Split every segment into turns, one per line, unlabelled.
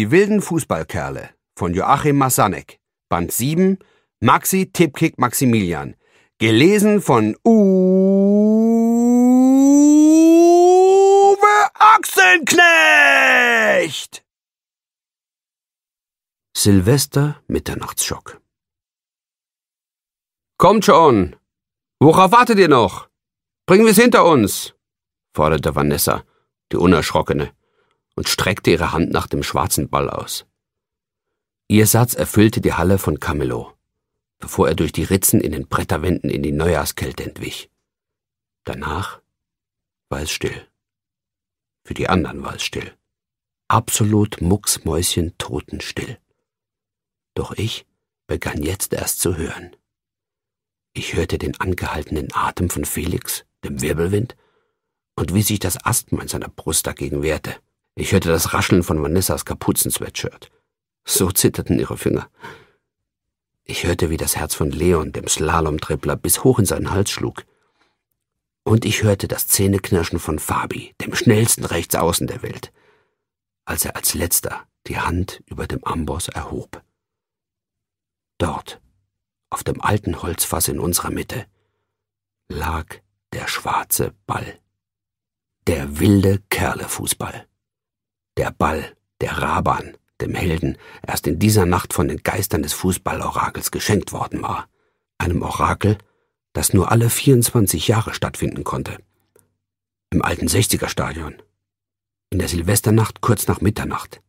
Die wilden Fußballkerle von Joachim Masanek, Band 7, Maxi Tipkick Maximilian, gelesen von Uwe Ochsenknecht. Silvester Mitternachtsschock. Kommt schon! Worauf wartet ihr noch? Bringen wir es hinter uns! forderte Vanessa, die Unerschrockene und streckte ihre Hand nach dem schwarzen Ball aus. Ihr Satz erfüllte die Halle von Camelot, bevor er durch die Ritzen in den Bretterwänden in die Neujahrskälte entwich. Danach war es still. Für die anderen war es still. Absolut mucksmäuschen totenstill. Doch ich begann jetzt erst zu hören. Ich hörte den angehaltenen Atem von Felix, dem Wirbelwind, und wie sich das Asthma in seiner Brust dagegen wehrte. Ich hörte das Rascheln von Vanessas Kapuzen-Sweatshirt. So zitterten ihre Finger. Ich hörte, wie das Herz von Leon, dem slalom Slalomtrippler, bis hoch in seinen Hals schlug. Und ich hörte das Zähneknirschen von Fabi, dem schnellsten Rechtsaußen der Welt, als er als letzter die Hand über dem Amboss erhob. Dort, auf dem alten Holzfass in unserer Mitte, lag der schwarze Ball. Der wilde Kerlefußball. Der Ball, der Raban, dem Helden, erst in dieser Nacht von den Geistern des Fußballorakels geschenkt worden war. Einem Orakel, das nur alle 24 Jahre stattfinden konnte. Im alten 60er-Stadion. In der Silvesternacht kurz nach Mitternacht.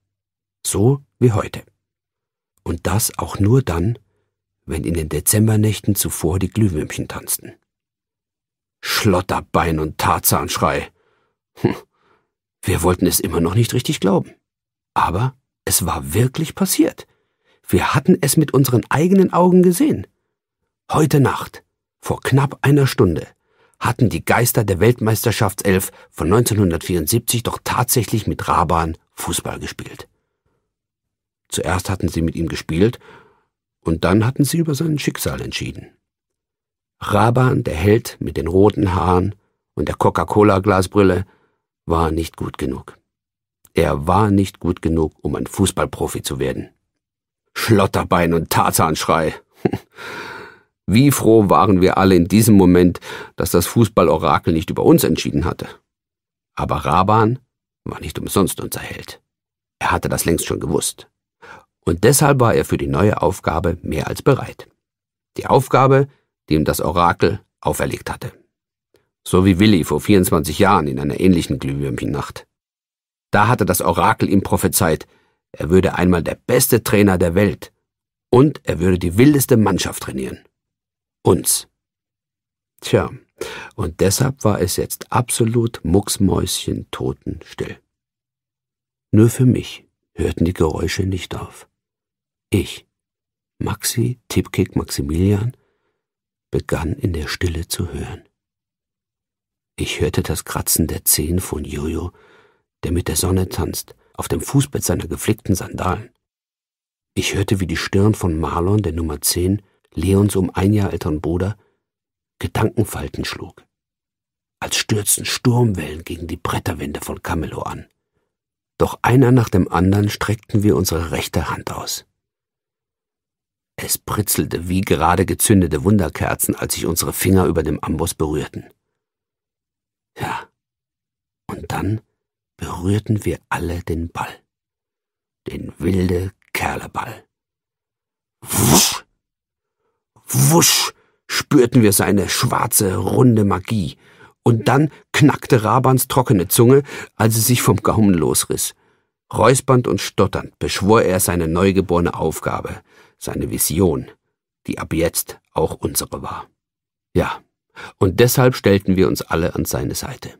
So wie heute. Und das auch nur dann, wenn in den Dezembernächten zuvor die Glühwürmchen tanzten. Schlotterbein und Tarzanschrei. Hm, wir wollten es immer noch nicht richtig glauben. Aber es war wirklich passiert. Wir hatten es mit unseren eigenen Augen gesehen. Heute Nacht, vor knapp einer Stunde, hatten die Geister der Weltmeisterschaftself von 1974 doch tatsächlich mit Raban Fußball gespielt. Zuerst hatten sie mit ihm gespielt und dann hatten sie über sein Schicksal entschieden. Raban, der Held mit den roten Haaren und der Coca-Cola-Glasbrille, war nicht gut genug. Er war nicht gut genug, um ein Fußballprofi zu werden. Schlotterbein und Tarzanschrei. Wie froh waren wir alle in diesem Moment, dass das Fußballorakel nicht über uns entschieden hatte. Aber Raban war nicht umsonst unser Held. Er hatte das längst schon gewusst. Und deshalb war er für die neue Aufgabe mehr als bereit. Die Aufgabe, die ihm das Orakel auferlegt hatte. So wie Willi vor 24 Jahren in einer ähnlichen Glühwürmchennacht. Da hatte das Orakel ihm prophezeit, er würde einmal der beste Trainer der Welt und er würde die wildeste Mannschaft trainieren. Uns. Tja, und deshalb war es jetzt absolut mucksmäuschen totenstill. Nur für mich hörten die Geräusche nicht auf. Ich, Maxi, Tipkick Maximilian, begann in der Stille zu hören. Ich hörte das Kratzen der Zehen von Jojo, der mit der Sonne tanzt, auf dem Fußbett seiner geflickten Sandalen. Ich hörte, wie die Stirn von Marlon, der Nummer 10, Leons um ein Jahr älteren Bruder, Gedankenfalten schlug. Als stürzten Sturmwellen gegen die Bretterwände von Camelo an. Doch einer nach dem anderen streckten wir unsere rechte Hand aus. Es pritzelte wie gerade gezündete Wunderkerzen, als sich unsere Finger über dem Amboss berührten. Ja. Und dann berührten wir alle den Ball. Den wilde Kerleball. Wusch! Wusch! spürten wir seine schwarze, runde Magie. Und dann knackte Rabans trockene Zunge, als sie sich vom Gaumen losriss. Räuspernd und stotternd beschwor er seine neugeborene Aufgabe, seine Vision, die ab jetzt auch unsere war. Ja, und deshalb stellten wir uns alle an seine Seite.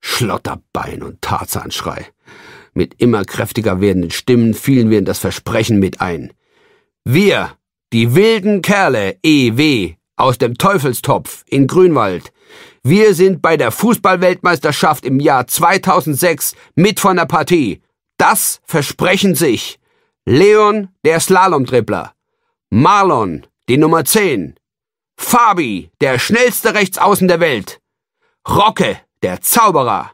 Schlotterbein und Tarzanschrei. Mit immer kräftiger werdenden Stimmen fielen wir in das Versprechen mit ein. Wir, die wilden Kerle, EW, aus dem Teufelstopf in Grünwald, wir sind bei der Fußballweltmeisterschaft im Jahr 2006 mit von der Partie. Das versprechen sich Leon, der Slalomdribbler, Marlon, die Nummer 10, Fabi, der schnellste Rechtsaußen der Welt. Rocke, der Zauberer.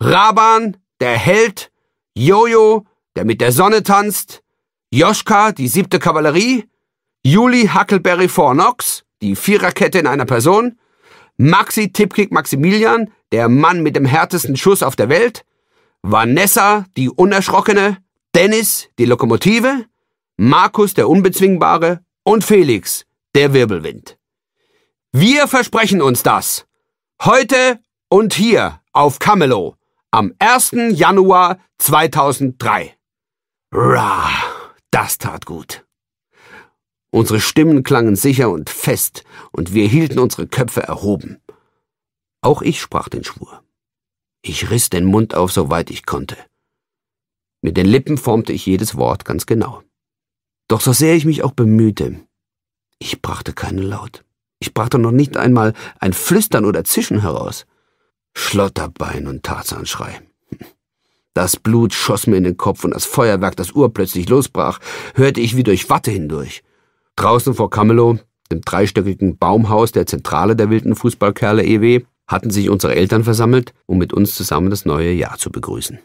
Raban, der Held. Jojo, der mit der Sonne tanzt. Joschka, die siebte Kavallerie. Juli Huckleberry Fornox, die Viererkette in einer Person. Maxi Tipkick Maximilian, der Mann mit dem härtesten Schuss auf der Welt. Vanessa, die Unerschrockene. Dennis, die Lokomotive. Markus, der Unbezwingbare. Und Felix, der Wirbelwind. Wir versprechen uns das. Heute und hier auf Camelot am 1. Januar 2003. Ra, das tat gut. Unsere Stimmen klangen sicher und fest, und wir hielten unsere Köpfe erhoben. Auch ich sprach den Schwur. Ich riss den Mund auf, soweit ich konnte. Mit den Lippen formte ich jedes Wort ganz genau. Doch so sehr ich mich auch bemühte, ich brachte keinen Laut. Ich brachte noch nicht einmal ein Flüstern oder Zischen heraus. Schlotterbein und Tarzanschrei. Das Blut schoss mir in den Kopf und das Feuerwerk, das urplötzlich losbrach, hörte ich wie durch Watte hindurch. Draußen vor Camelow, dem dreistöckigen Baumhaus der Zentrale der wilden Fußballkerle EW, hatten sich unsere Eltern versammelt, um mit uns zusammen das neue Jahr zu begrüßen.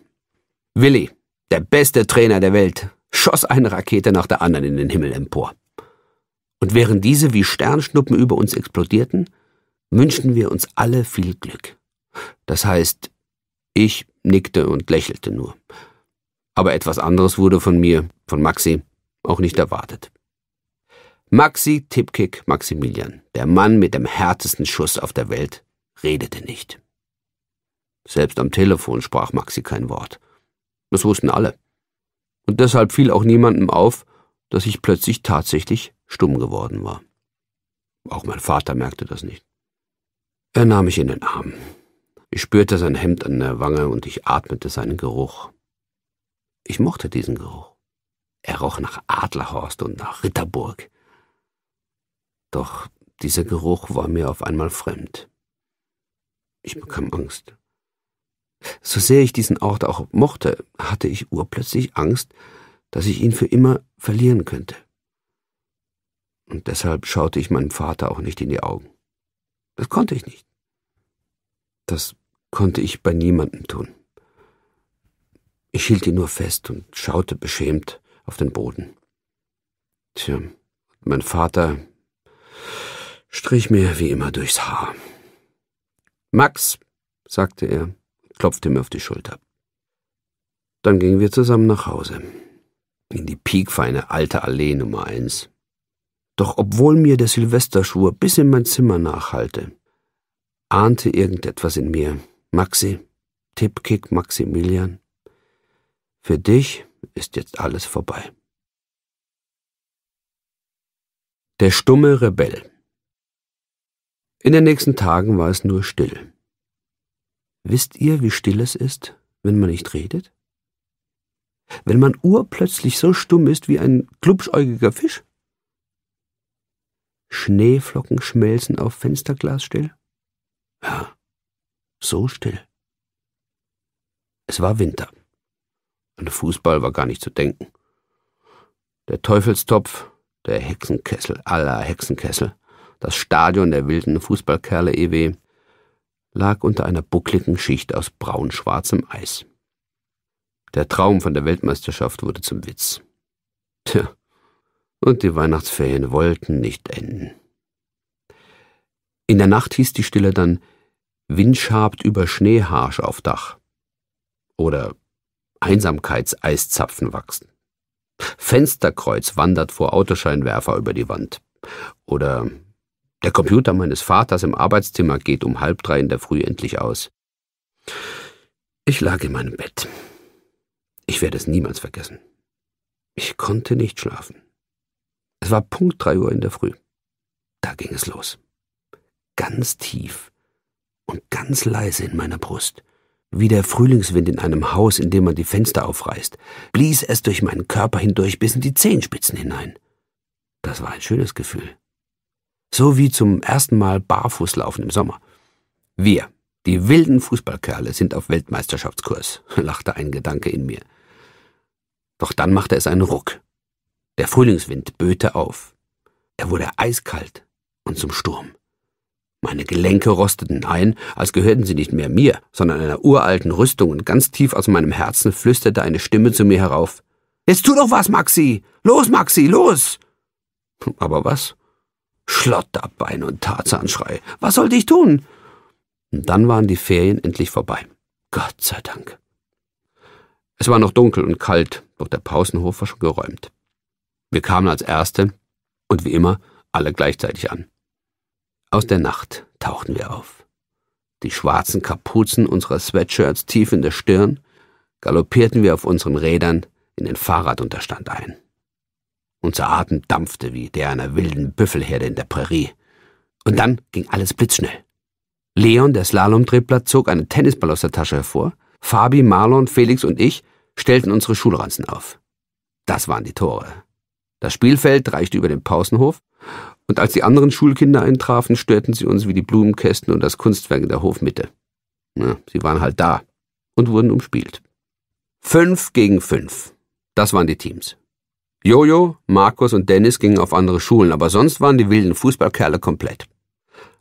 Willi, der beste Trainer der Welt, schoss eine Rakete nach der anderen in den Himmel empor. Und während diese wie Sternschnuppen über uns explodierten, wünschten wir uns alle viel Glück. Das heißt, ich nickte und lächelte nur. Aber etwas anderes wurde von mir, von Maxi, auch nicht erwartet. Maxi Tipkick Maximilian, der Mann mit dem härtesten Schuss auf der Welt, redete nicht. Selbst am Telefon sprach Maxi kein Wort. Das wussten alle. Und deshalb fiel auch niemandem auf, dass ich plötzlich tatsächlich stumm geworden war. Auch mein Vater merkte das nicht. Er nahm mich in den Arm. Ich spürte sein Hemd an der Wange und ich atmete seinen Geruch. Ich mochte diesen Geruch. Er roch nach Adlerhorst und nach Ritterburg. Doch dieser Geruch war mir auf einmal fremd. Ich bekam Angst. So sehr ich diesen Ort auch mochte, hatte ich urplötzlich Angst, dass ich ihn für immer verlieren könnte. Und deshalb schaute ich meinem Vater auch nicht in die Augen. Das konnte ich nicht. Das konnte ich bei niemandem tun. Ich hielt ihn nur fest und schaute beschämt auf den Boden. Tja, mein Vater strich mir wie immer durchs Haar. Max, sagte er, klopfte mir auf die Schulter. Dann gingen wir zusammen nach Hause, in die piekfeine alte Allee Nummer eins. Doch obwohl mir der Silvesterschwur bis in mein Zimmer nachhalte, ahnte irgendetwas in mir. Maxi, Tippkick Maximilian, für dich ist jetzt alles vorbei. Der stumme Rebell In den nächsten Tagen war es nur still. Wisst ihr, wie still es ist, wenn man nicht redet? Wenn man urplötzlich so stumm ist wie ein klubschäugiger Fisch? Schneeflocken schmelzen auf Fensterglas still? Ja, so still. Es war Winter. An Fußball war gar nicht zu denken. Der Teufelstopf, der Hexenkessel aller Hexenkessel, das Stadion der wilden Fußballkerle EW, lag unter einer buckligen Schicht aus braun-schwarzem Eis. Der Traum von der Weltmeisterschaft wurde zum Witz. Tja, und die Weihnachtsferien wollten nicht enden. In der Nacht hieß die Stille dann Windschabt über Schneeharsch auf Dach oder Einsamkeitseiszapfen wachsen. Fensterkreuz wandert vor Autoscheinwerfer über die Wand. Oder der Computer meines Vaters im Arbeitszimmer geht um halb drei in der Früh endlich aus. Ich lag in meinem Bett. Ich werde es niemals vergessen. Ich konnte nicht schlafen. Es war Punkt drei Uhr in der Früh. Da ging es los. Ganz tief und ganz leise in meiner Brust, wie der Frühlingswind in einem Haus, in dem man die Fenster aufreißt, blies es durch meinen Körper hindurch bis in die Zehenspitzen hinein. Das war ein schönes Gefühl. So wie zum ersten Mal Barfußlaufen im Sommer. Wir, die wilden Fußballkerle, sind auf Weltmeisterschaftskurs, lachte ein Gedanke in mir. Doch dann machte es einen Ruck. Der Frühlingswind böhte auf. Er wurde eiskalt und zum Sturm. Meine Gelenke rosteten ein, als gehörten sie nicht mehr mir, sondern einer uralten Rüstung, und ganz tief aus meinem Herzen flüsterte eine Stimme zu mir herauf. Jetzt tu doch was, Maxi! Los, Maxi, los! Aber was? Schlotterbein und Tarzanschrei. Was sollte ich tun? Und dann waren die Ferien endlich vorbei. Gott sei Dank. Es war noch dunkel und kalt, doch der Pausenhof war schon geräumt. Wir kamen als Erste und wie immer alle gleichzeitig an. Aus der Nacht tauchten wir auf. Die schwarzen Kapuzen unserer Sweatshirts tief in der Stirn galoppierten wir auf unseren Rädern in den Fahrradunterstand ein. Unser Atem dampfte wie der einer wilden Büffelherde in der Prärie. Und dann ging alles blitzschnell. Leon, der Slalomtrippler, zog einen Tennisball aus der Tasche hervor. Fabi, Marlon, Felix und ich stellten unsere Schulranzen auf. Das waren die Tore. Das Spielfeld reichte über den Pausenhof, und als die anderen Schulkinder eintrafen, störten sie uns wie die Blumenkästen und das Kunstwerk in der Hofmitte. Ja, sie waren halt da und wurden umspielt. Fünf gegen fünf. Das waren die Teams. Jojo, Markus und Dennis gingen auf andere Schulen, aber sonst waren die wilden Fußballkerle komplett.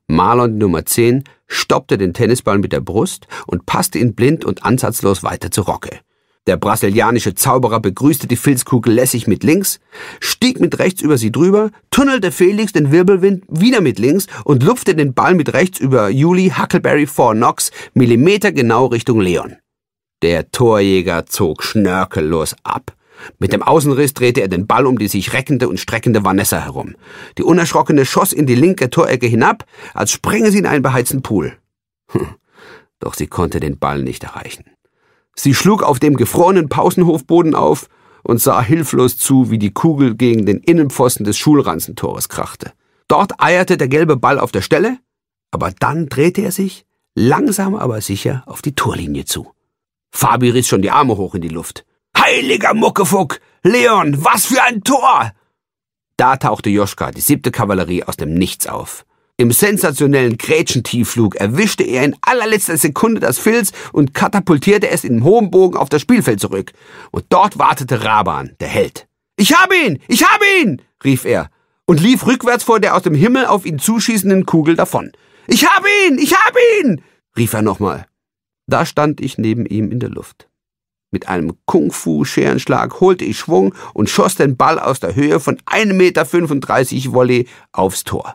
Marlon, Nummer 10, stoppte den Tennisball mit der Brust und passte ihn blind und ansatzlos weiter zu Rocke. Der brasilianische Zauberer begrüßte die Filzkugel lässig mit links, stieg mit rechts über sie drüber, tunnelte Felix den Wirbelwind wieder mit links und lupfte den Ball mit rechts über Juli Huckleberry vor Knox millimetergenau Richtung Leon. Der Torjäger zog schnörkellos ab. Mit dem Außenriss drehte er den Ball um die sich reckende und streckende Vanessa herum. Die Unerschrockene schoss in die linke Torecke hinab, als spränge sie in einen beheizten Pool. Hm. Doch sie konnte den Ball nicht erreichen. Sie schlug auf dem gefrorenen Pausenhofboden auf und sah hilflos zu, wie die Kugel gegen den Innenpfosten des Schulranzentores krachte. Dort eierte der gelbe Ball auf der Stelle, aber dann drehte er sich, langsam aber sicher, auf die Torlinie zu. Fabi riss schon die Arme hoch in die Luft. Heiliger Muckefuck! Leon, was für ein Tor! Da tauchte Joschka, die siebte Kavallerie, aus dem Nichts auf. Im sensationellen Grätschentiefflug erwischte er in allerletzter Sekunde das Filz und katapultierte es in hohem Bogen auf das Spielfeld zurück. Und dort wartete Raban, der Held. Ich habe ihn! Ich habe ihn! rief er und lief rückwärts vor der aus dem Himmel auf ihn zuschießenden Kugel davon. Ich habe ihn! Ich habe ihn! rief er nochmal. Da stand ich neben ihm in der Luft. Mit einem Kung-Fu-Scherenschlag holte ich Schwung und schoss den Ball aus der Höhe von 1,35 Meter Volley aufs Tor.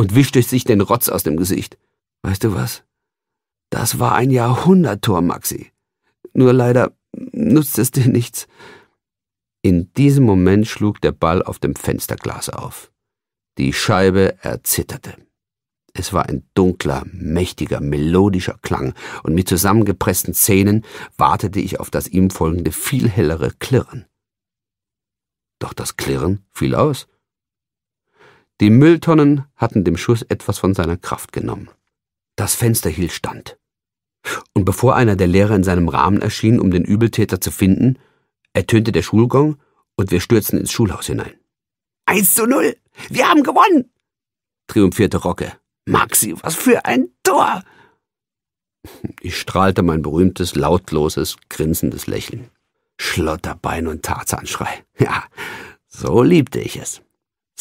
und wischte sich den Rotz aus dem Gesicht. Weißt du was? Das war ein Jahrhunderttor, Maxi. Nur leider nutzt es dir nichts. In diesem Moment schlug der Ball auf dem Fensterglas auf. Die Scheibe erzitterte. Es war ein dunkler, mächtiger, melodischer Klang, und mit zusammengepressten Zähnen wartete ich auf das ihm folgende viel hellere Klirren. Doch das Klirren fiel aus, die Mülltonnen hatten dem Schuss etwas von seiner Kraft genommen. Das Fenster hielt stand. Und bevor einer der Lehrer in seinem Rahmen erschien, um den Übeltäter zu finden, ertönte der Schulgong und wir stürzten ins Schulhaus hinein. Eins zu null! Wir haben gewonnen! triumphierte Rocke. Maxi, was für ein Tor! Ich strahlte mein berühmtes, lautloses, grinsendes Lächeln. Schlotterbein und Tarzanschrei. Ja, so liebte ich es.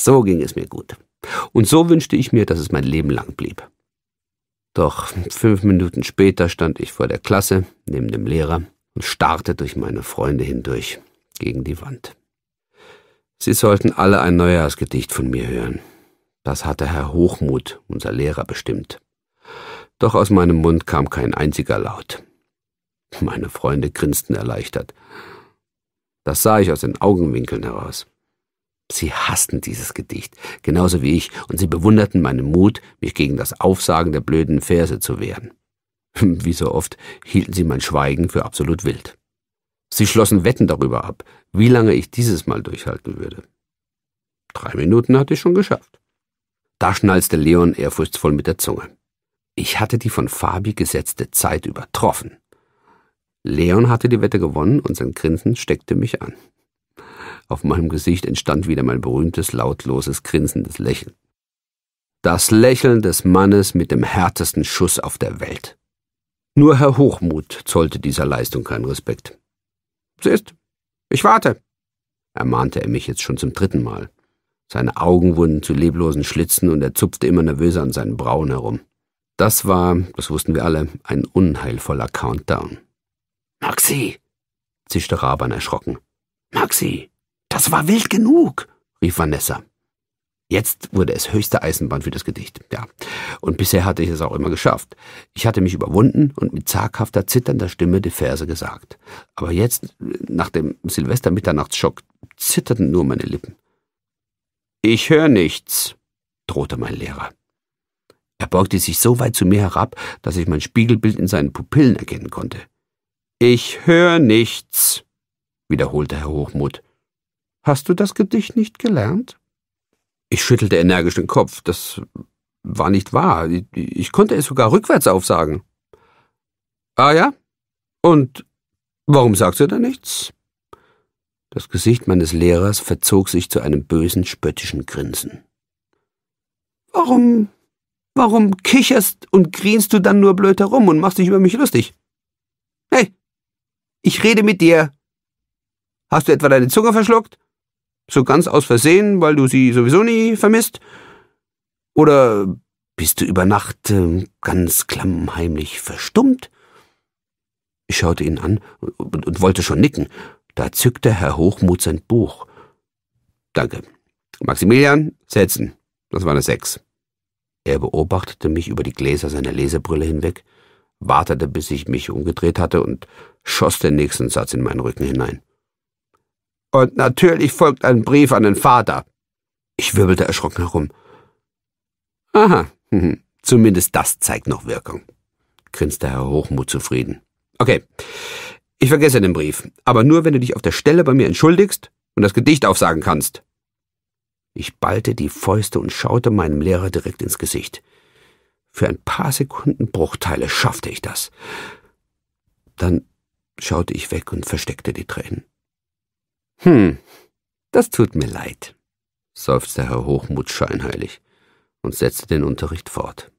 So ging es mir gut. Und so wünschte ich mir, dass es mein Leben lang blieb. Doch fünf Minuten später stand ich vor der Klasse, neben dem Lehrer, und starrte durch meine Freunde hindurch gegen die Wand. Sie sollten alle ein Neujahrsgedicht von mir hören. Das hatte Herr Hochmut, unser Lehrer, bestimmt. Doch aus meinem Mund kam kein einziger Laut. Meine Freunde grinsten erleichtert. Das sah ich aus den Augenwinkeln heraus. Sie hassten dieses Gedicht, genauso wie ich, und sie bewunderten meinen Mut, mich gegen das Aufsagen der blöden Verse zu wehren. Wie so oft hielten sie mein Schweigen für absolut wild. Sie schlossen Wetten darüber ab, wie lange ich dieses Mal durchhalten würde. Drei Minuten hatte ich schon geschafft. Da schnalzte Leon ehrfurchtsvoll mit der Zunge. Ich hatte die von Fabi gesetzte Zeit übertroffen. Leon hatte die Wette gewonnen und sein Grinsen steckte mich an. Auf meinem Gesicht entstand wieder mein berühmtes lautloses grinsendes Lächeln. Das Lächeln des Mannes mit dem härtesten Schuss auf der Welt. Nur Herr Hochmut zollte dieser Leistung keinen Respekt. Siehst, ich warte, ermahnte er mich jetzt schon zum dritten Mal. Seine Augen wurden zu leblosen Schlitzen und er zupfte immer nervöser an seinen Brauen herum. Das war, das wussten wir alle, ein unheilvoller Countdown. Maxi! zischte Raban erschrocken. Maxi! Das war wild genug, rief Vanessa. Jetzt wurde es höchste Eisenbahn für das Gedicht, ja. Und bisher hatte ich es auch immer geschafft. Ich hatte mich überwunden und mit zaghafter, zitternder Stimme die Verse gesagt. Aber jetzt, nach dem Silvestermitternachtsschock, zitterten nur meine Lippen. Ich höre nichts, drohte mein Lehrer. Er beugte sich so weit zu mir herab, dass ich mein Spiegelbild in seinen Pupillen erkennen konnte. Ich höre nichts, wiederholte Herr Hochmut. Hast du das Gedicht nicht gelernt? Ich schüttelte energisch den Kopf. Das war nicht wahr. Ich konnte es sogar rückwärts aufsagen. Ah ja? Und warum sagst du da nichts? Das Gesicht meines Lehrers verzog sich zu einem bösen, spöttischen Grinsen. Warum, warum kicherst und grinst du dann nur blöd herum und machst dich über mich lustig? Hey, ich rede mit dir. Hast du etwa deine Zunge verschluckt? So ganz aus Versehen, weil du sie sowieso nie vermisst? Oder bist du über Nacht ähm, ganz klammheimlich verstummt? Ich schaute ihn an und, und wollte schon nicken. Da zückte Herr Hochmut sein Buch. Danke. Maximilian, setzen. Das war eine Sechs. Er beobachtete mich über die Gläser seiner Lesebrille hinweg, wartete, bis ich mich umgedreht hatte und schoss den nächsten Satz in meinen Rücken hinein. Und natürlich folgt ein Brief an den Vater. Ich wirbelte erschrocken herum. Aha, zumindest das zeigt noch Wirkung, grinste Herr Hochmut zufrieden. Okay, ich vergesse den Brief, aber nur, wenn du dich auf der Stelle bei mir entschuldigst und das Gedicht aufsagen kannst. Ich ballte die Fäuste und schaute meinem Lehrer direkt ins Gesicht. Für ein paar Sekunden Bruchteile schaffte ich das. Dann schaute ich weg und versteckte die Tränen. Hm, das tut mir leid, seufzte Herr Hochmut scheinheilig und setzte den Unterricht fort.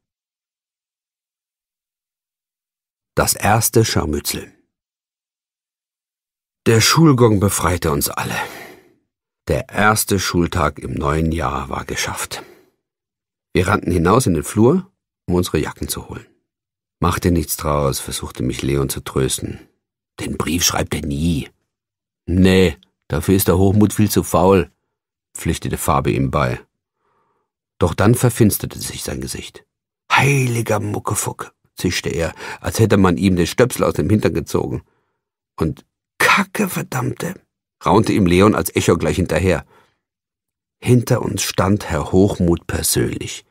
Das erste Scharmützel. Der Schulgong befreite uns alle. Der erste Schultag im neuen Jahr war geschafft. Wir rannten hinaus in den Flur, um unsere Jacken zu holen. Machte nichts draus, versuchte mich Leon zu trösten. Den Brief schreibt er nie. Nee, Dafür ist der Hochmut viel zu faul, pflichtete Fabi ihm bei. Doch dann verfinsterte sich sein Gesicht. Heiliger Muckefuck, zischte er, als hätte man ihm den Stöpsel aus dem Hintern gezogen. Und Kacke, verdammte, raunte ihm Leon als Echo gleich hinterher. Hinter uns stand Herr Hochmut persönlich.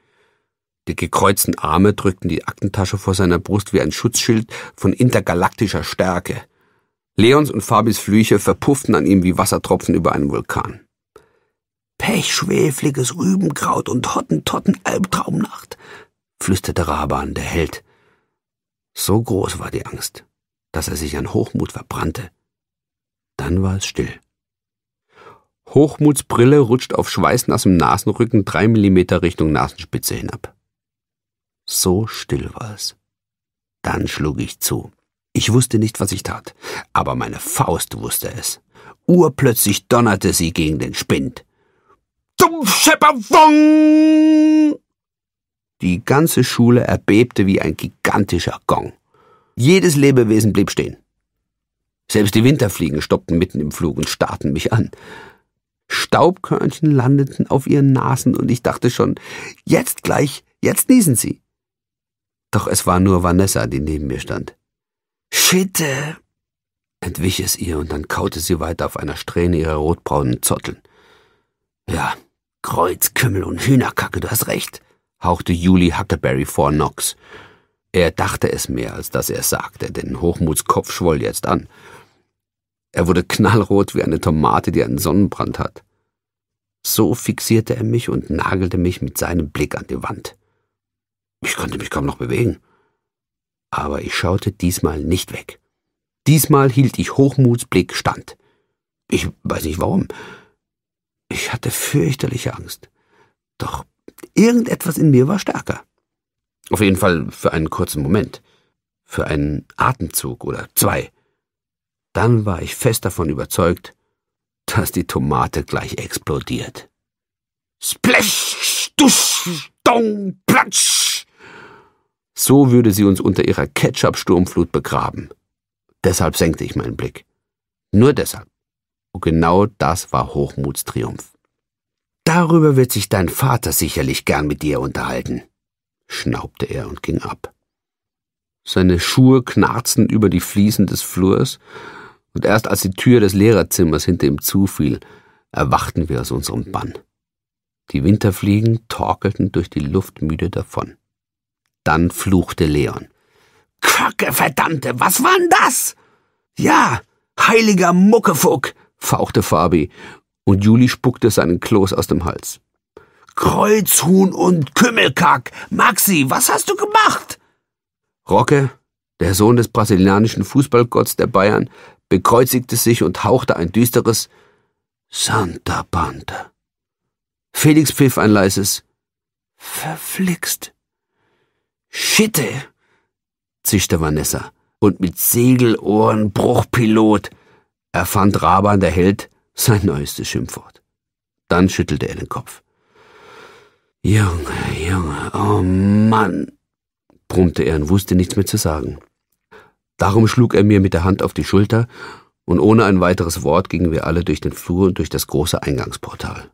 Die gekreuzten Arme drückten die Aktentasche vor seiner Brust wie ein Schutzschild von intergalaktischer Stärke. Leons und Fabis Flüche verpufften an ihm wie Wassertropfen über einen Vulkan. Pechschwefliges Rübenkraut und Hottentotten-Albtraumnacht, flüsterte Raban, der Held. So groß war die Angst, dass er sich an Hochmut verbrannte. Dann war es still. Hochmuts Brille rutscht auf schweißnassem Nasenrücken drei Millimeter Richtung Nasenspitze hinab. So still war es. Dann schlug ich zu. Ich wusste nicht, was ich tat, aber meine Faust wusste es. Urplötzlich donnerte sie gegen den Spind. Dumm Schepperwong! Die ganze Schule erbebte wie ein gigantischer Gong. Jedes Lebewesen blieb stehen. Selbst die Winterfliegen stoppten mitten im Flug und starrten mich an. Staubkörnchen landeten auf ihren Nasen und ich dachte schon, jetzt gleich, jetzt niesen sie. Doch es war nur Vanessa, die neben mir stand. Schitte, entwich es ihr, und dann kaute sie weiter auf einer Strähne ihrer rotbraunen Zotteln. Ja, Kreuzkümmel und Hühnerkacke, du hast recht, hauchte Julie Huckleberry vor Knox. Er dachte es mehr, als dass er es sagte, denn Hochmuts Kopf schwoll jetzt an. Er wurde knallrot wie eine Tomate, die einen Sonnenbrand hat. So fixierte er mich und nagelte mich mit seinem Blick an die Wand. Ich konnte mich kaum noch bewegen aber ich schaute diesmal nicht weg. Diesmal hielt ich Hochmutsblick stand. Ich weiß nicht warum. Ich hatte fürchterliche Angst. Doch irgendetwas in mir war stärker. Auf jeden Fall für einen kurzen Moment. Für einen Atemzug oder zwei. Dann war ich fest davon überzeugt, dass die Tomate gleich explodiert. Splash, dusch, dong, platsch. So würde sie uns unter ihrer Ketchup-Sturmflut begraben. Deshalb senkte ich meinen Blick. Nur deshalb. Und genau das war Hochmutstriumph. Darüber wird sich dein Vater sicherlich gern mit dir unterhalten, schnaubte er und ging ab. Seine Schuhe knarzten über die Fliesen des Flurs, und erst als die Tür des Lehrerzimmers hinter ihm zufiel, erwachten wir aus unserem Bann. Die Winterfliegen torkelten durch die Luft müde davon. Dann fluchte Leon. Kacke, verdammte, was war denn das? Ja, heiliger Muckefuck, fauchte Fabi, und Juli spuckte seinen Kloß aus dem Hals. Kreuzhuhn und Kümmelkack! Maxi, was hast du gemacht? Rocke, der Sohn des brasilianischen Fußballgotts der Bayern, bekreuzigte sich und hauchte ein düsteres Santa Pante. Felix pfiff ein leises Verflixt. Schitte, zischte Vanessa. Und mit Segelohren, Bruchpilot, erfand Raban, der Held, sein neuestes Schimpfwort. Dann schüttelte er den Kopf. Junge, Junge, oh Mann, brummte er und wusste nichts mehr zu sagen. Darum schlug er mir mit der Hand auf die Schulter, und ohne ein weiteres Wort gingen wir alle durch den Flur und durch das große Eingangsportal.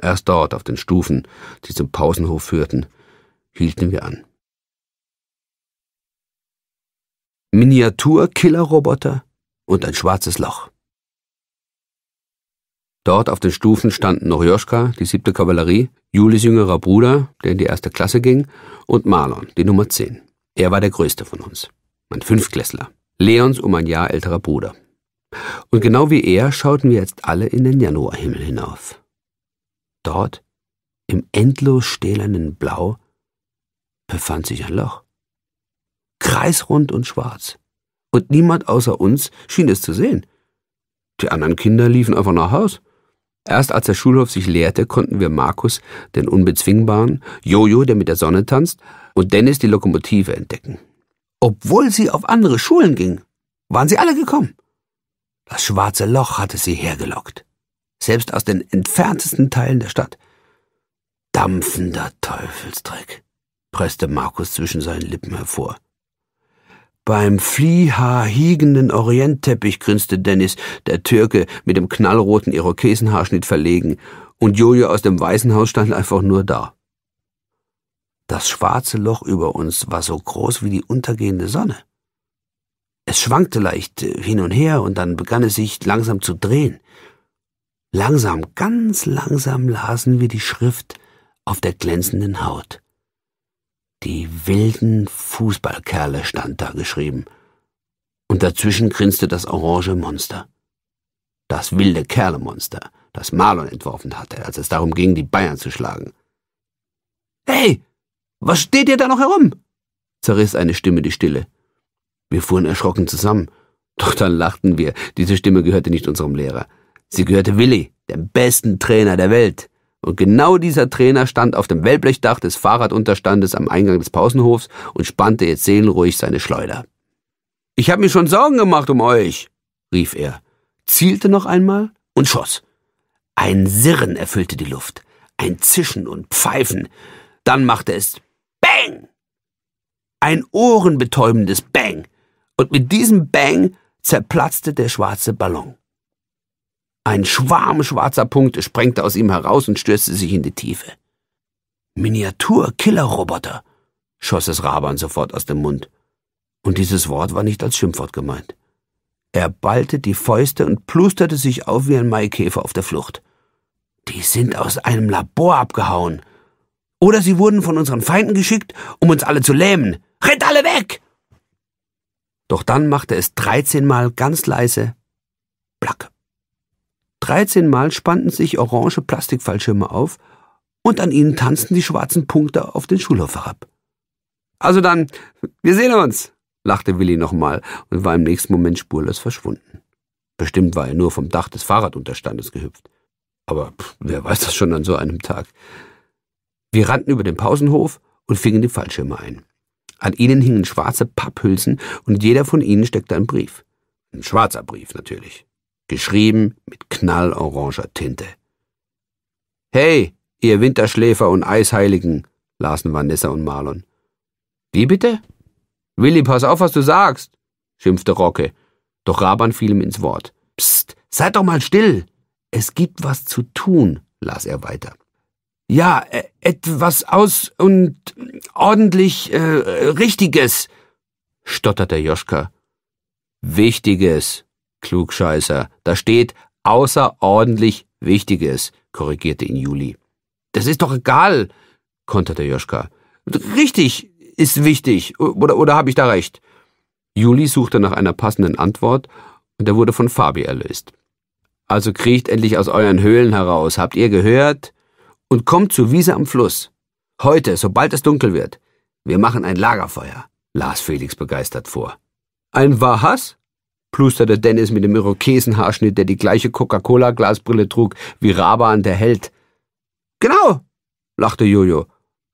Erst dort, auf den Stufen, die zum Pausenhof führten, hielten wir an. Miniatur-Killerroboter und ein schwarzes Loch. Dort auf den Stufen standen noch Joschka, die siebte Kavallerie, Julis jüngerer Bruder, der in die erste Klasse ging, und Marlon, die Nummer zehn. Er war der größte von uns, mein Fünfklässler. Leons um ein Jahr älterer Bruder. Und genau wie er schauten wir jetzt alle in den Januarhimmel hinauf. Dort, im endlos stählernen Blau, befand sich ein Loch kreisrund und schwarz. Und niemand außer uns schien es zu sehen. Die anderen Kinder liefen einfach nach Haus. Erst als der Schulhof sich leerte, konnten wir Markus, den Unbezwingbaren, Jojo, der mit der Sonne tanzt, und Dennis die Lokomotive entdecken. Obwohl sie auf andere Schulen ging, waren sie alle gekommen. Das schwarze Loch hatte sie hergelockt. Selbst aus den entferntesten Teilen der Stadt. Dampfender Teufelsdreck, presste Markus zwischen seinen Lippen hervor. Beim fliehhaar fliehaarhiegenden Orientteppich grinste Dennis, der Türke mit dem knallroten Irokesenhaarschnitt verlegen, und Jojo aus dem Weißen stand einfach nur da. Das schwarze Loch über uns war so groß wie die untergehende Sonne. Es schwankte leicht äh, hin und her und dann begann es sich langsam zu drehen. Langsam, ganz langsam lasen wir die Schrift auf der glänzenden Haut. Die wilden Fußballkerle stand da geschrieben. Und dazwischen grinste das orange Monster. Das wilde Kerlemonster, das Marlon entworfen hatte, als es darum ging, die Bayern zu schlagen. Hey, was steht ihr da noch herum? zerriss eine Stimme die Stille. Wir fuhren erschrocken zusammen. Doch dann lachten wir. Diese Stimme gehörte nicht unserem Lehrer. Sie gehörte Willi, dem besten Trainer der Welt. Und genau dieser Trainer stand auf dem Wellblechdach des Fahrradunterstandes am Eingang des Pausenhofs und spannte jetzt seelenruhig seine Schleuder. Ich habe mir schon Sorgen gemacht um euch, rief er, zielte noch einmal und schoss. Ein Sirren erfüllte die Luft, ein Zischen und Pfeifen. Dann machte es Bang! Ein ohrenbetäubendes Bang. Und mit diesem Bang zerplatzte der schwarze Ballon. Ein Schwarm schwarzer Punkte sprengte aus ihm heraus und stürzte sich in die Tiefe. Miniatur-Killer-Roboter, schoss es Raban sofort aus dem Mund. Und dieses Wort war nicht als Schimpfwort gemeint. Er ballte die Fäuste und plusterte sich auf wie ein Maikäfer auf der Flucht. Die sind aus einem Labor abgehauen. Oder sie wurden von unseren Feinden geschickt, um uns alle zu lähmen. Rennt alle weg! Doch dann machte es dreizehnmal ganz leise Plack. 13 Mal spannten sich orange Plastikfallschirme auf und an ihnen tanzten die schwarzen Punkte auf den Schulhof herab. Also dann, wir sehen uns, lachte Willi nochmal und war im nächsten Moment spurlos verschwunden. Bestimmt war er nur vom Dach des Fahrradunterstandes gehüpft. Aber pff, wer weiß das schon an so einem Tag. Wir rannten über den Pausenhof und fingen die Fallschirme ein. An ihnen hingen schwarze Papphülsen und jeder von ihnen steckte einen Brief. Ein schwarzer Brief natürlich geschrieben mit knalloranger Tinte. Hey, ihr Winterschläfer und Eisheiligen, lasen Vanessa und Marlon. Wie bitte? Willi, pass auf, was du sagst, schimpfte Rocke, doch Raban fiel ihm ins Wort. Psst, seid doch mal still. Es gibt was zu tun, las er weiter. Ja, äh, etwas aus und ordentlich äh, Richtiges, stotterte Joschka. Wichtiges, Klugscheißer. Da steht außerordentlich Wichtiges, korrigierte ihn Juli. Das ist doch egal, konterte Joschka. Richtig ist wichtig, oder, oder habe ich da recht? Juli suchte nach einer passenden Antwort und er wurde von Fabi erlöst. Also kriecht endlich aus euren Höhlen heraus, habt ihr gehört? Und kommt zur Wiese am Fluss. Heute, sobald es dunkel wird. Wir machen ein Lagerfeuer, las Felix begeistert vor. Ein Wahas? plusterte Dennis mit dem Irokesenhaarschnitt, der die gleiche Coca-Cola-Glasbrille trug wie Raban, der Held. Genau, lachte Jojo.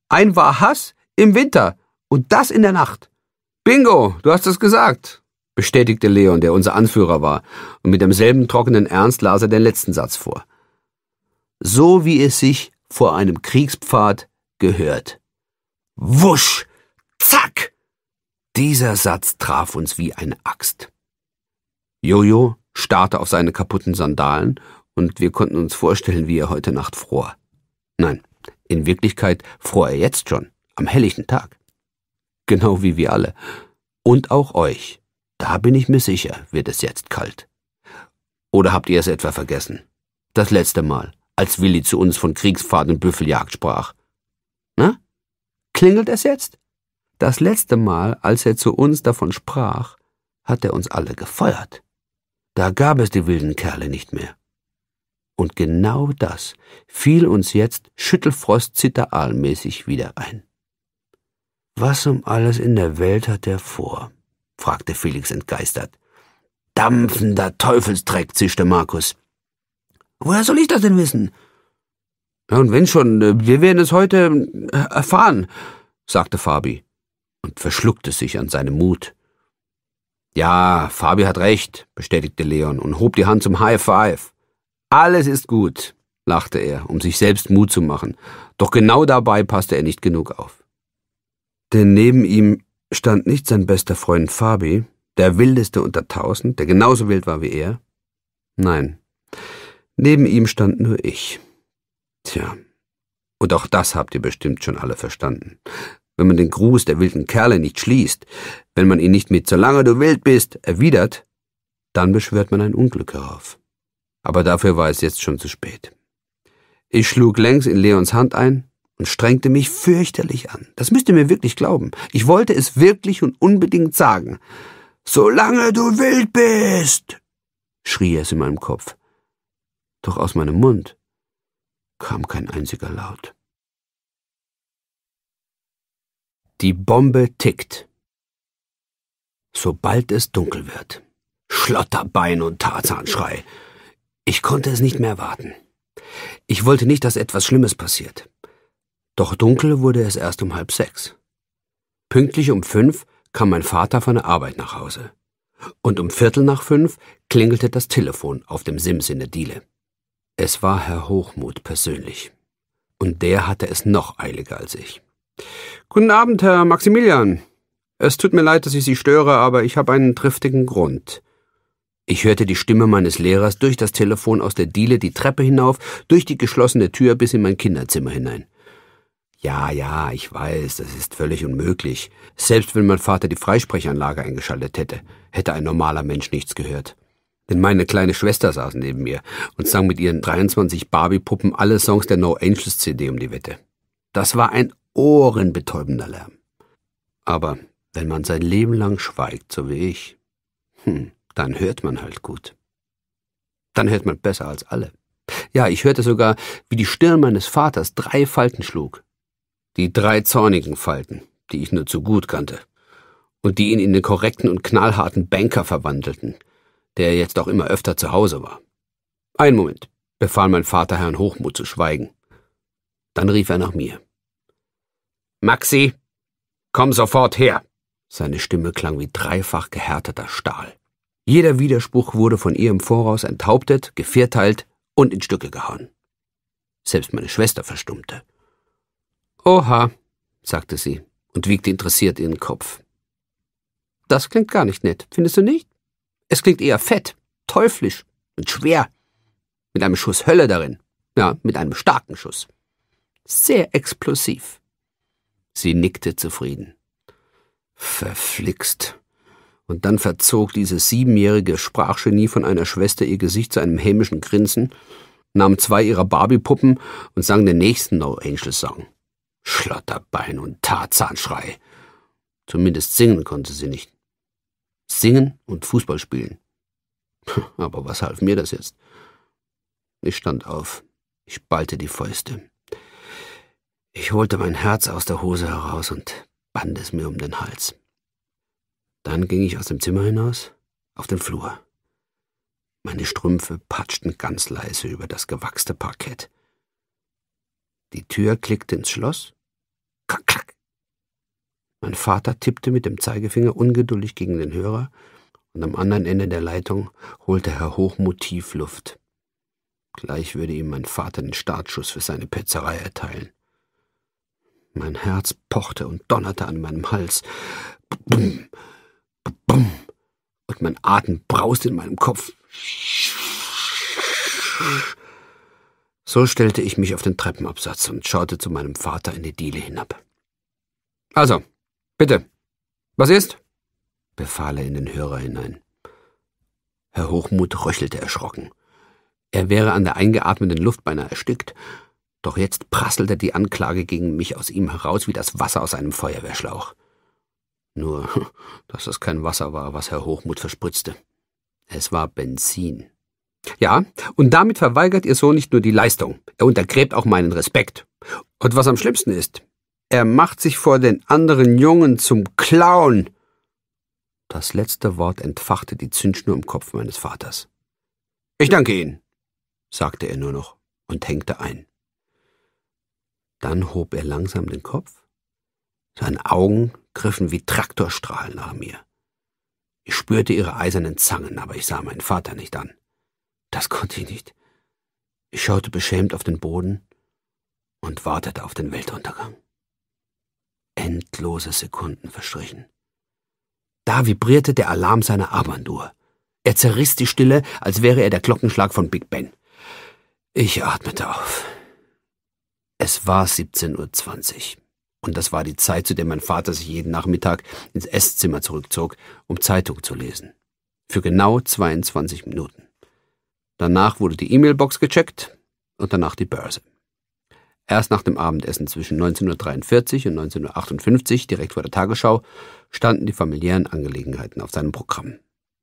Ein war Hass im Winter und das in der Nacht. Bingo, du hast es gesagt, bestätigte Leon, der unser Anführer war, und mit demselben trockenen Ernst las er den letzten Satz vor. So wie es sich vor einem Kriegspfad gehört. Wusch! Zack! Dieser Satz traf uns wie eine Axt. Jojo starrte auf seine kaputten Sandalen und wir konnten uns vorstellen, wie er heute Nacht fror. Nein, in Wirklichkeit fror er jetzt schon, am helllichten Tag. Genau wie wir alle. Und auch euch. Da bin ich mir sicher, wird es jetzt kalt. Oder habt ihr es etwa vergessen? Das letzte Mal, als Willi zu uns von Kriegsfahrt und Büffeljagd sprach. Na? Klingelt es jetzt? Das letzte Mal, als er zu uns davon sprach, hat er uns alle gefeuert. Da gab es die wilden Kerle nicht mehr. Und genau das fiel uns jetzt schüttelfrost-zitteraalmäßig wieder ein. Was um alles in der Welt hat er vor? fragte Felix entgeistert. Dampfender Teufelsdreck, zischte Markus. Woher soll ich das denn wissen? Und wenn schon, äh, wir werden es heute äh, erfahren, sagte Fabi und verschluckte sich an seinem Mut. Ja, Fabi hat recht, bestätigte Leon und hob die Hand zum High Five. Alles ist gut, lachte er, um sich selbst Mut zu machen. Doch genau dabei passte er nicht genug auf. Denn neben ihm stand nicht sein bester Freund Fabi, der wildeste unter tausend, der genauso wild war wie er. Nein, neben ihm stand nur ich. Tja, und auch das habt ihr bestimmt schon alle verstanden wenn man den Gruß der wilden Kerle nicht schließt, wenn man ihn nicht mit solange du wild bist erwidert, dann beschwört man ein Unglück herauf. Aber dafür war es jetzt schon zu spät. Ich schlug längs in Leons Hand ein und strengte mich fürchterlich an. Das müsst ihr mir wirklich glauben. Ich wollte es wirklich und unbedingt sagen. Solange du wild bist, schrie es in meinem Kopf. Doch aus meinem Mund kam kein einziger Laut. Die Bombe tickt. Sobald es dunkel wird. Schlotterbein und Tarzanschrei. Ich konnte es nicht mehr warten. Ich wollte nicht, dass etwas Schlimmes passiert. Doch dunkel wurde es erst um halb sechs. Pünktlich um fünf kam mein Vater von der Arbeit nach Hause. Und um Viertel nach fünf klingelte das Telefon auf dem Sims in der Diele. Es war Herr Hochmut persönlich. Und der hatte es noch eiliger als ich. Guten Abend, Herr Maximilian. Es tut mir leid, dass ich Sie störe, aber ich habe einen triftigen Grund. Ich hörte die Stimme meines Lehrers durch das Telefon aus der Diele die Treppe hinauf, durch die geschlossene Tür bis in mein Kinderzimmer hinein. Ja, ja, ich weiß, das ist völlig unmöglich. Selbst wenn mein Vater die Freisprechanlage eingeschaltet hätte, hätte ein normaler Mensch nichts gehört. Denn meine kleine Schwester saß neben mir und sang mit ihren 23 Barbie-Puppen alle Songs der No Angels CD um die Wette. Das war ein ohrenbetäubender Lärm. Aber wenn man sein Leben lang schweigt, so wie ich, hm, dann hört man halt gut. Dann hört man besser als alle. Ja, ich hörte sogar, wie die Stirn meines Vaters drei Falten schlug. Die drei zornigen Falten, die ich nur zu gut kannte. Und die ihn in den korrekten und knallharten Banker verwandelten, der jetzt auch immer öfter zu Hause war. Einen Moment, befahl mein Vater Herrn Hochmut zu schweigen. Dann rief er nach mir. Maxi, komm sofort her! Seine Stimme klang wie dreifach gehärteter Stahl. Jeder Widerspruch wurde von ihr im Voraus enthauptet, gevierteilt und in Stücke gehauen. Selbst meine Schwester verstummte. Oha, sagte sie und wiegte interessiert ihren Kopf. Das klingt gar nicht nett, findest du nicht? Es klingt eher fett, teuflisch und schwer. Mit einem Schuss Hölle darin. Ja, mit einem starken Schuss. Sehr explosiv. Sie nickte zufrieden. Verflixt. Und dann verzog dieses siebenjährige Sprachgenie von einer Schwester ihr Gesicht zu einem hämischen Grinsen, nahm zwei ihrer Barbie-Puppen und sang den nächsten No Angel Song. Schlotterbein und Tarzanschrei. Zumindest singen konnte sie nicht. Singen und Fußball spielen. Aber was half mir das jetzt? Ich stand auf. Ich ballte die Fäuste. Ich holte mein Herz aus der Hose heraus und band es mir um den Hals. Dann ging ich aus dem Zimmer hinaus auf den Flur. Meine Strümpfe patschten ganz leise über das gewachste Parkett. Die Tür klickte ins Schloss. Klack, klack. Mein Vater tippte mit dem Zeigefinger ungeduldig gegen den Hörer, und am anderen Ende der Leitung holte Herr Hochmotiv Luft. Gleich würde ihm mein Vater den Startschuss für seine Petzerei erteilen. Mein Herz pochte und donnerte an meinem Hals. Bum, bum. Und mein Atem brauste in meinem Kopf. So stellte ich mich auf den Treppenabsatz und schaute zu meinem Vater in die Diele hinab. Also, bitte. Was ist? befahl er in den Hörer hinein. Herr Hochmut röchelte erschrocken. Er wäre an der eingeatmeten Luft beinahe erstickt, doch jetzt prasselte die Anklage gegen mich aus ihm heraus wie das Wasser aus einem Feuerwehrschlauch. Nur, dass es kein Wasser war, was Herr Hochmut verspritzte. Es war Benzin. Ja, und damit verweigert ihr Sohn nicht nur die Leistung, er untergräbt auch meinen Respekt. Und was am schlimmsten ist, er macht sich vor den anderen Jungen zum Clown. Das letzte Wort entfachte die Zündschnur im Kopf meines Vaters. Ich danke Ihnen, sagte er nur noch und hängte ein. Dann hob er langsam den Kopf. Seine Augen griffen wie Traktorstrahlen nach mir. Ich spürte ihre eisernen Zangen, aber ich sah meinen Vater nicht an. Das konnte ich nicht. Ich schaute beschämt auf den Boden und wartete auf den Weltuntergang. Endlose Sekunden verstrichen. Da vibrierte der Alarm seiner Armbanduhr. Er zerriss die Stille, als wäre er der Glockenschlag von Big Ben. Ich atmete auf. Es war 17.20 Uhr. Und das war die Zeit, zu der mein Vater sich jeden Nachmittag ins Esszimmer zurückzog, um Zeitung zu lesen. Für genau 22 Minuten. Danach wurde die E-Mail-Box gecheckt und danach die Börse. Erst nach dem Abendessen zwischen 1943 und 1958, direkt vor der Tagesschau, standen die familiären Angelegenheiten auf seinem Programm.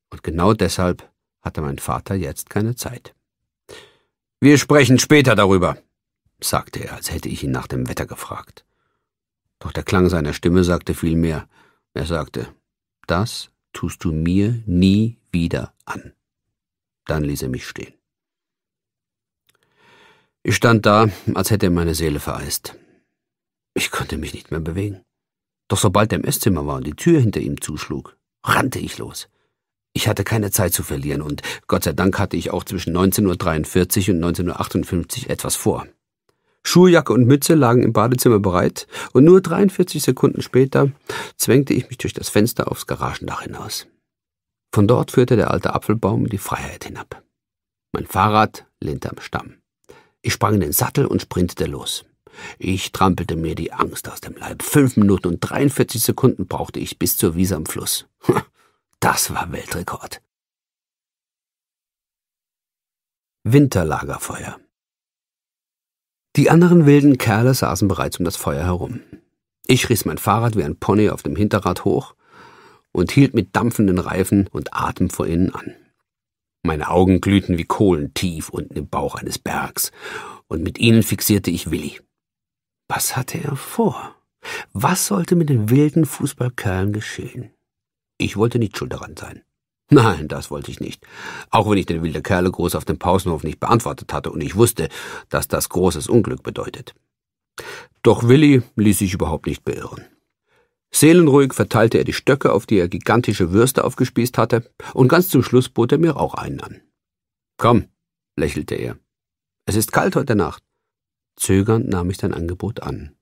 Und genau deshalb hatte mein Vater jetzt keine Zeit. Wir sprechen später darüber, sagte er, als hätte ich ihn nach dem Wetter gefragt. Doch der Klang seiner Stimme sagte viel mehr. Er sagte, das tust du mir nie wieder an. Dann ließ er mich stehen. Ich stand da, als hätte er meine Seele vereist. Ich konnte mich nicht mehr bewegen. Doch sobald er im Esszimmer war und die Tür hinter ihm zuschlug, rannte ich los. Ich hatte keine Zeit zu verlieren und Gott sei Dank hatte ich auch zwischen 19.43 Uhr und 19.58 Uhr etwas vor. Schuljacke und Mütze lagen im Badezimmer bereit und nur 43 Sekunden später zwängte ich mich durch das Fenster aufs Garagendach hinaus. Von dort führte der alte Apfelbaum die Freiheit hinab. Mein Fahrrad lehnte am Stamm. Ich sprang in den Sattel und sprintete los. Ich trampelte mir die Angst aus dem Leib. Fünf Minuten und 43 Sekunden brauchte ich bis zur Wiese am Fluss. Das war Weltrekord. Winterlagerfeuer die anderen wilden Kerle saßen bereits um das Feuer herum. Ich riss mein Fahrrad wie ein Pony auf dem Hinterrad hoch und hielt mit dampfenden Reifen und Atem vor ihnen an. Meine Augen glühten wie Kohlen tief unten im Bauch eines Bergs, und mit ihnen fixierte ich Willi. Was hatte er vor? Was sollte mit den wilden Fußballkerlen geschehen? Ich wollte nicht schuld daran sein. Nein, das wollte ich nicht. Auch wenn ich den wilde Kerlegruß auf dem Pausenhof nicht beantwortet hatte und ich wusste, dass das großes Unglück bedeutet. Doch Willi ließ sich überhaupt nicht beirren. Seelenruhig verteilte er die Stöcke, auf die er gigantische Würste aufgespießt hatte, und ganz zum Schluss bot er mir auch einen an. Komm, lächelte er. Es ist kalt heute Nacht. Zögernd nahm ich sein Angebot an.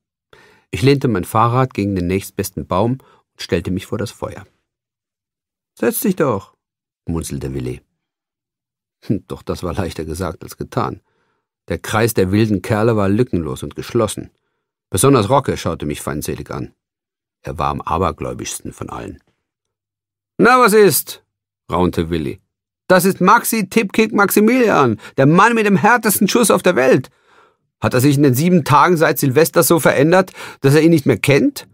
Ich lehnte mein Fahrrad gegen den nächstbesten Baum und stellte mich vor das Feuer. Setz dich doch, munzelte Willi. Hm, doch das war leichter gesagt als getan. Der Kreis der wilden Kerle war lückenlos und geschlossen. Besonders Rocke schaute mich feindselig an. Er war am abergläubischsten von allen. Na, was ist? raunte Willi. Das ist Maxi Tipkick Maximilian, der Mann mit dem härtesten Schuss auf der Welt. Hat er sich in den sieben Tagen seit Silvester so verändert, dass er ihn nicht mehr kennt?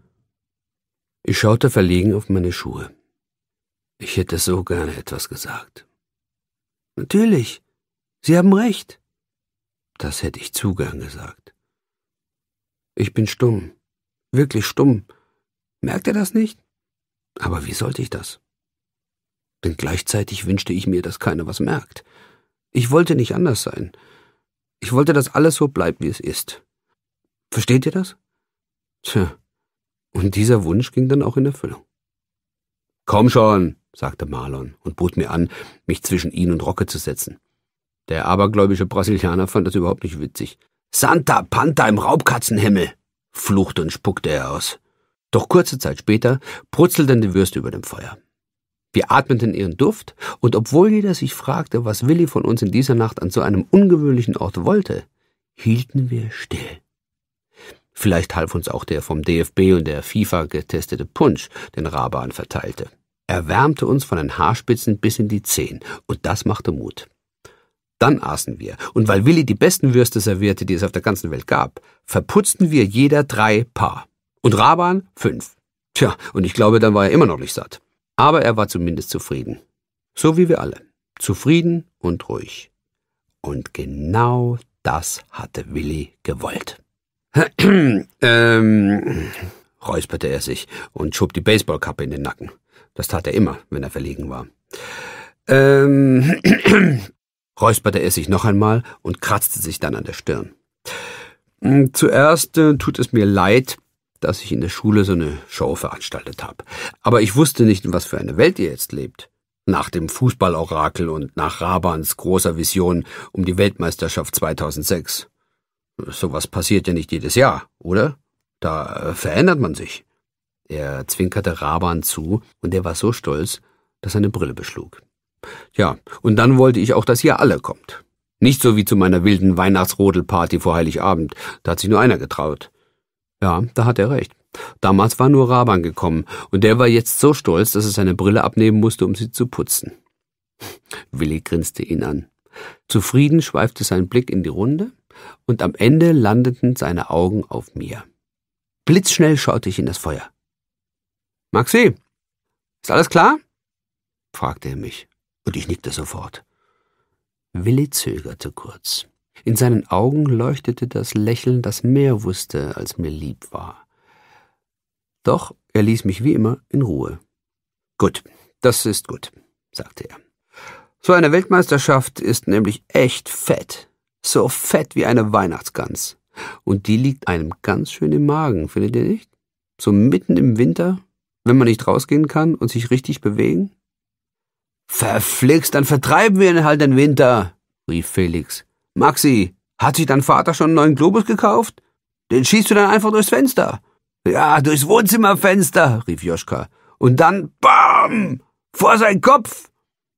Ich schaute verlegen auf meine Schuhe. Ich hätte so gerne etwas gesagt. Natürlich, Sie haben recht. Das hätte ich zu gern gesagt. Ich bin stumm, wirklich stumm. Merkt er das nicht? Aber wie sollte ich das? Denn gleichzeitig wünschte ich mir, dass keiner was merkt. Ich wollte nicht anders sein. Ich wollte, dass alles so bleibt, wie es ist. Versteht ihr das? Tja, und dieser Wunsch ging dann auch in Erfüllung. Komm schon, sagte Marlon und bot mir an, mich zwischen ihn und Rocke zu setzen. Der abergläubische Brasilianer fand das überhaupt nicht witzig. Santa Panta im Raubkatzenhimmel! fluchte und spuckte er aus. Doch kurze Zeit später brutzelten die Würste über dem Feuer. Wir atmeten ihren Duft, und obwohl jeder sich fragte, was Willi von uns in dieser Nacht an so einem ungewöhnlichen Ort wollte, hielten wir still. Vielleicht half uns auch der vom DFB und der FIFA getestete Punsch, den Raban verteilte. Er wärmte uns von den Haarspitzen bis in die Zehen, und das machte Mut. Dann aßen wir, und weil Willi die besten Würste servierte, die es auf der ganzen Welt gab, verputzten wir jeder drei Paar. Und Raban fünf. Tja, und ich glaube, dann war er immer noch nicht satt. Aber er war zumindest zufrieden. So wie wir alle. Zufrieden und ruhig. Und genau das hatte Willi gewollt. ähm, räusperte er sich und schob die Baseballkappe in den Nacken. Das tat er immer, wenn er verlegen war. Ähm, räusperte er sich noch einmal und kratzte sich dann an der Stirn. Hm, zuerst äh, tut es mir leid, dass ich in der Schule so eine Show veranstaltet habe. Aber ich wusste nicht, in was für eine Welt ihr jetzt lebt. Nach dem Fußballorakel und nach Rabans großer Vision um die Weltmeisterschaft 2006. Sowas passiert ja nicht jedes Jahr, oder? Da äh, verändert man sich. Er zwinkerte Raban zu, und er war so stolz, dass seine Brille beschlug. Ja, und dann wollte ich auch, dass ihr alle kommt. Nicht so wie zu meiner wilden Weihnachtsrodelparty vor Heiligabend, da hat sich nur einer getraut. Ja, da hat er recht. Damals war nur Raban gekommen, und der war jetzt so stolz, dass er seine Brille abnehmen musste, um sie zu putzen. Willi grinste ihn an. Zufrieden schweifte sein Blick in die Runde, und am Ende landeten seine Augen auf mir. Blitzschnell schaute ich in das Feuer. Maxi, ist alles klar? fragte er mich, und ich nickte sofort. Willi zögerte kurz. In seinen Augen leuchtete das Lächeln, das mehr wusste, als mir lieb war. Doch er ließ mich wie immer in Ruhe. Gut, das ist gut, sagte er. So eine Weltmeisterschaft ist nämlich echt fett. So fett wie eine Weihnachtsgans. Und die liegt einem ganz schön im Magen, findet ihr nicht? So mitten im Winter wenn man nicht rausgehen kann und sich richtig bewegen? Verflixt, dann vertreiben wir ihn halt den Winter, rief Felix. Maxi, hat sich dein Vater schon einen neuen Globus gekauft? Den schießt du dann einfach durchs Fenster. Ja, durchs Wohnzimmerfenster, rief Joschka. Und dann BAM! Vor seinen Kopf!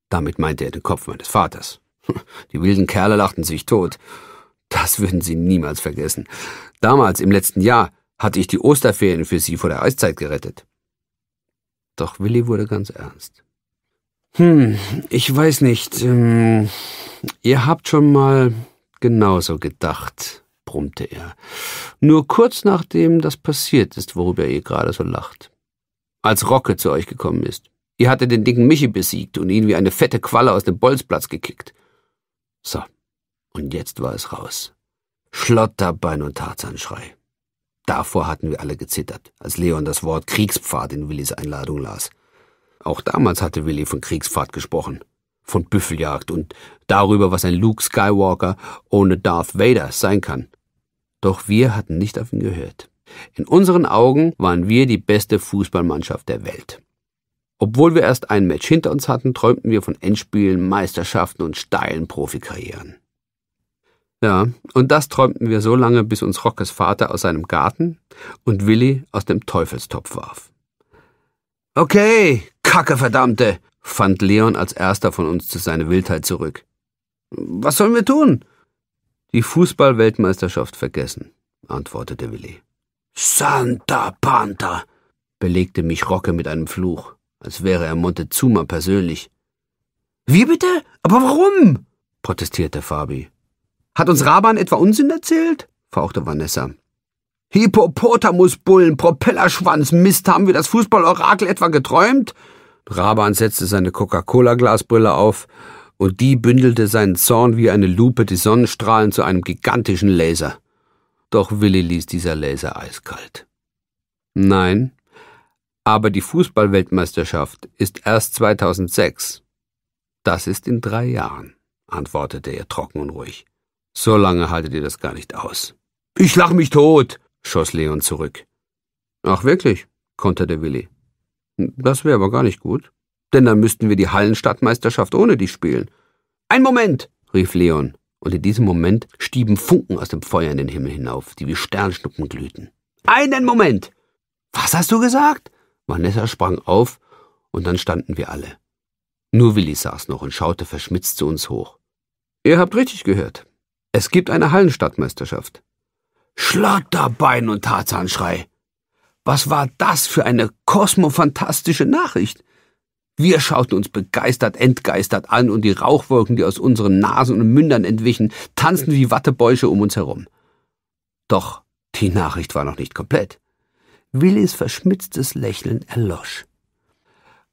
Damit meinte er den Kopf meines Vaters. Die wilden Kerle lachten sich tot. Das würden sie niemals vergessen. Damals, im letzten Jahr, hatte ich die Osterferien für sie vor der Eiszeit gerettet. Doch Willi wurde ganz ernst. Hm, ich weiß nicht. Ähm, ihr habt schon mal genauso gedacht, brummte er. Nur kurz nachdem das passiert ist, worüber ihr gerade so lacht. Als Rocke zu euch gekommen ist. Ihr hattet den dicken Michi besiegt und ihn wie eine fette Qualle aus dem Bolzplatz gekickt. So, und jetzt war es raus. Schlotterbein und Tarzanschrei. Davor hatten wir alle gezittert, als Leon das Wort Kriegspfad in Willis Einladung las. Auch damals hatte Willi von Kriegspfad gesprochen, von Büffeljagd und darüber, was ein Luke Skywalker ohne Darth Vader sein kann. Doch wir hatten nicht auf ihn gehört. In unseren Augen waren wir die beste Fußballmannschaft der Welt. Obwohl wir erst ein Match hinter uns hatten, träumten wir von Endspielen, Meisterschaften und steilen Profikarrieren. Ja, und das träumten wir so lange, bis uns Rockes Vater aus seinem Garten und Willi aus dem Teufelstopf warf. Okay, Kacke verdammte, fand Leon als erster von uns zu seiner Wildheit zurück. Was sollen wir tun? Die Fußballweltmeisterschaft vergessen, antwortete Willi. Santa Panta, belegte mich Rocke mit einem Fluch, als wäre er Montezuma persönlich. Wie bitte? Aber warum? protestierte Fabi. Hat uns Raban etwa Unsinn erzählt? fauchte Vanessa. Hippopotamusbullen, Propellerschwanz, Mist, haben wir das Fußballorakel etwa geträumt? Raban setzte seine Coca-Cola-Glasbrille auf und die bündelte seinen Zorn wie eine Lupe die Sonnenstrahlen zu einem gigantischen Laser. Doch Willi ließ dieser Laser eiskalt. Nein, aber die Fußballweltmeisterschaft ist erst 2006. Das ist in drei Jahren, antwortete er trocken und ruhig. So lange haltet ihr das gar nicht aus. Ich lach mich tot, schoss Leon zurück. Ach wirklich, konterte Willi. Das wäre aber gar nicht gut, denn dann müssten wir die Hallenstadtmeisterschaft ohne dich spielen. Ein Moment, rief Leon, und in diesem Moment stieben Funken aus dem Feuer in den Himmel hinauf, die wie Sternschnuppen glühten. Einen Moment! Was hast du gesagt? Vanessa sprang auf, und dann standen wir alle. Nur Willi saß noch und schaute verschmitzt zu uns hoch. Ihr habt richtig gehört. Es gibt eine Hallenstadtmeisterschaft. Schlotterbein und Tarzanschrei. Was war das für eine kosmofantastische Nachricht? Wir schauten uns begeistert, entgeistert an und die Rauchwolken, die aus unseren Nasen und Mündern entwichen, tanzten wie Wattebäusche um uns herum. Doch die Nachricht war noch nicht komplett. Willis verschmitztes Lächeln erlosch.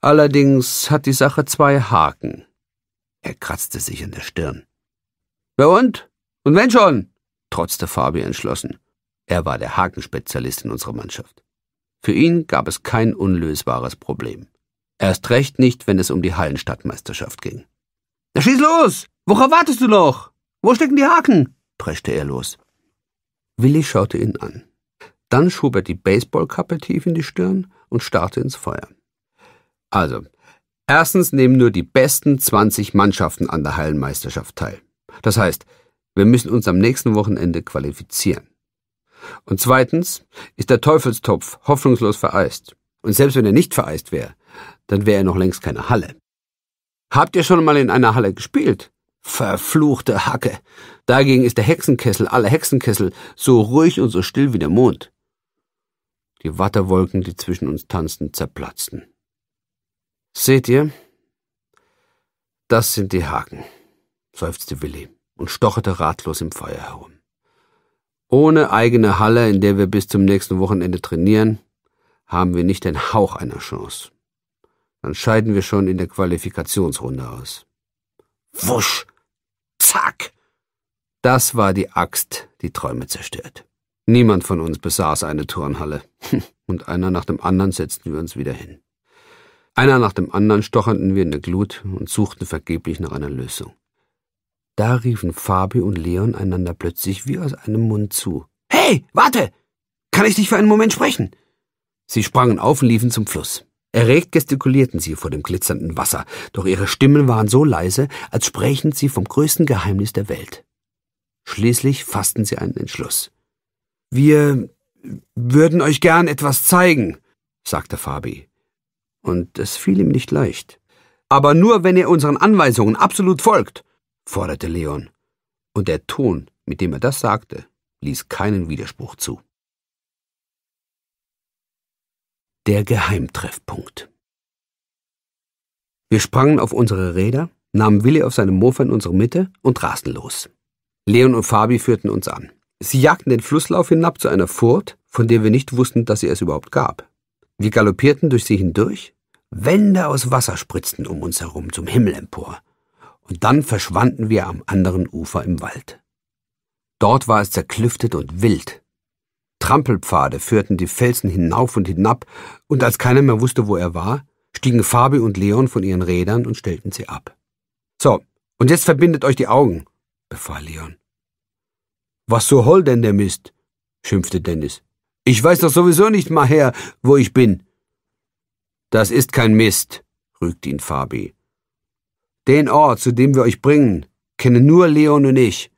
Allerdings hat die Sache zwei Haken. Er kratzte sich an der Stirn. Ja und? Und wenn schon, trotzte Fabi entschlossen. Er war der Hakenspezialist in unserer Mannschaft. Für ihn gab es kein unlösbares Problem. Erst recht nicht, wenn es um die Hallenstadtmeisterschaft ging. Na schieß los! Worauf wartest du noch? Wo stecken die Haken? preschte er los. Willi schaute ihn an. Dann schob er die Baseballkappe tief in die Stirn und starrte ins Feuer. Also, erstens nehmen nur die besten 20 Mannschaften an der Hallenmeisterschaft teil. Das heißt, wir müssen uns am nächsten Wochenende qualifizieren. Und zweitens ist der Teufelstopf hoffnungslos vereist. Und selbst wenn er nicht vereist wäre, dann wäre er noch längst keine Halle. Habt ihr schon mal in einer Halle gespielt? Verfluchte Hacke. Dagegen ist der Hexenkessel aller Hexenkessel so ruhig und so still wie der Mond. Die Watterwolken, die zwischen uns tanzten, zerplatzten. Seht ihr? Das sind die Haken, seufzte Willi und stocherte ratlos im Feuer herum. Ohne eigene Halle, in der wir bis zum nächsten Wochenende trainieren, haben wir nicht den Hauch einer Chance. Dann scheiden wir schon in der Qualifikationsrunde aus. Wusch! Zack! Das war die Axt, die Träume zerstört. Niemand von uns besaß eine Turnhalle. Und einer nach dem anderen setzten wir uns wieder hin. Einer nach dem anderen stocherten wir in der Glut und suchten vergeblich nach einer Lösung. Da riefen Fabi und Leon einander plötzlich wie aus einem Mund zu. Hey, warte! Kann ich dich für einen Moment sprechen? Sie sprangen auf und liefen zum Fluss. Erregt gestikulierten sie vor dem glitzernden Wasser, doch ihre Stimmen waren so leise, als sprächen sie vom größten Geheimnis der Welt. Schließlich fassten sie einen Entschluss. Wir würden euch gern etwas zeigen, sagte Fabi. Und es fiel ihm nicht leicht. Aber nur, wenn ihr unseren Anweisungen absolut folgt forderte Leon, und der Ton, mit dem er das sagte, ließ keinen Widerspruch zu. Der Geheimtreffpunkt. Wir sprangen auf unsere Räder, nahmen Willi auf seinem Mofa in unsere Mitte und rasten los. Leon und Fabi führten uns an. Sie jagten den Flusslauf hinab zu einer Furt, von der wir nicht wussten, dass sie es überhaupt gab. Wir galoppierten durch sie hindurch, Wände aus Wasser spritzten um uns herum zum Himmel empor und dann verschwanden wir am anderen Ufer im Wald. Dort war es zerklüftet und wild. Trampelpfade führten die Felsen hinauf und hinab, und als keiner mehr wusste, wo er war, stiegen Fabi und Leon von ihren Rädern und stellten sie ab. So, und jetzt verbindet euch die Augen, befahl Leon. Was so hol denn der Mist? schimpfte Dennis. Ich weiß doch sowieso nicht mal her, wo ich bin. Das ist kein Mist, rügte ihn Fabi. Den Ort, zu dem wir euch bringen, kennen nur Leon und ich.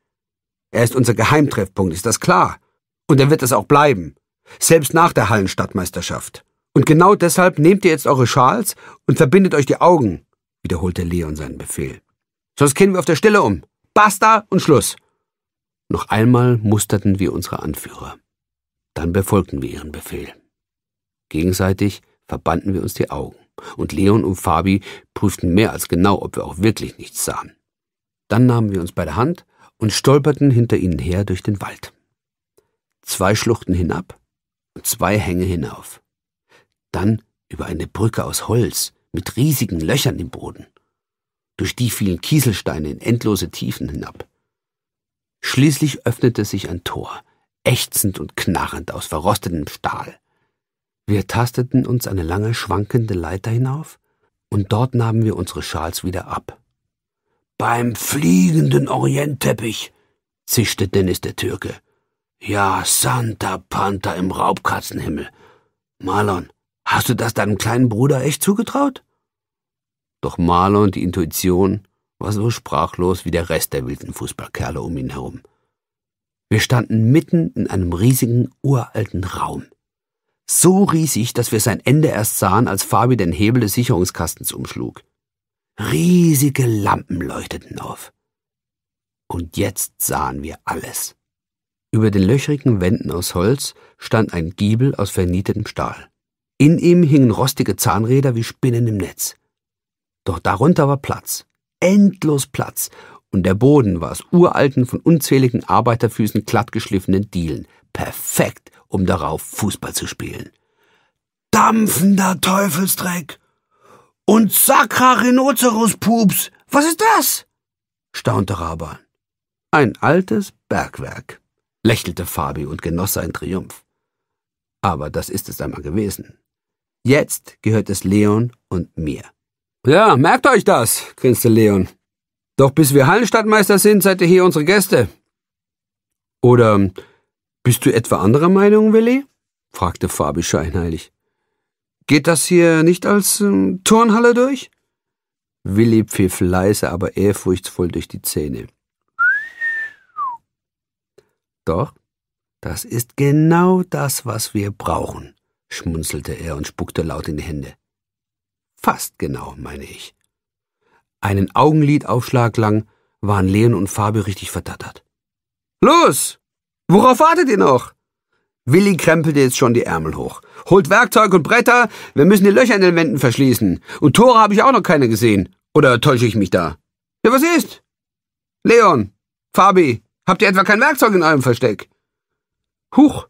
Er ist unser Geheimtreffpunkt, ist das klar? Und er wird es auch bleiben, selbst nach der Hallenstadtmeisterschaft. Und genau deshalb nehmt ihr jetzt eure Schals und verbindet euch die Augen, wiederholte Leon seinen Befehl. Sonst kehren wir auf der Stelle um. Basta und Schluss. Noch einmal musterten wir unsere Anführer. Dann befolgten wir ihren Befehl. Gegenseitig verbanden wir uns die Augen und Leon und Fabi prüften mehr als genau, ob wir auch wirklich nichts sahen. Dann nahmen wir uns bei der Hand und stolperten hinter ihnen her durch den Wald. Zwei Schluchten hinab und zwei Hänge hinauf. Dann über eine Brücke aus Holz mit riesigen Löchern im Boden. Durch die fielen Kieselsteine in endlose Tiefen hinab. Schließlich öffnete sich ein Tor, ächzend und knarrend aus verrostetem Stahl. Wir tasteten uns eine lange, schwankende Leiter hinauf, und dort nahmen wir unsere Schals wieder ab. Beim fliegenden Orientteppich, zischte Dennis der Türke. Ja, Santa Panta im Raubkatzenhimmel. Marlon, hast du das deinem kleinen Bruder echt zugetraut? Doch Marlon, die Intuition, war so sprachlos wie der Rest der wilden Fußballkerle um ihn herum. Wir standen mitten in einem riesigen, uralten Raum. So riesig, dass wir sein Ende erst sahen, als Fabi den Hebel des Sicherungskastens umschlug. Riesige Lampen leuchteten auf. Und jetzt sahen wir alles. Über den löchrigen Wänden aus Holz stand ein Giebel aus vernietetem Stahl. In ihm hingen rostige Zahnräder wie Spinnen im Netz. Doch darunter war Platz, endlos Platz, und der Boden war aus uralten, von unzähligen Arbeiterfüßen glattgeschliffenen Dielen, perfekt um darauf Fußball zu spielen. Dampfender Teufelsdreck! Und sakra rhinoceros pups Was ist das? staunte Raban. Ein altes Bergwerk, lächelte Fabi und genoss seinen Triumph. Aber das ist es einmal gewesen. Jetzt gehört es Leon und mir. Ja, merkt euch das, grinste Leon. Doch bis wir Hallenstadtmeister sind, seid ihr hier unsere Gäste. Oder bist du etwa anderer Meinung, Willi? fragte Fabi scheinheilig. Geht das hier nicht als ähm, Turnhalle durch? Willi pfiff leise, aber ehrfurchtsvoll durch die Zähne. Doch, das ist genau das, was wir brauchen, schmunzelte er und spuckte laut in die Hände. Fast genau, meine ich. Einen Augenlidaufschlag lang waren Leon und Fabi richtig verdattert. Los! Worauf wartet ihr noch? Willi krempelte jetzt schon die Ärmel hoch. Holt Werkzeug und Bretter, wir müssen die Löcher in den Wänden verschließen. Und Tore habe ich auch noch keine gesehen. Oder täusche ich mich da? Ja, was ist? Leon, Fabi, habt ihr etwa kein Werkzeug in eurem Versteck? Huch,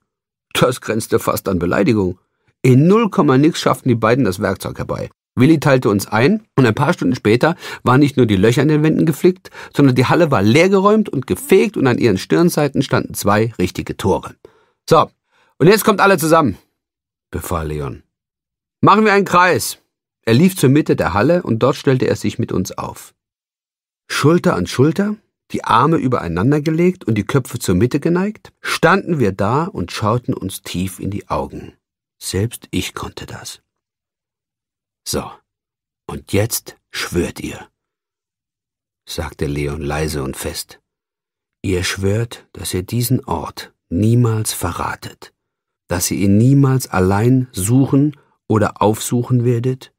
das grenzte fast an Beleidigung. In null Komma nix schafften die beiden das Werkzeug herbei. Willi teilte uns ein und ein paar Stunden später waren nicht nur die Löcher in den Wänden geflickt, sondern die Halle war leergeräumt und gefegt und an ihren Stirnseiten standen zwei richtige Tore. So, und jetzt kommt alle zusammen, befahl Leon. Machen wir einen Kreis. Er lief zur Mitte der Halle und dort stellte er sich mit uns auf. Schulter an Schulter, die Arme übereinander gelegt und die Köpfe zur Mitte geneigt, standen wir da und schauten uns tief in die Augen. Selbst ich konnte das. So, und jetzt schwört ihr, sagte Leon leise und fest. Ihr schwört, dass ihr diesen Ort niemals verratet, dass ihr ihn niemals allein suchen oder aufsuchen werdet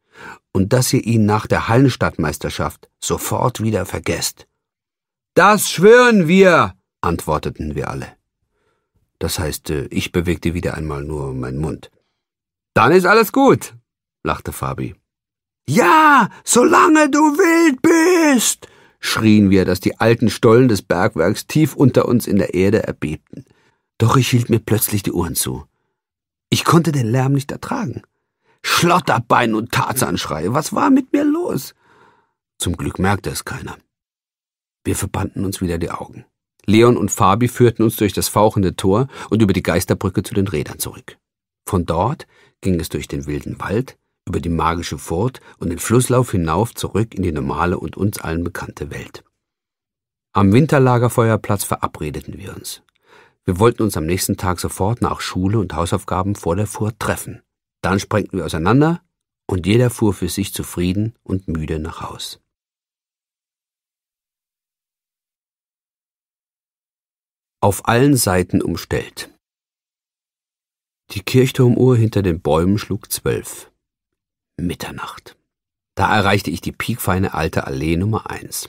und dass ihr ihn nach der Hallenstadtmeisterschaft sofort wieder vergesst. Das schwören wir, antworteten wir alle. Das heißt, äh, ich bewegte wieder einmal nur meinen Mund. Dann ist alles gut, lachte Fabi. Ja, solange du wild bist, schrien wir, dass die alten Stollen des Bergwerks tief unter uns in der Erde erbebten. Doch ich hielt mir plötzlich die Ohren zu. Ich konnte den Lärm nicht ertragen. Schlotterbein und Tarzanschrei, was war mit mir los? Zum Glück merkte es keiner. Wir verbanden uns wieder die Augen. Leon und Fabi führten uns durch das fauchende Tor und über die Geisterbrücke zu den Rädern zurück. Von dort ging es durch den wilden Wald, über die magische Furt und den Flusslauf hinauf zurück in die normale und uns allen bekannte Welt. Am Winterlagerfeuerplatz verabredeten wir uns. Wir wollten uns am nächsten Tag sofort nach Schule und Hausaufgaben vor der Furt treffen. Dann sprengten wir auseinander und jeder fuhr für sich zufrieden und müde nach Haus. Auf allen Seiten umstellt. Die Kirchturmuhr hinter den Bäumen schlug zwölf. Mitternacht. Da erreichte ich die piekfeine alte Allee Nummer 1.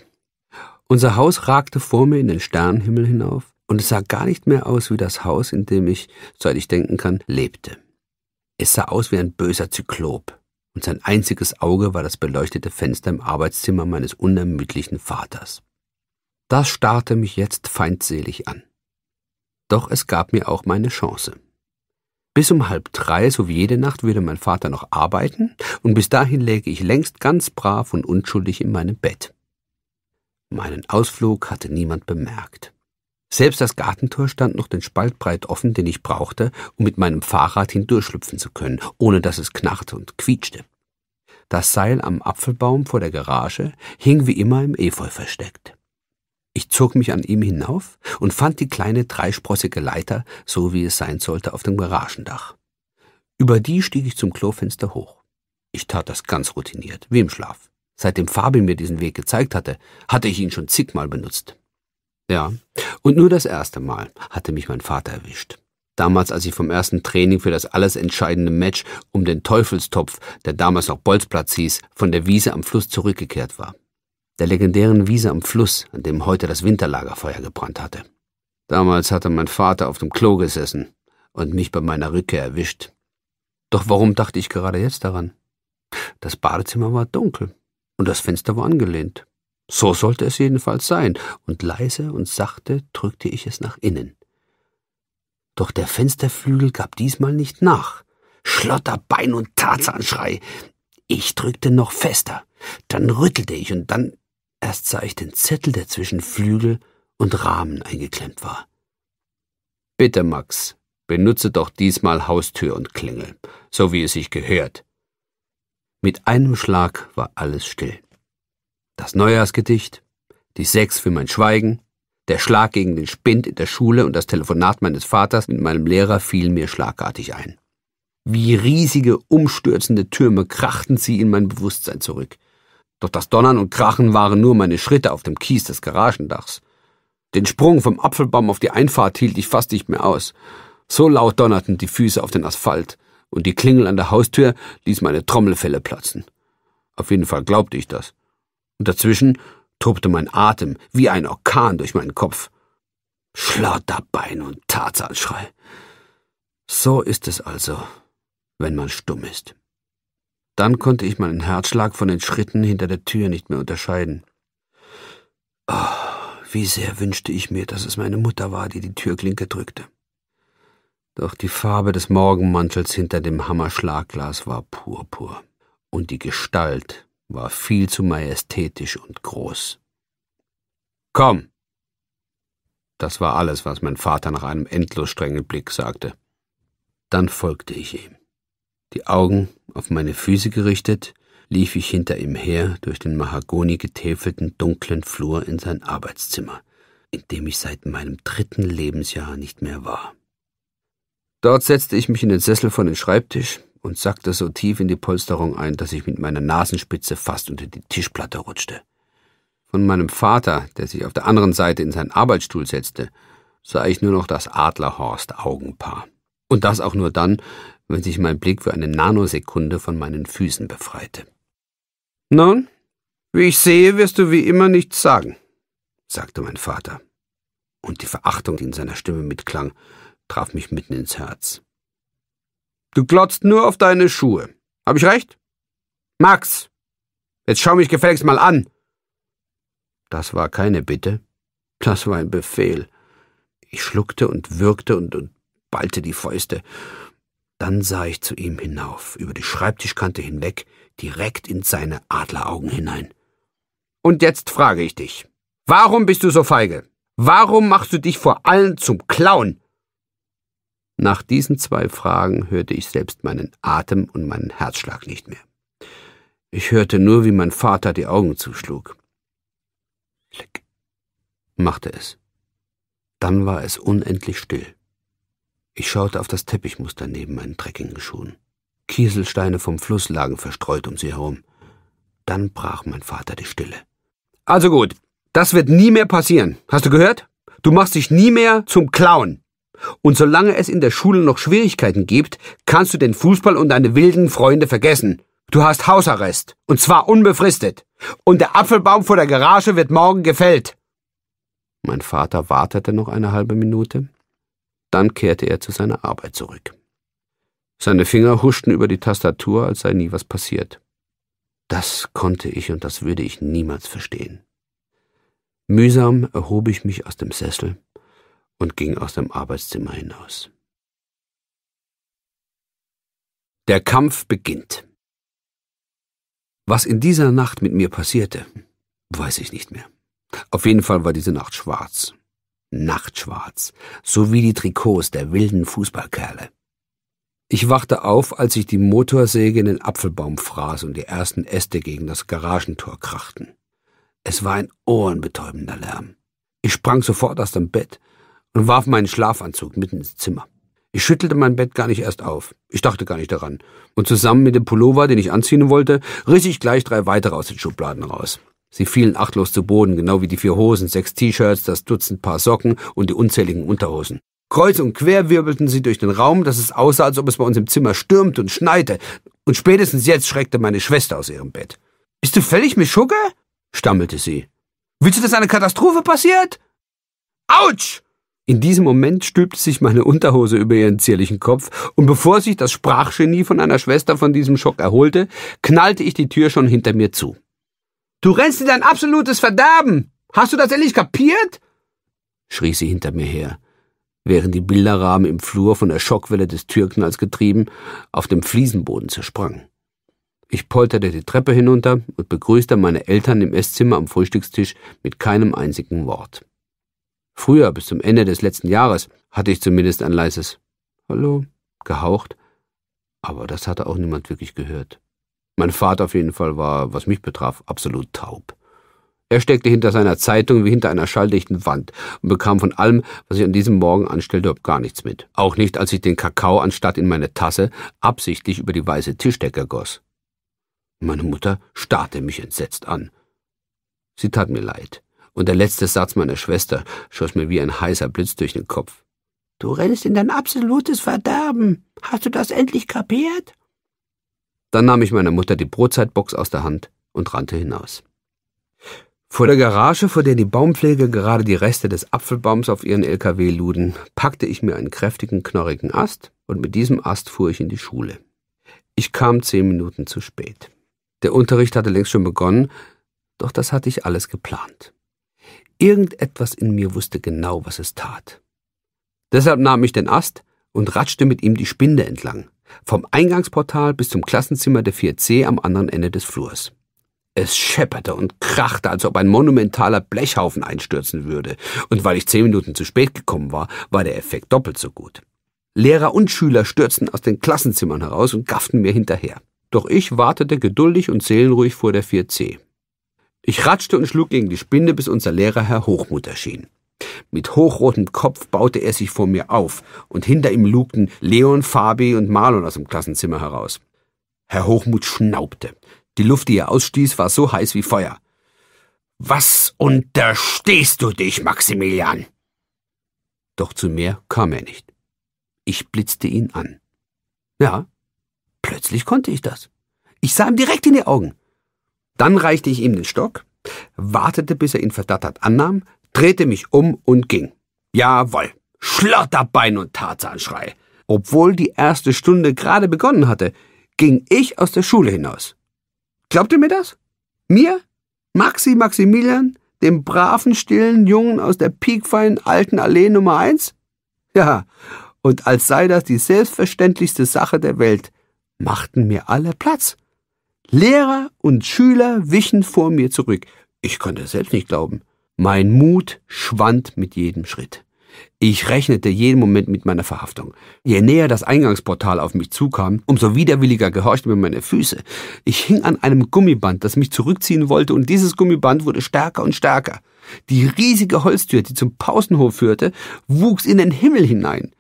Unser Haus ragte vor mir in den Sternenhimmel hinauf, und es sah gar nicht mehr aus wie das Haus, in dem ich, seit ich denken kann, lebte. Es sah aus wie ein böser Zyklop, und sein einziges Auge war das beleuchtete Fenster im Arbeitszimmer meines unermüdlichen Vaters. Das starrte mich jetzt feindselig an. Doch es gab mir auch meine Chance. Bis um halb drei, so wie jede Nacht, würde mein Vater noch arbeiten, und bis dahin läge ich längst ganz brav und unschuldig in meinem Bett. Meinen Ausflug hatte niemand bemerkt. Selbst das Gartentor stand noch den Spalt breit offen, den ich brauchte, um mit meinem Fahrrad hindurchschlüpfen zu können, ohne dass es knarrte und quietschte. Das Seil am Apfelbaum vor der Garage hing wie immer im Efeu versteckt. Ich zog mich an ihm hinauf und fand die kleine dreisprossige Leiter, so wie es sein sollte, auf dem Garagendach. Über die stieg ich zum Klofenster hoch. Ich tat das ganz routiniert, wie im Schlaf. Seitdem Fabi mir diesen Weg gezeigt hatte, hatte ich ihn schon zigmal benutzt. Ja, und nur das erste Mal hatte mich mein Vater erwischt. Damals, als ich vom ersten Training für das alles entscheidende Match um den Teufelstopf, der damals noch Bolzplatz hieß, von der Wiese am Fluss zurückgekehrt war der legendären Wiese am Fluss, an dem heute das Winterlagerfeuer gebrannt hatte. Damals hatte mein Vater auf dem Klo gesessen und mich bei meiner Rückkehr erwischt. Doch warum dachte ich gerade jetzt daran? Das Badezimmer war dunkel und das Fenster war angelehnt. So sollte es jedenfalls sein, und leise und sachte drückte ich es nach innen. Doch der Fensterflügel gab diesmal nicht nach. Schlotterbein und Tarzanschrei. Ich drückte noch fester, dann rüttelte ich und dann Erst sah ich den Zettel, der zwischen Flügel und Rahmen eingeklemmt war. Bitte, Max, benutze doch diesmal Haustür und Klingel, so wie es sich gehört. Mit einem Schlag war alles still. Das Neujahrsgedicht, die Sechs für mein Schweigen, der Schlag gegen den Spind in der Schule und das Telefonat meines Vaters mit meinem Lehrer fielen mir schlagartig ein. Wie riesige, umstürzende Türme krachten sie in mein Bewusstsein zurück. Doch das Donnern und Krachen waren nur meine Schritte auf dem Kies des Garagendachs. Den Sprung vom Apfelbaum auf die Einfahrt hielt ich fast nicht mehr aus. So laut donnerten die Füße auf den Asphalt, und die Klingel an der Haustür ließ meine Trommelfelle platzen. Auf jeden Fall glaubte ich das. Und dazwischen tobte mein Atem wie ein Orkan durch meinen Kopf. Schlotterbein und Tarzanschrei. So ist es also, wenn man stumm ist. Dann konnte ich meinen Herzschlag von den Schritten hinter der Tür nicht mehr unterscheiden. Oh, wie sehr wünschte ich mir, dass es meine Mutter war, die die Türklinke drückte. Doch die Farbe des Morgenmantels hinter dem Hammerschlagglas war purpur, und die Gestalt war viel zu majestätisch und groß. Komm! Das war alles, was mein Vater nach einem endlos strengen Blick sagte. Dann folgte ich ihm. Die Augen auf meine Füße gerichtet, lief ich hinter ihm her durch den mahagoni getäfelten dunklen Flur in sein Arbeitszimmer, in dem ich seit meinem dritten Lebensjahr nicht mehr war. Dort setzte ich mich in den Sessel von dem Schreibtisch und sackte so tief in die Polsterung ein, dass ich mit meiner Nasenspitze fast unter die Tischplatte rutschte. Von meinem Vater, der sich auf der anderen Seite in seinen Arbeitsstuhl setzte, sah ich nur noch das Adlerhorst-Augenpaar. Und das auch nur dann, wenn sich mein Blick für eine Nanosekunde von meinen Füßen befreite. Nun, wie ich sehe, wirst du wie immer nichts sagen, sagte mein Vater. Und die Verachtung, die in seiner Stimme mitklang, traf mich mitten ins Herz. Du glotzt nur auf deine Schuhe. Hab ich recht? Max, jetzt schau mich gefälligst mal an. Das war keine Bitte, das war ein Befehl. Ich schluckte und würgte und, und ballte die Fäuste dann sah ich zu ihm hinauf, über die Schreibtischkante hinweg, direkt in seine Adleraugen hinein. Und jetzt frage ich dich, warum bist du so feige? Warum machst du dich vor allen zum Clown? Nach diesen zwei Fragen hörte ich selbst meinen Atem und meinen Herzschlag nicht mehr. Ich hörte nur, wie mein Vater die Augen zuschlug. Klick, machte es. Dann war es unendlich still. Ich schaute auf das Teppichmuster neben meinen dreckigen Schuhen. Kieselsteine vom Fluss lagen verstreut um sie herum. Dann brach mein Vater die Stille. Also gut, das wird nie mehr passieren. Hast du gehört? Du machst dich nie mehr zum Clown. Und solange es in der Schule noch Schwierigkeiten gibt, kannst du den Fußball und deine wilden Freunde vergessen. Du hast Hausarrest, und zwar unbefristet. Und der Apfelbaum vor der Garage wird morgen gefällt. Mein Vater wartete noch eine halbe Minute, dann kehrte er zu seiner Arbeit zurück. Seine Finger huschten über die Tastatur, als sei nie was passiert. Das konnte ich und das würde ich niemals verstehen. Mühsam erhob ich mich aus dem Sessel und ging aus dem Arbeitszimmer hinaus. Der Kampf beginnt. Was in dieser Nacht mit mir passierte, weiß ich nicht mehr. Auf jeden Fall war diese Nacht schwarz nachtschwarz, sowie die Trikots der wilden Fußballkerle. Ich wachte auf, als ich die Motorsäge in den Apfelbaum fraß und die ersten Äste gegen das Garagentor krachten. Es war ein ohrenbetäubender Lärm. Ich sprang sofort aus dem Bett und warf meinen Schlafanzug mitten ins Zimmer. Ich schüttelte mein Bett gar nicht erst auf. Ich dachte gar nicht daran. Und zusammen mit dem Pullover, den ich anziehen wollte, riss ich gleich drei weitere aus den Schubladen raus. Sie fielen achtlos zu Boden, genau wie die vier Hosen, sechs T-Shirts, das Dutzend Paar Socken und die unzähligen Unterhosen. Kreuz und quer wirbelten sie durch den Raum, dass es aussah, als ob es bei uns im Zimmer stürmt und schneite. Und spätestens jetzt schreckte meine Schwester aus ihrem Bett. Bist du völlig mit Sugar? stammelte sie. Willst du, dass eine Katastrophe passiert? Autsch! In diesem Moment stülpte sich meine Unterhose über ihren zierlichen Kopf, und bevor sich das Sprachgenie von einer Schwester von diesem Schock erholte, knallte ich die Tür schon hinter mir zu. Du rennst in dein absolutes Verderben. Hast du das endlich kapiert? schrie sie hinter mir her, während die Bilderrahmen im Flur von der Schockwelle des Türknalls getrieben auf dem Fliesenboden zersprangen. Ich polterte die Treppe hinunter und begrüßte meine Eltern im Esszimmer am Frühstückstisch mit keinem einzigen Wort. Früher, bis zum Ende des letzten Jahres, hatte ich zumindest ein leises Hallo gehaucht, aber das hatte auch niemand wirklich gehört. Mein Vater auf jeden Fall war, was mich betraf, absolut taub. Er steckte hinter seiner Zeitung wie hinter einer schalldichten Wand und bekam von allem, was ich an diesem Morgen anstellte, überhaupt gar nichts mit. Auch nicht, als ich den Kakao anstatt in meine Tasse absichtlich über die weiße Tischdecke goss. Meine Mutter starrte mich entsetzt an. Sie tat mir leid, und der letzte Satz meiner Schwester schoss mir wie ein heißer Blitz durch den Kopf. Du rennst in dein absolutes Verderben. Hast du das endlich kapiert? Dann nahm ich meiner Mutter die Brotzeitbox aus der Hand und rannte hinaus. Vor der Garage, vor der die Baumpflege gerade die Reste des Apfelbaums auf ihren LKW luden, packte ich mir einen kräftigen, knorrigen Ast und mit diesem Ast fuhr ich in die Schule. Ich kam zehn Minuten zu spät. Der Unterricht hatte längst schon begonnen, doch das hatte ich alles geplant. Irgendetwas in mir wusste genau, was es tat. Deshalb nahm ich den Ast und ratschte mit ihm die Spinde entlang. Vom Eingangsportal bis zum Klassenzimmer der 4C am anderen Ende des Flurs. Es schepperte und krachte, als ob ein monumentaler Blechhaufen einstürzen würde. Und weil ich zehn Minuten zu spät gekommen war, war der Effekt doppelt so gut. Lehrer und Schüler stürzten aus den Klassenzimmern heraus und gafften mir hinterher. Doch ich wartete geduldig und seelenruhig vor der 4C. Ich ratschte und schlug gegen die Spinde, bis unser Lehrer Herr Hochmut erschien. Mit hochrotem Kopf baute er sich vor mir auf, und hinter ihm lugten Leon, Fabi und Marlon aus dem Klassenzimmer heraus. Herr Hochmut schnaubte. Die Luft, die er ausstieß, war so heiß wie Feuer. Was unterstehst du dich, Maximilian? Doch zu mir kam er nicht. Ich blitzte ihn an. Ja, plötzlich konnte ich das. Ich sah ihm direkt in die Augen. Dann reichte ich ihm den Stock, wartete, bis er ihn verdattert annahm, drehte mich um und ging. Jawoll, Schlotterbein und Tarzanschrei. Obwohl die erste Stunde gerade begonnen hatte, ging ich aus der Schule hinaus. Glaubt ihr mir das? Mir? Maxi Maximilian? Dem braven, stillen Jungen aus der piekfeinen alten Allee Nummer 1? Ja, und als sei das die selbstverständlichste Sache der Welt, machten mir alle Platz. Lehrer und Schüler wichen vor mir zurück. Ich konnte es selbst nicht glauben. Mein Mut schwand mit jedem Schritt. Ich rechnete jeden Moment mit meiner Verhaftung. Je näher das Eingangsportal auf mich zukam, umso widerwilliger gehorchten mir meine Füße. Ich hing an einem Gummiband, das mich zurückziehen wollte, und dieses Gummiband wurde stärker und stärker. Die riesige Holztür, die zum Pausenhof führte, wuchs in den Himmel hinein.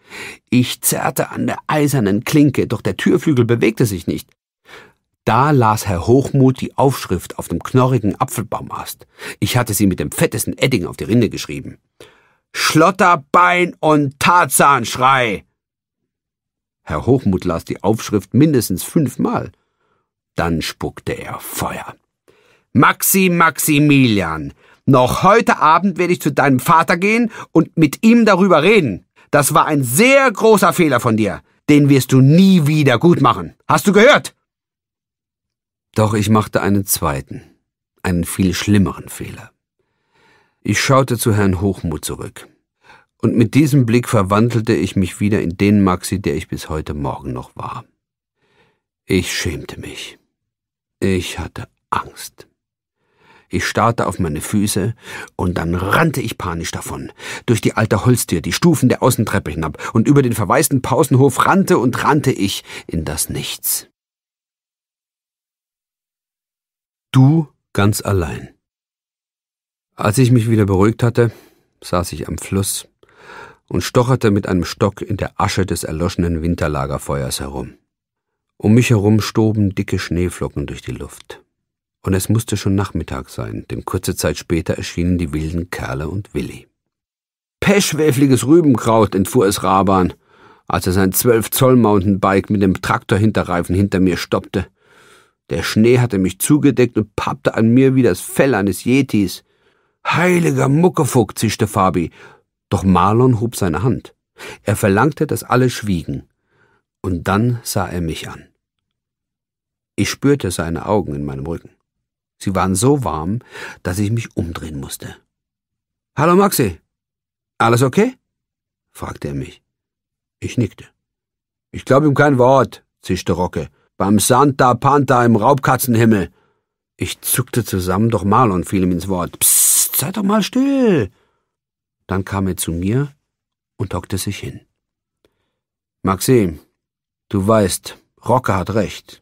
Ich zerrte an der eisernen Klinke, doch der Türflügel bewegte sich nicht. Da las Herr Hochmut die Aufschrift auf dem knorrigen Apfelbaumast. Ich hatte sie mit dem fettesten Edding auf die Rinde geschrieben. Schlotterbein und Tarzanschrei! Herr Hochmut las die Aufschrift mindestens fünfmal. Dann spuckte er Feuer. Maxi Maximilian, noch heute Abend werde ich zu deinem Vater gehen und mit ihm darüber reden. Das war ein sehr großer Fehler von dir. Den wirst du nie wieder gut machen. Hast du gehört? Doch ich machte einen zweiten, einen viel schlimmeren Fehler. Ich schaute zu Herrn Hochmut zurück. Und mit diesem Blick verwandelte ich mich wieder in den Maxi, der ich bis heute Morgen noch war. Ich schämte mich. Ich hatte Angst. Ich starrte auf meine Füße und dann rannte ich panisch davon. Durch die alte Holztür, die Stufen der Außentreppe hinab und über den verwaisten Pausenhof rannte und rannte ich in das Nichts. Du ganz allein. Als ich mich wieder beruhigt hatte, saß ich am Fluss und stocherte mit einem Stock in der Asche des erloschenen Winterlagerfeuers herum. Um mich herum stoben dicke Schneeflocken durch die Luft. Und es musste schon Nachmittag sein, denn kurze Zeit später erschienen die wilden Kerle und Willi. Peschwäfliges Rübenkraut, entfuhr es Raban, als er sein zwölf Zoll Mountainbike mit dem Traktorhinterreifen hinter mir stoppte. Der Schnee hatte mich zugedeckt und pappte an mir wie das Fell eines Yetis. Heiliger Muckefuck, zischte Fabi. Doch Marlon hob seine Hand. Er verlangte, dass alle schwiegen. Und dann sah er mich an. Ich spürte seine Augen in meinem Rücken. Sie waren so warm, dass ich mich umdrehen musste. Hallo Maxi. Alles okay? fragte er mich. Ich nickte. Ich glaube ihm kein Wort, zischte Rocke. Beim Santa Panta im Raubkatzenhimmel. Ich zuckte zusammen, doch Marlon fiel ihm ins Wort. Psst, sei doch mal still. Dann kam er zu mir und hockte sich hin. Maxim, du weißt, Rocke hat recht.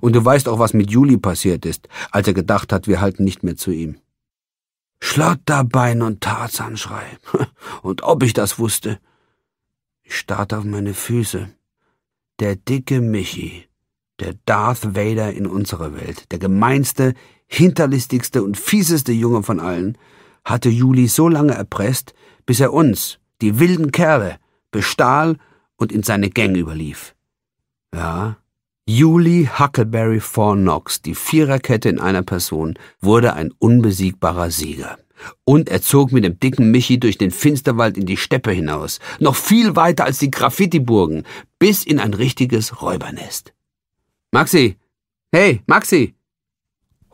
Und du weißt auch, was mit Juli passiert ist, als er gedacht hat, wir halten nicht mehr zu ihm. Schlotterbein und Tarzanschrei. Und ob ich das wusste. Ich starrte auf meine Füße. Der dicke Michi der Darth Vader in unserer Welt, der gemeinste, hinterlistigste und fieseste Junge von allen, hatte Juli so lange erpresst, bis er uns, die wilden Kerle, bestahl und in seine Gang überlief. Ja, Julie Huckleberry Four Knox, die Viererkette in einer Person, wurde ein unbesiegbarer Sieger. Und er zog mit dem dicken Michi durch den Finsterwald in die Steppe hinaus, noch viel weiter als die Graffiti-Burgen, bis in ein richtiges Räubernest. Maxi! Hey, Maxi!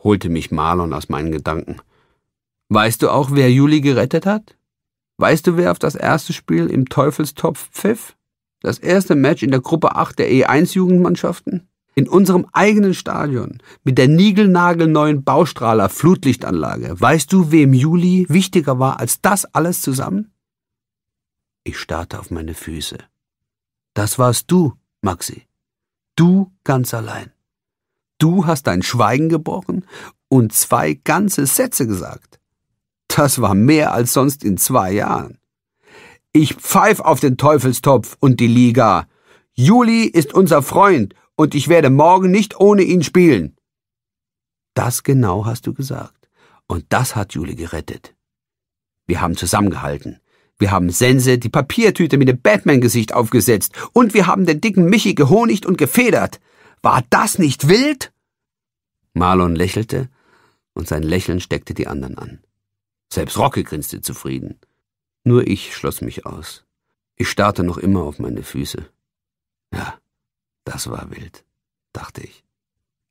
holte mich Marlon aus meinen Gedanken. Weißt du auch, wer Juli gerettet hat? Weißt du, wer auf das erste Spiel im Teufelstopf pfiff? Das erste Match in der Gruppe 8 der E1-Jugendmannschaften? In unserem eigenen Stadion, mit der niegelnagelneuen Baustrahler Flutlichtanlage. Weißt du, wem Juli wichtiger war als das alles zusammen? Ich starrte auf meine Füße. Das warst du, Maxi. Du ganz allein. Du hast dein Schweigen gebrochen und zwei ganze Sätze gesagt. Das war mehr als sonst in zwei Jahren. Ich pfeif auf den Teufelstopf und die Liga. Juli ist unser Freund und ich werde morgen nicht ohne ihn spielen. Das genau hast du gesagt. Und das hat Juli gerettet. Wir haben zusammengehalten. Wir haben Sense die Papiertüte mit dem Batman-Gesicht aufgesetzt und wir haben den dicken Michi gehonigt und gefedert. War das nicht wild? Marlon lächelte und sein Lächeln steckte die anderen an. Selbst Rocke grinste zufrieden. Nur ich schloss mich aus. Ich starrte noch immer auf meine Füße. Ja, das war wild, dachte ich.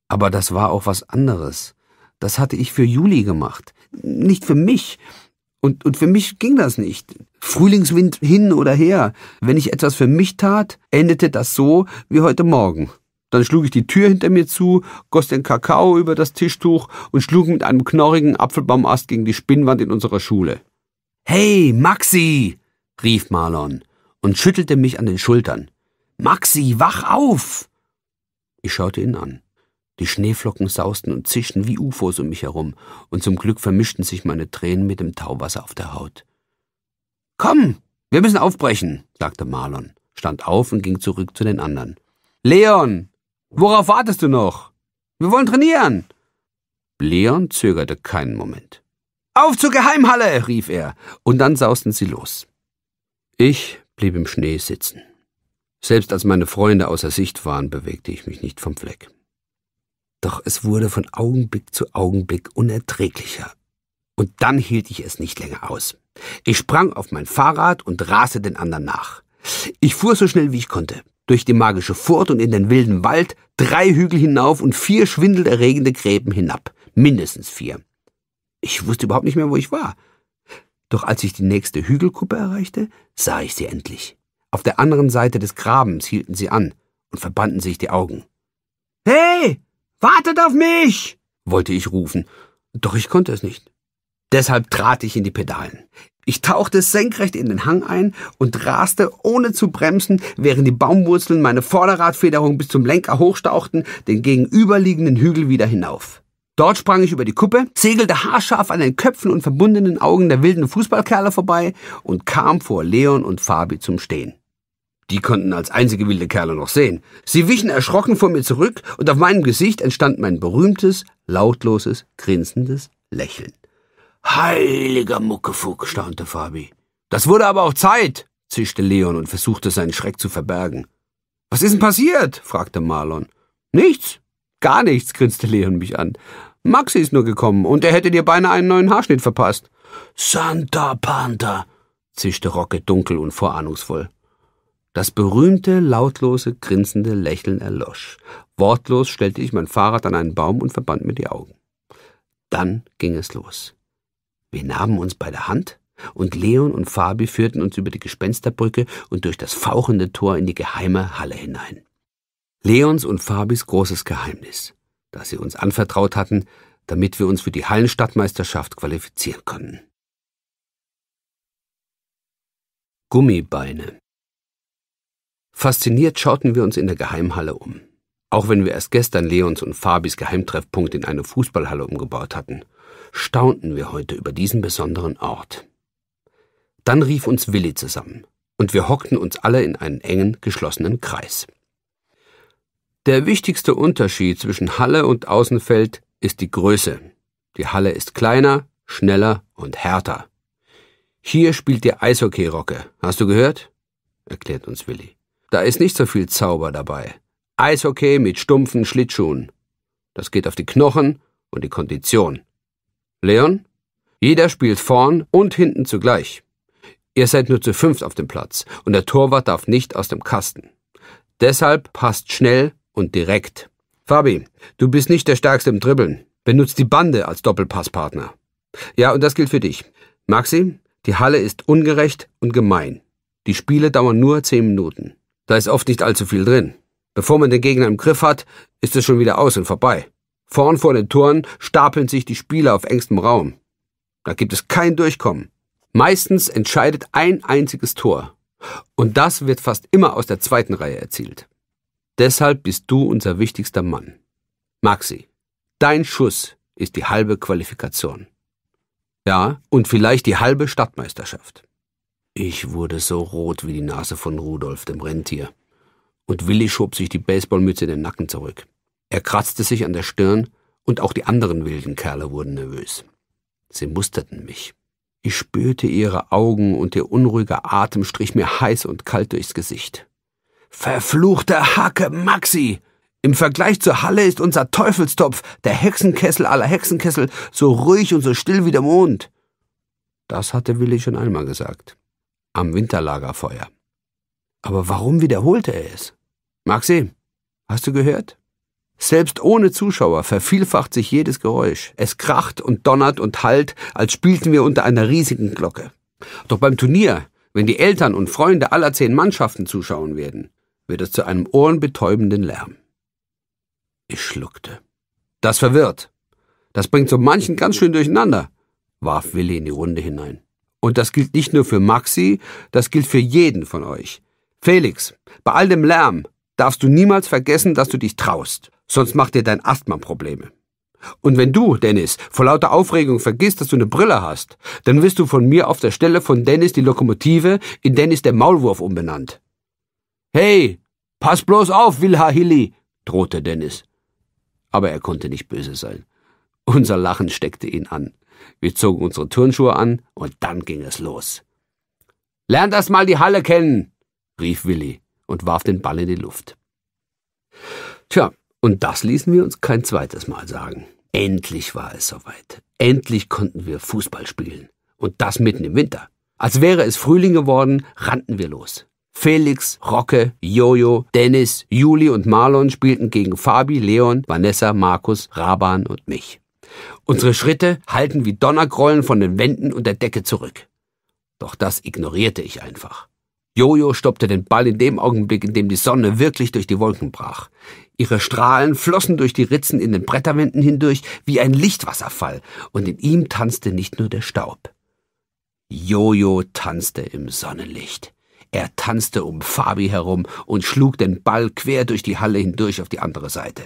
Aber das war auch was anderes. Das hatte ich für Juli gemacht, nicht für mich. Und, und für mich ging das nicht. Frühlingswind hin oder her. Wenn ich etwas für mich tat, endete das so wie heute Morgen. Dann schlug ich die Tür hinter mir zu, goss den Kakao über das Tischtuch und schlug mit einem knorrigen Apfelbaumast gegen die Spinnwand in unserer Schule. Hey, Maxi! rief Marlon und schüttelte mich an den Schultern. Maxi, wach auf! Ich schaute ihn an. Die Schneeflocken sausten und zischten wie UFOs um mich herum, und zum Glück vermischten sich meine Tränen mit dem Tauwasser auf der Haut. Komm, wir müssen aufbrechen, sagte Marlon, stand auf und ging zurück zu den anderen. Leon, worauf wartest du noch? Wir wollen trainieren. Leon zögerte keinen Moment. Auf zur Geheimhalle, rief er, und dann sausten sie los. Ich blieb im Schnee sitzen. Selbst als meine Freunde außer Sicht waren, bewegte ich mich nicht vom Fleck doch es wurde von Augenblick zu Augenblick unerträglicher. Und dann hielt ich es nicht länger aus. Ich sprang auf mein Fahrrad und raste den anderen nach. Ich fuhr so schnell wie ich konnte, durch die magische Furt und in den wilden Wald, drei Hügel hinauf und vier schwindelerregende Gräben hinab, mindestens vier. Ich wusste überhaupt nicht mehr, wo ich war. Doch als ich die nächste Hügelkuppe erreichte, sah ich sie endlich. Auf der anderen Seite des Grabens hielten sie an und verbanden sich die Augen. Hey! Wartet auf mich! wollte ich rufen, doch ich konnte es nicht. Deshalb trat ich in die Pedalen. Ich tauchte senkrecht in den Hang ein und raste ohne zu bremsen, während die Baumwurzeln meine Vorderradfederung bis zum Lenker hochstauchten, den gegenüberliegenden Hügel wieder hinauf. Dort sprang ich über die Kuppe, segelte haarscharf an den Köpfen und verbundenen Augen der wilden Fußballkerle vorbei und kam vor Leon und Fabi zum Stehen. Die konnten als einzige wilde Kerle noch sehen. Sie wichen erschrocken vor mir zurück und auf meinem Gesicht entstand mein berühmtes, lautloses, grinsendes Lächeln. Heiliger Muckefuck, staunte Fabi. Das wurde aber auch Zeit, zischte Leon und versuchte seinen Schreck zu verbergen. Was ist denn passiert? fragte Marlon. Nichts, gar nichts, grinste Leon mich an. Maxi ist nur gekommen und er hätte dir beinahe einen neuen Haarschnitt verpasst. Santa Panta, zischte Rocket dunkel und vorahnungsvoll. Das berühmte, lautlose, grinsende Lächeln erlosch. Wortlos stellte ich mein Fahrrad an einen Baum und verband mir die Augen. Dann ging es los. Wir nahmen uns bei der Hand, und Leon und Fabi führten uns über die Gespensterbrücke und durch das fauchende Tor in die geheime Halle hinein. Leons und Fabis großes Geheimnis, das sie uns anvertraut hatten, damit wir uns für die Hallenstadtmeisterschaft qualifizieren konnten. Gummibeine Fasziniert schauten wir uns in der Geheimhalle um. Auch wenn wir erst gestern Leons und Fabis Geheimtreffpunkt in eine Fußballhalle umgebaut hatten, staunten wir heute über diesen besonderen Ort. Dann rief uns Willi zusammen, und wir hockten uns alle in einen engen, geschlossenen Kreis. Der wichtigste Unterschied zwischen Halle und Außenfeld ist die Größe. Die Halle ist kleiner, schneller und härter. Hier spielt ihr Eishockey-Rocke. Hast du gehört? erklärt uns Willi. Da ist nicht so viel Zauber dabei. Eishockey mit stumpfen Schlittschuhen. Das geht auf die Knochen und die Kondition. Leon? Jeder spielt vorn und hinten zugleich. Ihr seid nur zu fünft auf dem Platz und der Torwart darf nicht aus dem Kasten. Deshalb passt schnell und direkt. Fabi, du bist nicht der Stärkste im Dribbeln. Benutzt die Bande als Doppelpasspartner. Ja, und das gilt für dich. Maxi, die Halle ist ungerecht und gemein. Die Spiele dauern nur zehn Minuten. Da ist oft nicht allzu viel drin. Bevor man den Gegner im Griff hat, ist es schon wieder aus und vorbei. Vorn vor den Toren stapeln sich die Spieler auf engstem Raum. Da gibt es kein Durchkommen. Meistens entscheidet ein einziges Tor. Und das wird fast immer aus der zweiten Reihe erzielt. Deshalb bist du unser wichtigster Mann. Maxi, dein Schuss ist die halbe Qualifikation. Ja, und vielleicht die halbe Stadtmeisterschaft. Ich wurde so rot wie die Nase von Rudolf, dem Rentier. Und Willi schob sich die Baseballmütze in den Nacken zurück. Er kratzte sich an der Stirn und auch die anderen wilden Kerle wurden nervös. Sie musterten mich. Ich spürte ihre Augen und ihr unruhiger Atem strich mir heiß und kalt durchs Gesicht. Verfluchte Hacke, Maxi! Im Vergleich zur Halle ist unser Teufelstopf, der Hexenkessel aller Hexenkessel, so ruhig und so still wie der Mond. Das hatte Willi schon einmal gesagt am Winterlagerfeuer. Aber warum wiederholte er es? Maxi, hast du gehört? Selbst ohne Zuschauer vervielfacht sich jedes Geräusch. Es kracht und donnert und hallt, als spielten wir unter einer riesigen Glocke. Doch beim Turnier, wenn die Eltern und Freunde aller zehn Mannschaften zuschauen werden, wird es zu einem ohrenbetäubenden Lärm. Ich schluckte. Das verwirrt. Das bringt so manchen ganz schön durcheinander, warf Willi in die Runde hinein. Und das gilt nicht nur für Maxi, das gilt für jeden von euch. Felix, bei all dem Lärm darfst du niemals vergessen, dass du dich traust, sonst macht dir dein Asthma Probleme. Und wenn du, Dennis, vor lauter Aufregung vergisst, dass du eine Brille hast, dann wirst du von mir auf der Stelle von Dennis die Lokomotive in Dennis der Maulwurf umbenannt. Hey, pass bloß auf, Wilhahili, drohte Dennis. Aber er konnte nicht böse sein. Unser Lachen steckte ihn an. Wir zogen unsere Turnschuhe an und dann ging es los. Lernt erst mal die Halle kennen, rief Willi und warf den Ball in die Luft. Tja, und das ließen wir uns kein zweites Mal sagen. Endlich war es soweit. Endlich konnten wir Fußball spielen. Und das mitten im Winter. Als wäre es Frühling geworden, rannten wir los. Felix, Rocke, Jojo, Dennis, Juli und Marlon spielten gegen Fabi, Leon, Vanessa, Markus, Raban und mich. Unsere Schritte halten wie Donnergrollen von den Wänden und der Decke zurück. Doch das ignorierte ich einfach. Jojo stoppte den Ball in dem Augenblick, in dem die Sonne wirklich durch die Wolken brach. Ihre Strahlen flossen durch die Ritzen in den Bretterwänden hindurch wie ein Lichtwasserfall, und in ihm tanzte nicht nur der Staub. Jojo tanzte im Sonnenlicht. Er tanzte um Fabi herum und schlug den Ball quer durch die Halle hindurch auf die andere Seite.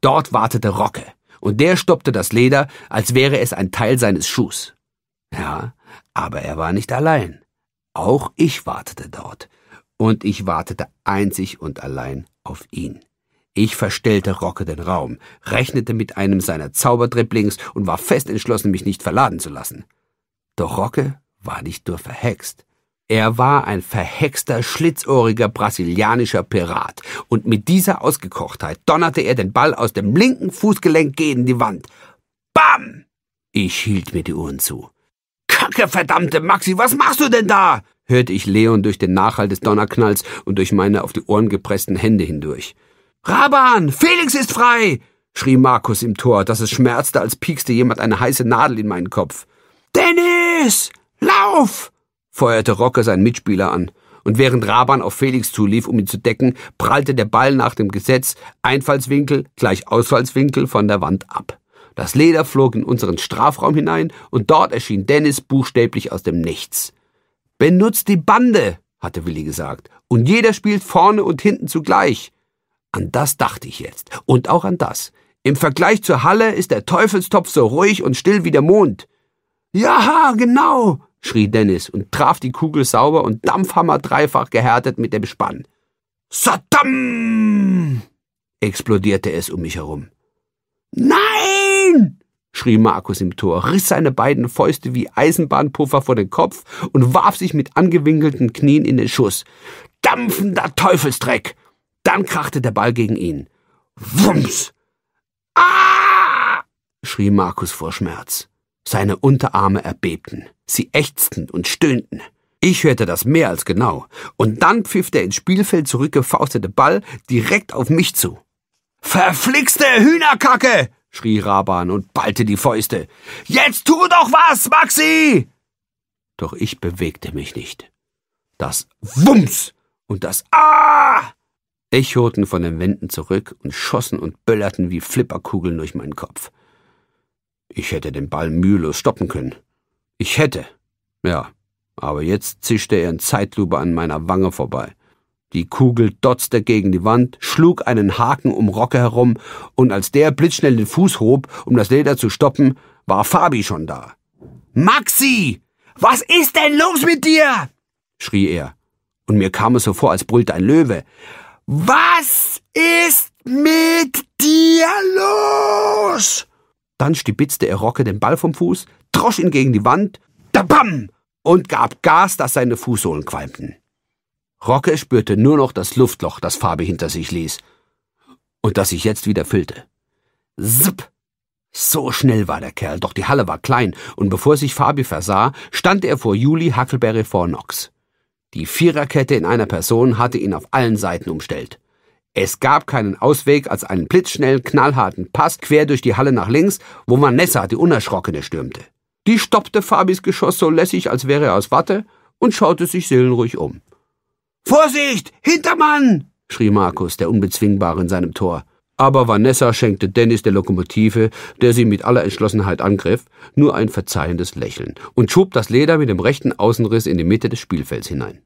Dort wartete Rocke und der stoppte das Leder, als wäre es ein Teil seines Schuhs. Ja, aber er war nicht allein. Auch ich wartete dort, und ich wartete einzig und allein auf ihn. Ich verstellte Rocke den Raum, rechnete mit einem seiner Zauberdribblings und war fest entschlossen, mich nicht verladen zu lassen. Doch Rocke war nicht nur verhext, er war ein verhexter, schlitzohriger brasilianischer Pirat. Und mit dieser Ausgekochtheit donnerte er den Ball aus dem linken Fußgelenk gegen die Wand. Bam! Ich hielt mir die Ohren zu. Kacke, verdammte Maxi, was machst du denn da? hörte ich Leon durch den Nachhall des Donnerknalls und durch meine auf die Ohren gepressten Hände hindurch. Raban, Felix ist frei! schrie Markus im Tor, dass es schmerzte, als piekste jemand eine heiße Nadel in meinen Kopf. Dennis! Lauf! feuerte Rocke seinen Mitspieler an. Und während Raban auf Felix zulief, um ihn zu decken, prallte der Ball nach dem Gesetz Einfallswinkel gleich Ausfallswinkel von der Wand ab. Das Leder flog in unseren Strafraum hinein und dort erschien Dennis buchstäblich aus dem Nichts. Benutzt die Bande, hatte Willi gesagt, und jeder spielt vorne und hinten zugleich. An das dachte ich jetzt und auch an das. Im Vergleich zur Halle ist der Teufelstopf so ruhig und still wie der Mond. Ja, genau, schrie Dennis und traf die Kugel sauber und Dampfhammer dreifach gehärtet mit dem Spann. Saddam! explodierte es um mich herum. Nein! schrie Markus im Tor, riss seine beiden Fäuste wie Eisenbahnpuffer vor den Kopf und warf sich mit angewinkelten Knien in den Schuss. Dampfender Teufelsdreck! Dann krachte der Ball gegen ihn. Wumms! Ah! schrie Markus vor Schmerz. Seine Unterarme erbebten, sie ächzten und stöhnten. Ich hörte das mehr als genau. Und dann pfiff der ins Spielfeld zurückgefaustete Ball direkt auf mich zu. Verflixte Hühnerkacke! schrie Raban und ballte die Fäuste. Jetzt tu doch was, Maxi! Doch ich bewegte mich nicht. Das Wumms und das Ah! Echoten von den Wänden zurück und schossen und böllerten wie Flipperkugeln durch meinen Kopf. Ich hätte den Ball mühelos stoppen können. Ich hätte. Ja, aber jetzt zischte er in Zeitlupe an meiner Wange vorbei. Die Kugel dotzte gegen die Wand, schlug einen Haken um Rocke herum, und als der blitzschnell den Fuß hob, um das Leder zu stoppen, war Fabi schon da. Maxi! Was ist denn los mit dir? schrie er, und mir kam es so vor, als brüllte ein Löwe. Was ist mit dir los? Dann stibitzte er Rocke den Ball vom Fuß, drosch ihn gegen die Wand, da bam! und gab Gas, dass seine Fußsohlen qualmten. Rocke spürte nur noch das Luftloch, das Fabi hinter sich ließ und das sich jetzt wieder füllte. Zipp! So schnell war der Kerl, doch die Halle war klein, und bevor sich Fabi versah, stand er vor Juli Huckleberry vor Knox. Die Viererkette in einer Person hatte ihn auf allen Seiten umstellt. Es gab keinen Ausweg als einen blitzschnellen, knallharten Pass quer durch die Halle nach links, wo Vanessa, die Unerschrockene, stürmte. Die stoppte Fabis Geschoss so lässig, als wäre er aus Watte, und schaute sich seelenruhig um. Vorsicht! Hintermann! schrie Markus, der Unbezwingbare in seinem Tor. Aber Vanessa schenkte Dennis der Lokomotive, der sie mit aller Entschlossenheit angriff, nur ein verzeihendes Lächeln und schob das Leder mit dem rechten Außenriss in die Mitte des Spielfelds hinein.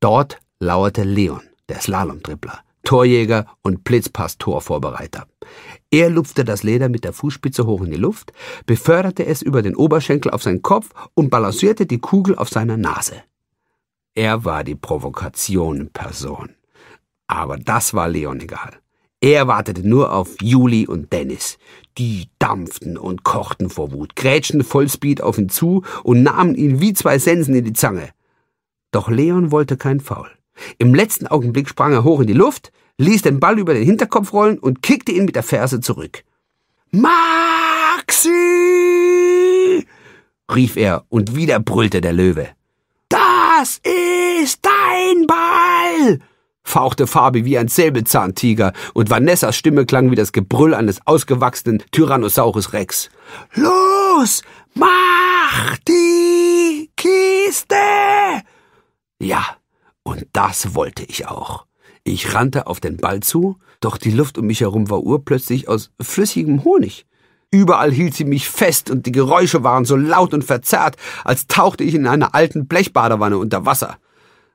Dort lauerte Leon, der Slalomtrippler, Torjäger und Blitzpass-Torvorbereiter. Er lupfte das Leder mit der Fußspitze hoch in die Luft, beförderte es über den Oberschenkel auf seinen Kopf und balancierte die Kugel auf seiner Nase. Er war die Provokation in Person. Aber das war Leon egal. Er wartete nur auf Juli und Dennis. Die dampften und kochten vor Wut, grätschten Vollspeed auf ihn zu und nahmen ihn wie zwei Sensen in die Zange. Doch Leon wollte kein Foul. Im letzten Augenblick sprang er hoch in die Luft, ließ den Ball über den Hinterkopf rollen und kickte ihn mit der Ferse zurück. Maxi! rief er, und wieder brüllte der Löwe. Das ist dein Ball! fauchte Fabi wie ein Säbelzahntiger, und Vanessas Stimme klang wie das Gebrüll eines ausgewachsenen Tyrannosaurus Rex. Los! Mach die Kiste! Ja, und das wollte ich auch. Ich rannte auf den Ball zu, doch die Luft um mich herum war urplötzlich aus flüssigem Honig. Überall hielt sie mich fest und die Geräusche waren so laut und verzerrt, als tauchte ich in einer alten Blechbadewanne unter Wasser.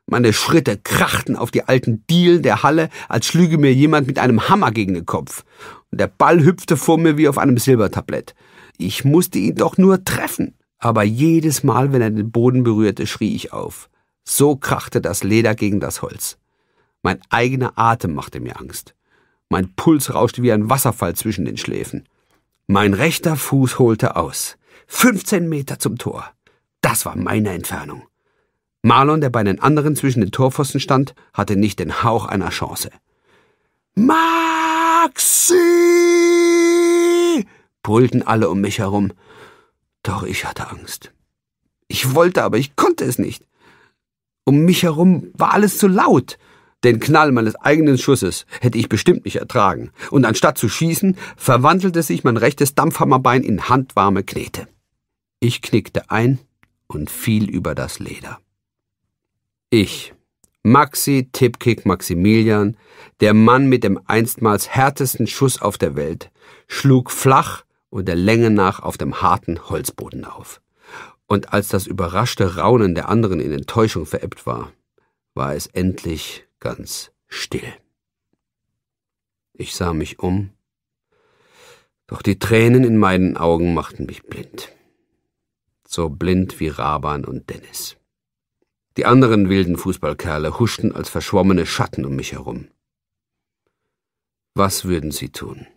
Meine Schritte krachten auf die alten Dielen der Halle, als schlüge mir jemand mit einem Hammer gegen den Kopf. Und der Ball hüpfte vor mir wie auf einem Silbertablett. Ich musste ihn doch nur treffen. Aber jedes Mal, wenn er den Boden berührte, schrie ich auf. So krachte das Leder gegen das Holz. Mein eigener Atem machte mir Angst. Mein Puls rauschte wie ein Wasserfall zwischen den Schläfen. Mein rechter Fuß holte aus. 15 Meter zum Tor. Das war meine Entfernung. Marlon, der bei den anderen zwischen den Torpfosten stand, hatte nicht den Hauch einer Chance. Maxi! brüllten alle um mich herum. Doch ich hatte Angst. Ich wollte, aber ich konnte es nicht. Um mich herum war alles zu laut. Den Knall meines eigenen Schusses hätte ich bestimmt nicht ertragen, und anstatt zu schießen, verwandelte sich mein rechtes Dampfhammerbein in handwarme Knete. Ich knickte ein und fiel über das Leder. Ich, Maxi Tipkick Maximilian, der Mann mit dem einstmals härtesten Schuss auf der Welt, schlug flach und der Länge nach auf dem harten Holzboden auf. Und als das überraschte Raunen der anderen in Enttäuschung verebbt war, war es endlich ganz still. Ich sah mich um, doch die Tränen in meinen Augen machten mich blind. So blind wie Raban und Dennis. Die anderen wilden Fußballkerle huschten als verschwommene Schatten um mich herum. Was würden sie tun?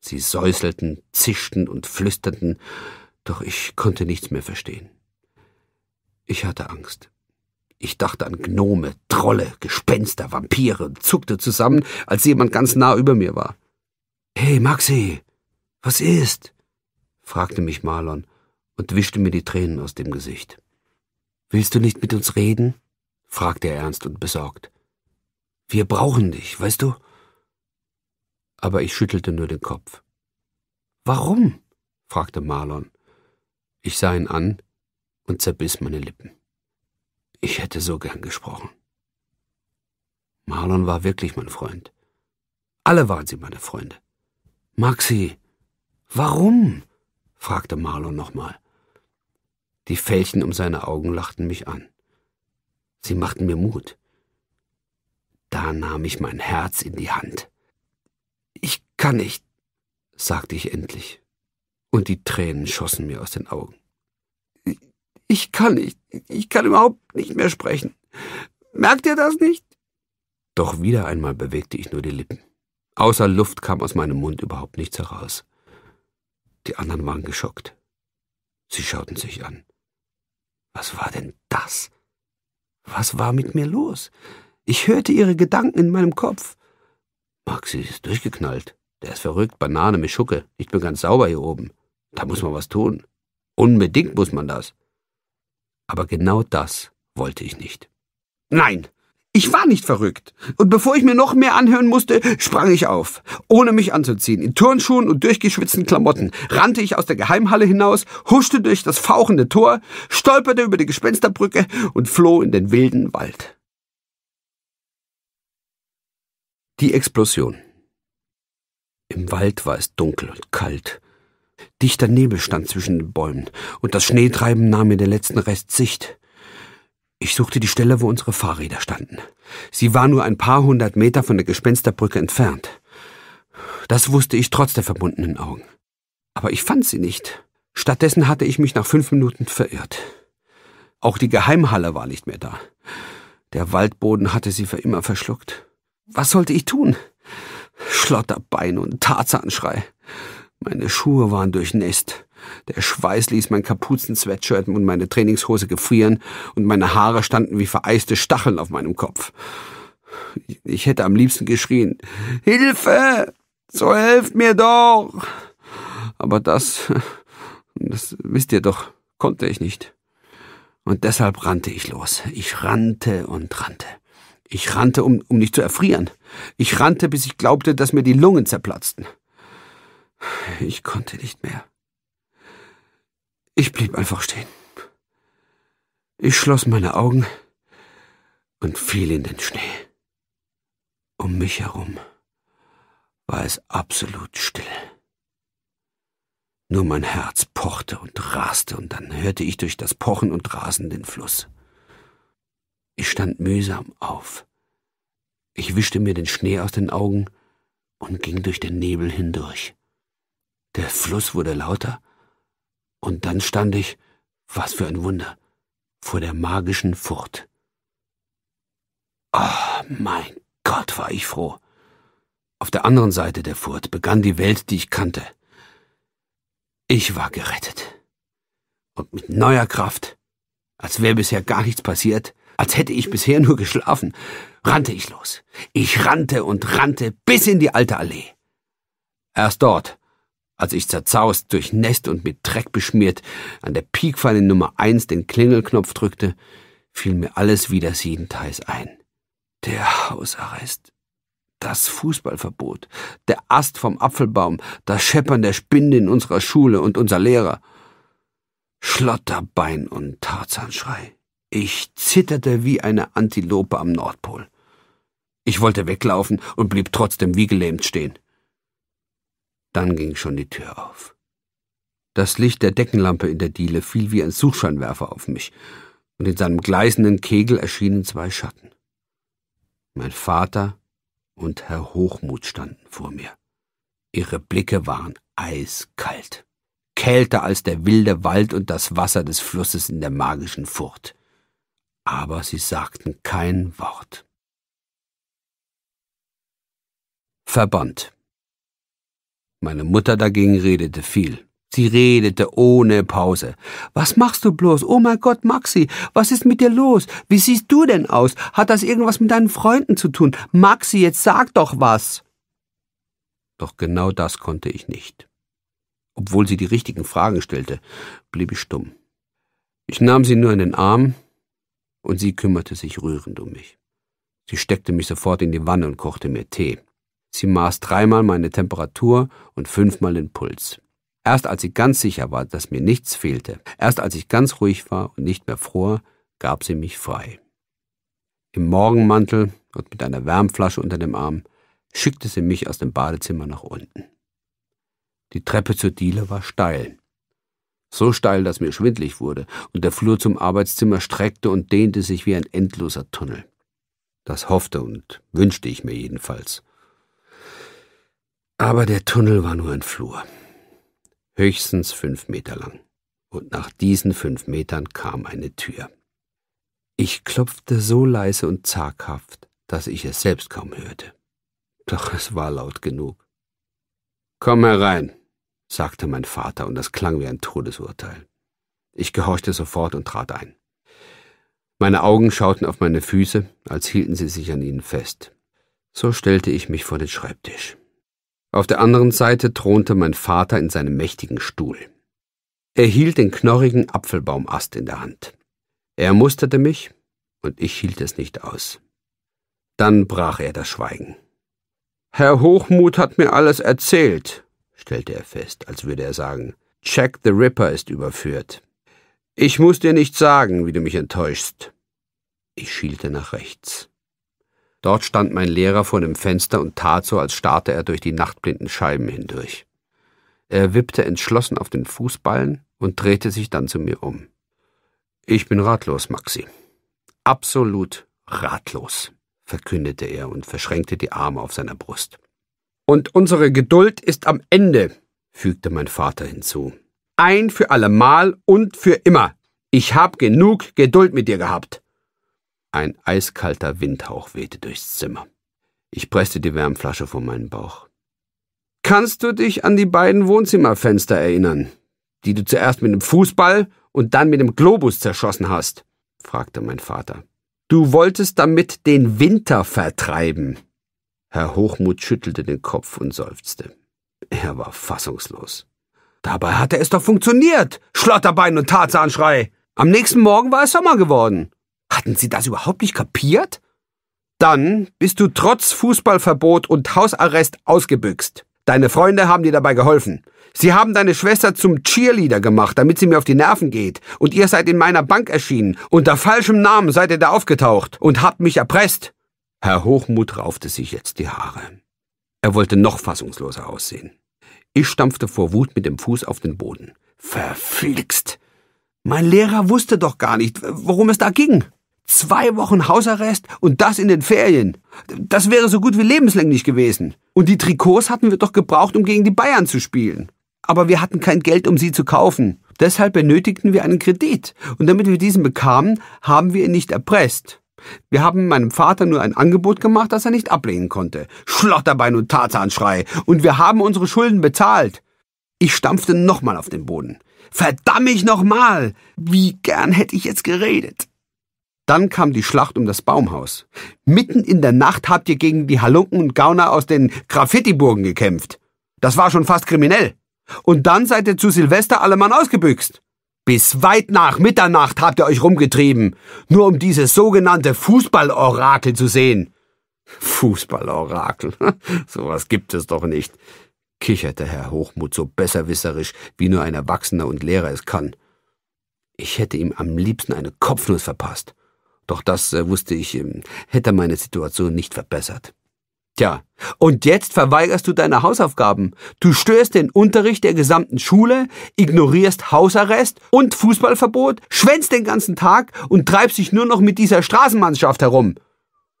Sie säuselten, zischten und flüsterten doch ich konnte nichts mehr verstehen. Ich hatte Angst. Ich dachte an Gnome, Trolle, Gespenster, Vampire und zuckte zusammen, als jemand ganz nah über mir war. Hey, Maxi, was ist? fragte mich Marlon und wischte mir die Tränen aus dem Gesicht. Willst du nicht mit uns reden? fragte er ernst und besorgt. Wir brauchen dich, weißt du? Aber ich schüttelte nur den Kopf. Warum? fragte Marlon. Ich sah ihn an und zerbiss meine Lippen. Ich hätte so gern gesprochen. Marlon war wirklich mein Freund. Alle waren sie meine Freunde. Maxi, warum? fragte Marlon nochmal. Die Fältchen um seine Augen lachten mich an. Sie machten mir Mut. Da nahm ich mein Herz in die Hand. Ich kann nicht, sagte ich endlich und die Tränen schossen mir aus den Augen. Ich kann nicht, ich kann überhaupt nicht mehr sprechen. Merkt ihr das nicht? Doch wieder einmal bewegte ich nur die Lippen. Außer Luft kam aus meinem Mund überhaupt nichts heraus. Die anderen waren geschockt. Sie schauten sich an. Was war denn das? Was war mit mir los? Ich hörte ihre Gedanken in meinem Kopf. Maxi ist durchgeknallt. Der ist verrückt, Banane mit Schucke, Ich bin ganz sauber hier oben. Da muss man was tun. Unbedingt muss man das. Aber genau das wollte ich nicht. Nein, ich war nicht verrückt. Und bevor ich mir noch mehr anhören musste, sprang ich auf. Ohne mich anzuziehen, in Turnschuhen und durchgeschwitzten Klamotten, rannte ich aus der Geheimhalle hinaus, huschte durch das fauchende Tor, stolperte über die Gespensterbrücke und floh in den wilden Wald. Die Explosion. Im Wald war es dunkel und kalt. Dichter Nebel stand zwischen den Bäumen, und das Schneetreiben nahm mir den letzten Rest Sicht. Ich suchte die Stelle, wo unsere Fahrräder standen. Sie war nur ein paar hundert Meter von der Gespensterbrücke entfernt. Das wusste ich trotz der verbundenen Augen. Aber ich fand sie nicht. Stattdessen hatte ich mich nach fünf Minuten verirrt. Auch die Geheimhalle war nicht mehr da. Der Waldboden hatte sie für immer verschluckt. Was sollte ich tun? Schlotterbein und Tarzanschrei. Meine Schuhe waren durchnässt. Der Schweiß ließ mein Kapuzen-Sweatshirt und meine Trainingshose gefrieren und meine Haare standen wie vereiste Stacheln auf meinem Kopf. Ich hätte am liebsten geschrien, Hilfe! So helft mir doch! Aber das, das wisst ihr doch, konnte ich nicht. Und deshalb rannte ich los. Ich rannte und rannte. Ich rannte, um, um nicht zu erfrieren. Ich rannte, bis ich glaubte, dass mir die Lungen zerplatzten. Ich konnte nicht mehr. Ich blieb einfach stehen. Ich schloss meine Augen und fiel in den Schnee. Um mich herum war es absolut still. Nur mein Herz pochte und raste, und dann hörte ich durch das Pochen und Rasen den Fluss. Ich stand mühsam auf. Ich wischte mir den Schnee aus den Augen und ging durch den Nebel hindurch. Der Fluss wurde lauter. Und dann stand ich, was für ein Wunder, vor der magischen Furt. Oh, ah, mein Gott, war ich froh. Auf der anderen Seite der Furt begann die Welt, die ich kannte. Ich war gerettet. Und mit neuer Kraft, als wäre bisher gar nichts passiert, als hätte ich bisher nur geschlafen, rannte ich los. Ich rannte und rannte bis in die alte Allee. Erst dort als ich zerzaust, durchnässt und mit Dreck beschmiert an der Piekpfanne Nummer eins den Klingelknopf drückte, fiel mir alles wieder das ein. Der Hausarrest, das Fußballverbot, der Ast vom Apfelbaum, das Scheppern der Spinde in unserer Schule und unser Lehrer. Schlotterbein und Tarzanschrei. Ich zitterte wie eine Antilope am Nordpol. Ich wollte weglaufen und blieb trotzdem wie gelähmt stehen. Dann ging schon die Tür auf. Das Licht der Deckenlampe in der Diele fiel wie ein Suchscheinwerfer auf mich, und in seinem gleißenden Kegel erschienen zwei Schatten. Mein Vater und Herr Hochmut standen vor mir. Ihre Blicke waren eiskalt, kälter als der wilde Wald und das Wasser des Flusses in der magischen Furt. Aber sie sagten kein Wort. Verbannt. Meine Mutter dagegen redete viel. Sie redete ohne Pause. Was machst du bloß? Oh mein Gott, Maxi, was ist mit dir los? Wie siehst du denn aus? Hat das irgendwas mit deinen Freunden zu tun? Maxi, jetzt sag doch was. Doch genau das konnte ich nicht. Obwohl sie die richtigen Fragen stellte, blieb ich stumm. Ich nahm sie nur in den Arm, und sie kümmerte sich rührend um mich. Sie steckte mich sofort in die Wanne und kochte mir Tee. Sie maß dreimal meine Temperatur und fünfmal den Puls. Erst als sie ganz sicher war, dass mir nichts fehlte, erst als ich ganz ruhig war und nicht mehr fror, gab sie mich frei. Im Morgenmantel und mit einer Wärmflasche unter dem Arm schickte sie mich aus dem Badezimmer nach unten. Die Treppe zur Diele war steil. So steil, dass mir schwindlig wurde, und der Flur zum Arbeitszimmer streckte und dehnte sich wie ein endloser Tunnel. Das hoffte und wünschte ich mir jedenfalls. Aber der Tunnel war nur ein Flur, höchstens fünf Meter lang, und nach diesen fünf Metern kam eine Tür. Ich klopfte so leise und zaghaft, dass ich es selbst kaum hörte. Doch es war laut genug. Komm herein, sagte mein Vater, und das klang wie ein Todesurteil. Ich gehorchte sofort und trat ein. Meine Augen schauten auf meine Füße, als hielten sie sich an ihnen fest. So stellte ich mich vor den Schreibtisch. Auf der anderen Seite thronte mein Vater in seinem mächtigen Stuhl. Er hielt den knorrigen Apfelbaumast in der Hand. Er musterte mich, und ich hielt es nicht aus. Dann brach er das Schweigen. Herr Hochmut hat mir alles erzählt, stellte er fest, als würde er sagen, Jack the Ripper ist überführt. Ich muß dir nicht sagen, wie du mich enttäuschst. Ich schielte nach rechts. Dort stand mein Lehrer vor dem Fenster und tat so, als starrte er durch die nachtblinden Scheiben hindurch. Er wippte entschlossen auf den Fußballen und drehte sich dann zu mir um. Ich bin ratlos, Maxi. Absolut ratlos, verkündete er und verschränkte die Arme auf seiner Brust. Und unsere Geduld ist am Ende, fügte mein Vater hinzu. Ein für allemal und für immer. Ich hab genug Geduld mit dir gehabt. Ein eiskalter Windhauch wehte durchs Zimmer. Ich presste die Wärmflasche vor meinen Bauch. Kannst du dich an die beiden Wohnzimmerfenster erinnern, die du zuerst mit dem Fußball und dann mit dem Globus zerschossen hast? fragte mein Vater. Du wolltest damit den Winter vertreiben. Herr Hochmut schüttelte den Kopf und seufzte. Er war fassungslos. Dabei hatte es doch funktioniert. Schlotterbein und Tarzanschrei. Am nächsten Morgen war es Sommer geworden. Hatten Sie das überhaupt nicht kapiert? Dann bist du trotz Fußballverbot und Hausarrest ausgebüxt. Deine Freunde haben dir dabei geholfen. Sie haben deine Schwester zum Cheerleader gemacht, damit sie mir auf die Nerven geht. Und ihr seid in meiner Bank erschienen. Unter falschem Namen seid ihr da aufgetaucht und habt mich erpresst. Herr Hochmut raufte sich jetzt die Haare. Er wollte noch fassungsloser aussehen. Ich stampfte vor Wut mit dem Fuß auf den Boden. Verflixt! Mein Lehrer wusste doch gar nicht, worum es da ging. Zwei Wochen Hausarrest und das in den Ferien. Das wäre so gut wie lebenslänglich gewesen. Und die Trikots hatten wir doch gebraucht, um gegen die Bayern zu spielen. Aber wir hatten kein Geld, um sie zu kaufen. Deshalb benötigten wir einen Kredit. Und damit wir diesen bekamen, haben wir ihn nicht erpresst. Wir haben meinem Vater nur ein Angebot gemacht, das er nicht ablehnen konnte. Schlotterbein und Tarzanschrei. Und wir haben unsere Schulden bezahlt. Ich stampfte nochmal auf den Boden. Verdamm mich nochmal! Wie gern hätte ich jetzt geredet! Dann kam die Schlacht um das Baumhaus. Mitten in der Nacht habt ihr gegen die Halunken und Gauner aus den Graffiti-Burgen gekämpft. Das war schon fast kriminell. Und dann seid ihr zu Silvester allemann ausgebüxt. Bis weit nach Mitternacht habt ihr euch rumgetrieben, nur um dieses sogenannte Fußballorakel zu sehen. Fußballorakel, sowas gibt es doch nicht, kicherte Herr Hochmut so besserwisserisch, wie nur ein Erwachsener und Lehrer es kann. Ich hätte ihm am liebsten eine Kopfnuss verpasst. Doch das, äh, wusste ich, ähm, hätte meine Situation nicht verbessert. Tja, und jetzt verweigerst du deine Hausaufgaben. Du störst den Unterricht der gesamten Schule, ignorierst Hausarrest und Fußballverbot, schwänzt den ganzen Tag und treibst dich nur noch mit dieser Straßenmannschaft herum.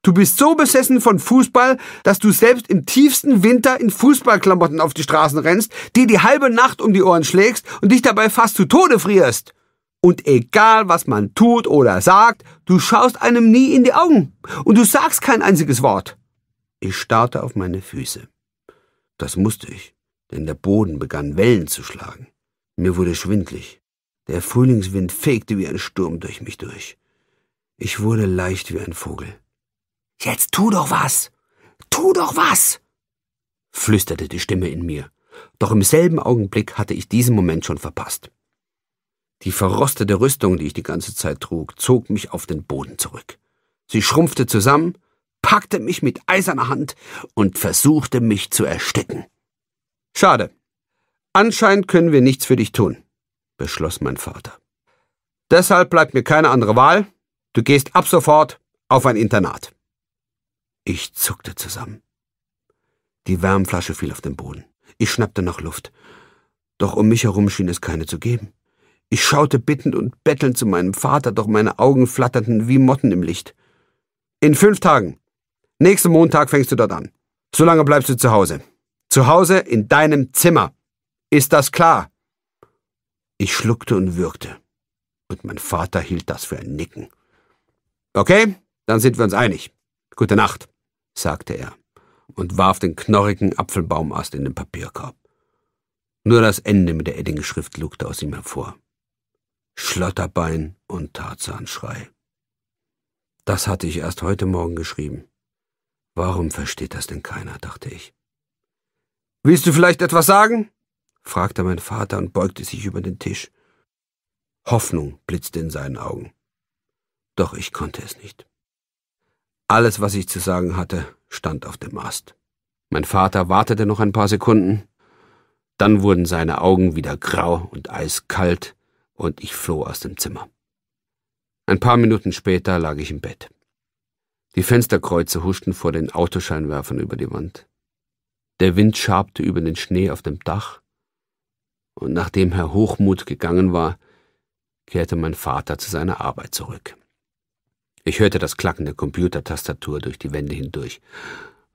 Du bist so besessen von Fußball, dass du selbst im tiefsten Winter in Fußballklamotten auf die Straßen rennst, dir die halbe Nacht um die Ohren schlägst und dich dabei fast zu Tode frierst. Und egal, was man tut oder sagt, du schaust einem nie in die Augen und du sagst kein einziges Wort. Ich starrte auf meine Füße. Das musste ich, denn der Boden begann Wellen zu schlagen. Mir wurde schwindlig. Der Frühlingswind fegte wie ein Sturm durch mich durch. Ich wurde leicht wie ein Vogel. Jetzt tu doch was! Tu doch was! flüsterte die Stimme in mir. Doch im selben Augenblick hatte ich diesen Moment schon verpasst. Die verrostete Rüstung, die ich die ganze Zeit trug, zog mich auf den Boden zurück. Sie schrumpfte zusammen, packte mich mit eiserner Hand und versuchte mich zu ersticken. Schade. Anscheinend können wir nichts für dich tun, beschloss mein Vater. Deshalb bleibt mir keine andere Wahl. Du gehst ab sofort auf ein Internat. Ich zuckte zusammen. Die Wärmflasche fiel auf den Boden. Ich schnappte nach Luft. Doch um mich herum schien es keine zu geben. Ich schaute bittend und bettelnd zu meinem Vater, doch meine Augen flatterten wie Motten im Licht. In fünf Tagen. Nächsten Montag fängst du dort an. Solange bleibst du zu Hause. Zu Hause in deinem Zimmer. Ist das klar? Ich schluckte und würgte. Und mein Vater hielt das für ein Nicken. Okay, dann sind wir uns einig. Gute Nacht, sagte er und warf den knorrigen Apfelbaumast in den Papierkorb. Nur das Ende mit der Eddinge-Schrift lugte aus ihm hervor. Schlotterbein und Tarzanschrei. Das hatte ich erst heute Morgen geschrieben. Warum versteht das denn keiner, dachte ich. Willst du vielleicht etwas sagen? fragte mein Vater und beugte sich über den Tisch. Hoffnung blitzte in seinen Augen. Doch ich konnte es nicht. Alles, was ich zu sagen hatte, stand auf dem Mast. Mein Vater wartete noch ein paar Sekunden, dann wurden seine Augen wieder grau und eiskalt, und ich floh aus dem Zimmer. Ein paar Minuten später lag ich im Bett. Die Fensterkreuze huschten vor den Autoscheinwerfern über die Wand. Der Wind schabte über den Schnee auf dem Dach, und nachdem Herr Hochmut gegangen war, kehrte mein Vater zu seiner Arbeit zurück. Ich hörte das Klacken der Computertastatur durch die Wände hindurch,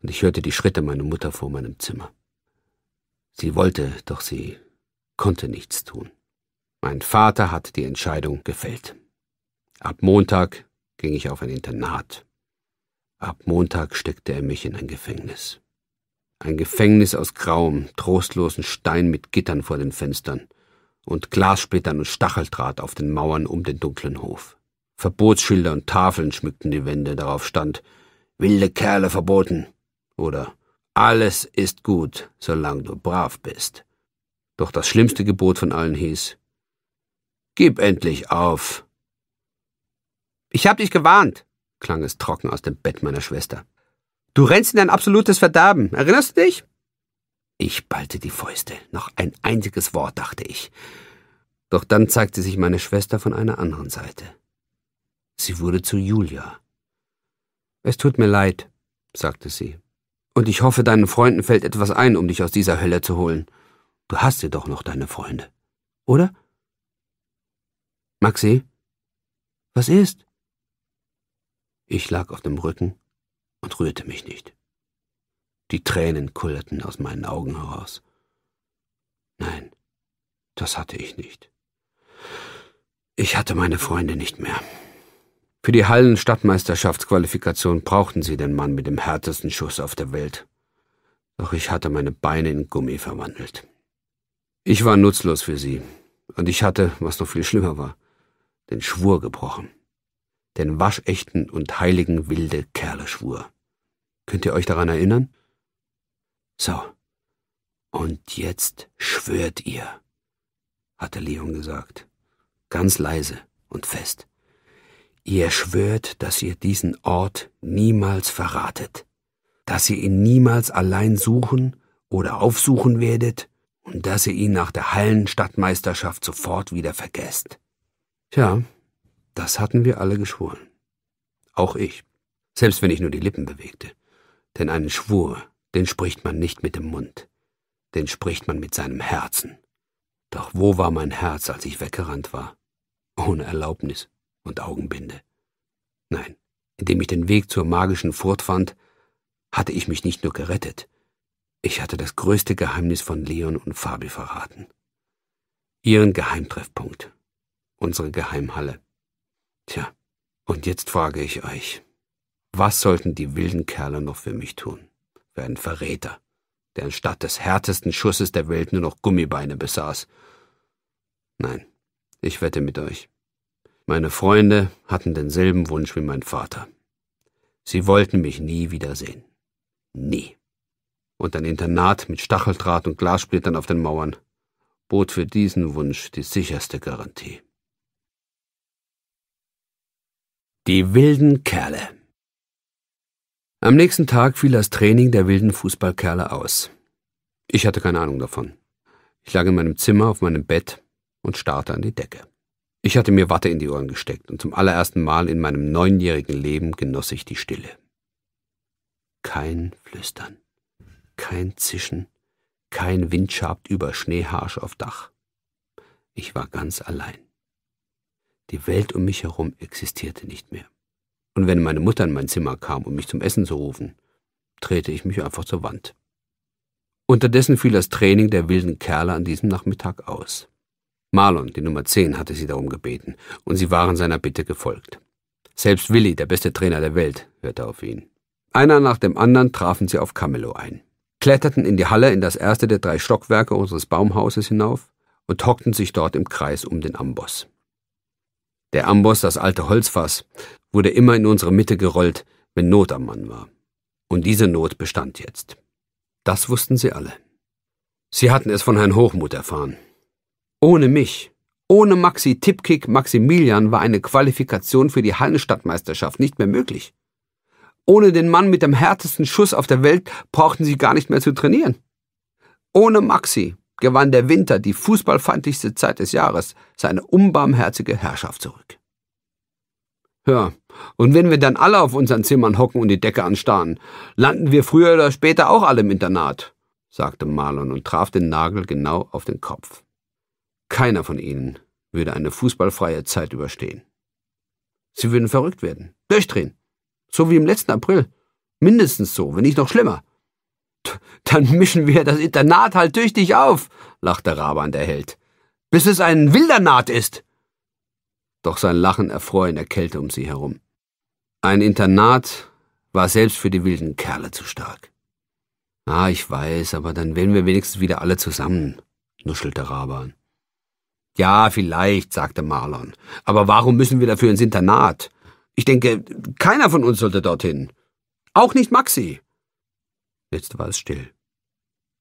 und ich hörte die Schritte meiner Mutter vor meinem Zimmer. Sie wollte, doch sie konnte nichts tun. Mein Vater hat die Entscheidung gefällt. Ab Montag ging ich auf ein Internat. Ab Montag steckte er mich in ein Gefängnis. Ein Gefängnis aus grauem, trostlosen Stein mit Gittern vor den Fenstern und Glassplittern und Stacheldraht auf den Mauern um den dunklen Hof. Verbotsschilder und Tafeln schmückten die Wände, darauf stand Wilde Kerle verboten oder Alles ist gut, solange du brav bist. Doch das schlimmste Gebot von allen hieß Gib endlich auf. Ich hab dich gewarnt, klang es trocken aus dem Bett meiner Schwester. Du rennst in ein absolutes Verderben. Erinnerst du dich? Ich ballte die Fäuste. Noch ein einziges Wort, dachte ich. Doch dann zeigte sich meine Schwester von einer anderen Seite. Sie wurde zu Julia. Es tut mir leid, sagte sie. Und ich hoffe, deinen Freunden fällt etwas ein, um dich aus dieser Hölle zu holen. Du hast ja doch noch deine Freunde, oder? Maxi? Was ist? Ich lag auf dem Rücken und rührte mich nicht. Die Tränen kullerten aus meinen Augen heraus. Nein, das hatte ich nicht. Ich hatte meine Freunde nicht mehr. Für die Hallen-Stadtmeisterschaftsqualifikation brauchten sie den Mann mit dem härtesten Schuss auf der Welt. Doch ich hatte meine Beine in Gummi verwandelt. Ich war nutzlos für sie, und ich hatte, was noch viel schlimmer war, den Schwur gebrochen. Den waschechten und heiligen wilde Kerle-Schwur. Könnt ihr euch daran erinnern? So. Und jetzt schwört ihr, hatte Leon gesagt, ganz leise und fest. Ihr schwört, dass ihr diesen Ort niemals verratet, dass ihr ihn niemals allein suchen oder aufsuchen werdet und dass ihr ihn nach der Hallenstadtmeisterschaft sofort wieder vergesst. Tja, das hatten wir alle geschworen. Auch ich, selbst wenn ich nur die Lippen bewegte. Denn einen Schwur, den spricht man nicht mit dem Mund, den spricht man mit seinem Herzen. Doch wo war mein Herz, als ich weggerannt war? Ohne Erlaubnis und Augenbinde. Nein, indem ich den Weg zur magischen Furt fand, hatte ich mich nicht nur gerettet, ich hatte das größte Geheimnis von Leon und Fabi verraten. Ihren Geheimtreffpunkt, unsere Geheimhalle. Tja, und jetzt frage ich euch, was sollten die wilden Kerle noch für mich tun? Für einen Verräter, der anstatt des härtesten Schusses der Welt nur noch Gummibeine besaß. Nein, ich wette mit euch. Meine Freunde hatten denselben Wunsch wie mein Vater. Sie wollten mich nie wiedersehen. Nie. Und ein Internat mit Stacheldraht und Glassplittern auf den Mauern bot für diesen Wunsch die sicherste Garantie. Die wilden Kerle. Am nächsten Tag fiel das Training der wilden Fußballkerle aus. Ich hatte keine Ahnung davon. Ich lag in meinem Zimmer auf meinem Bett und starrte an die Decke. Ich hatte mir Watte in die Ohren gesteckt und zum allerersten Mal in meinem neunjährigen Leben genoss ich die Stille. Kein Flüstern, kein Zischen, kein Windschabt über Schneeharsch auf Dach. Ich war ganz allein. Die Welt um mich herum existierte nicht mehr. Und wenn meine Mutter in mein Zimmer kam, um mich zum Essen zu rufen, drehte ich mich einfach zur Wand. Unterdessen fiel das Training der wilden Kerle an diesem Nachmittag aus. Marlon, die Nummer 10, hatte sie darum gebeten, und sie waren seiner Bitte gefolgt. Selbst Willi, der beste Trainer der Welt, hörte auf ihn. Einer nach dem anderen trafen sie auf Camelo ein, kletterten in die Halle in das erste der drei Stockwerke unseres Baumhauses hinauf und hockten sich dort im Kreis um den Amboss. Der Amboss, das alte Holzfass, wurde immer in unsere Mitte gerollt, wenn Not am Mann war. Und diese Not bestand jetzt. Das wussten sie alle. Sie hatten es von Herrn Hochmut erfahren. Ohne mich, ohne Maxi Tipkick Maximilian war eine Qualifikation für die Hallenstadtmeisterschaft nicht mehr möglich. Ohne den Mann mit dem härtesten Schuss auf der Welt brauchten sie gar nicht mehr zu trainieren. Ohne Maxi gewann der Winter, die fußballfeindlichste Zeit des Jahres, seine unbarmherzige Herrschaft zurück. Ja, und wenn wir dann alle auf unseren Zimmern hocken und die Decke anstarren, landen wir früher oder später auch alle im Internat, sagte Marlon und traf den Nagel genau auf den Kopf. Keiner von ihnen würde eine fußballfreie Zeit überstehen. Sie würden verrückt werden, durchdrehen, so wie im letzten April, mindestens so, wenn nicht noch schlimmer. Dann mischen wir das Internat halt tüchtig auf, lachte Raban der Held, bis es ein wilder Naht ist. Doch sein Lachen erfror in der Kälte um sie herum. Ein Internat war selbst für die wilden Kerle zu stark. Ah, ich weiß, aber dann wären wir wenigstens wieder alle zusammen, nuschelte Raban. Ja, vielleicht, sagte Marlon. Aber warum müssen wir dafür ins Internat? Ich denke, keiner von uns sollte dorthin. Auch nicht Maxi. Jetzt war es still.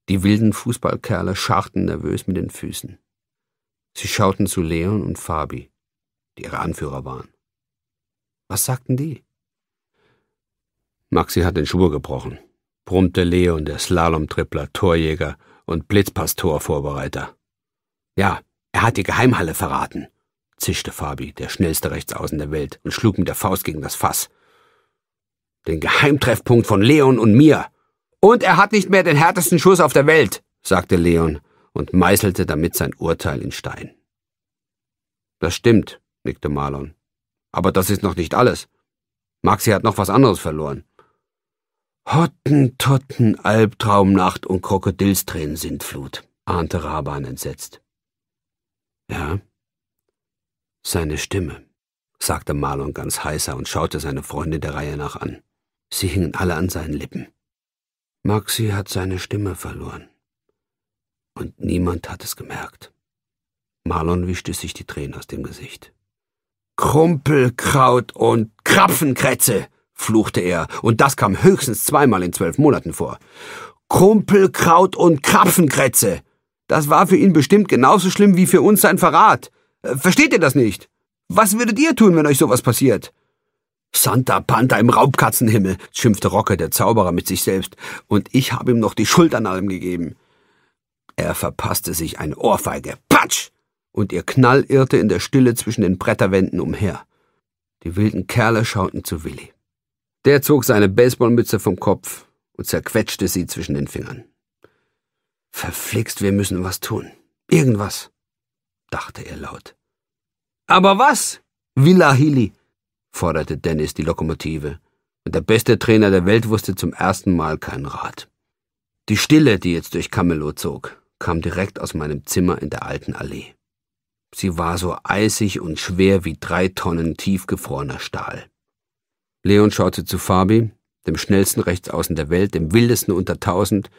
Die wilden Fußballkerle scharrten nervös mit den Füßen. Sie schauten zu Leon und Fabi, die ihre Anführer waren. Was sagten die? Maxi hat den Schuh gebrochen, brummte Leon, der Slalomtrippler, Torjäger und Blitzpass-Torvorbereiter. Ja, er hat die Geheimhalle verraten, zischte Fabi, der schnellste Rechtsaußen der Welt, und schlug mit der Faust gegen das Fass. Den Geheimtreffpunkt von Leon und mir, und er hat nicht mehr den härtesten Schuss auf der Welt, sagte Leon und meißelte damit sein Urteil in Stein. Das stimmt, nickte Marlon. Aber das ist noch nicht alles. Maxi hat noch was anderes verloren. Hotten, Totten, Albtraumnacht und Krokodilstränen sind Flut, ahnte Raban entsetzt. Ja, seine Stimme, sagte Marlon ganz heißer und schaute seine Freunde der Reihe nach an. Sie hingen alle an seinen Lippen. Maxi hat seine Stimme verloren. Und niemand hat es gemerkt. Marlon wischte sich die Tränen aus dem Gesicht. Krumpelkraut und Krapfenkrätze, fluchte er, und das kam höchstens zweimal in zwölf Monaten vor. Krumpelkraut und Krapfenkrätze. Das war für ihn bestimmt genauso schlimm wie für uns sein Verrat. Äh, versteht ihr das nicht? Was würdet ihr tun, wenn euch sowas passiert? Santa Panta im Raubkatzenhimmel, schimpfte Rocker, der Zauberer, mit sich selbst, und ich habe ihm noch die Schuld an allem gegeben. Er verpasste sich eine Ohrfeige. Patsch! Und ihr Knall irrte in der Stille zwischen den Bretterwänden umher. Die wilden Kerle schauten zu Willi. Der zog seine Baseballmütze vom Kopf und zerquetschte sie zwischen den Fingern. Verflixt, wir müssen was tun. Irgendwas, dachte er laut. Aber was? Villa Hili forderte Dennis die Lokomotive, und der beste Trainer der Welt wusste zum ersten Mal keinen Rat. Die Stille, die jetzt durch Camelot zog, kam direkt aus meinem Zimmer in der alten Allee. Sie war so eisig und schwer wie drei Tonnen tiefgefrorener Stahl. Leon schaute zu Fabi, dem schnellsten Rechtsaußen der Welt, dem wildesten unter tausend,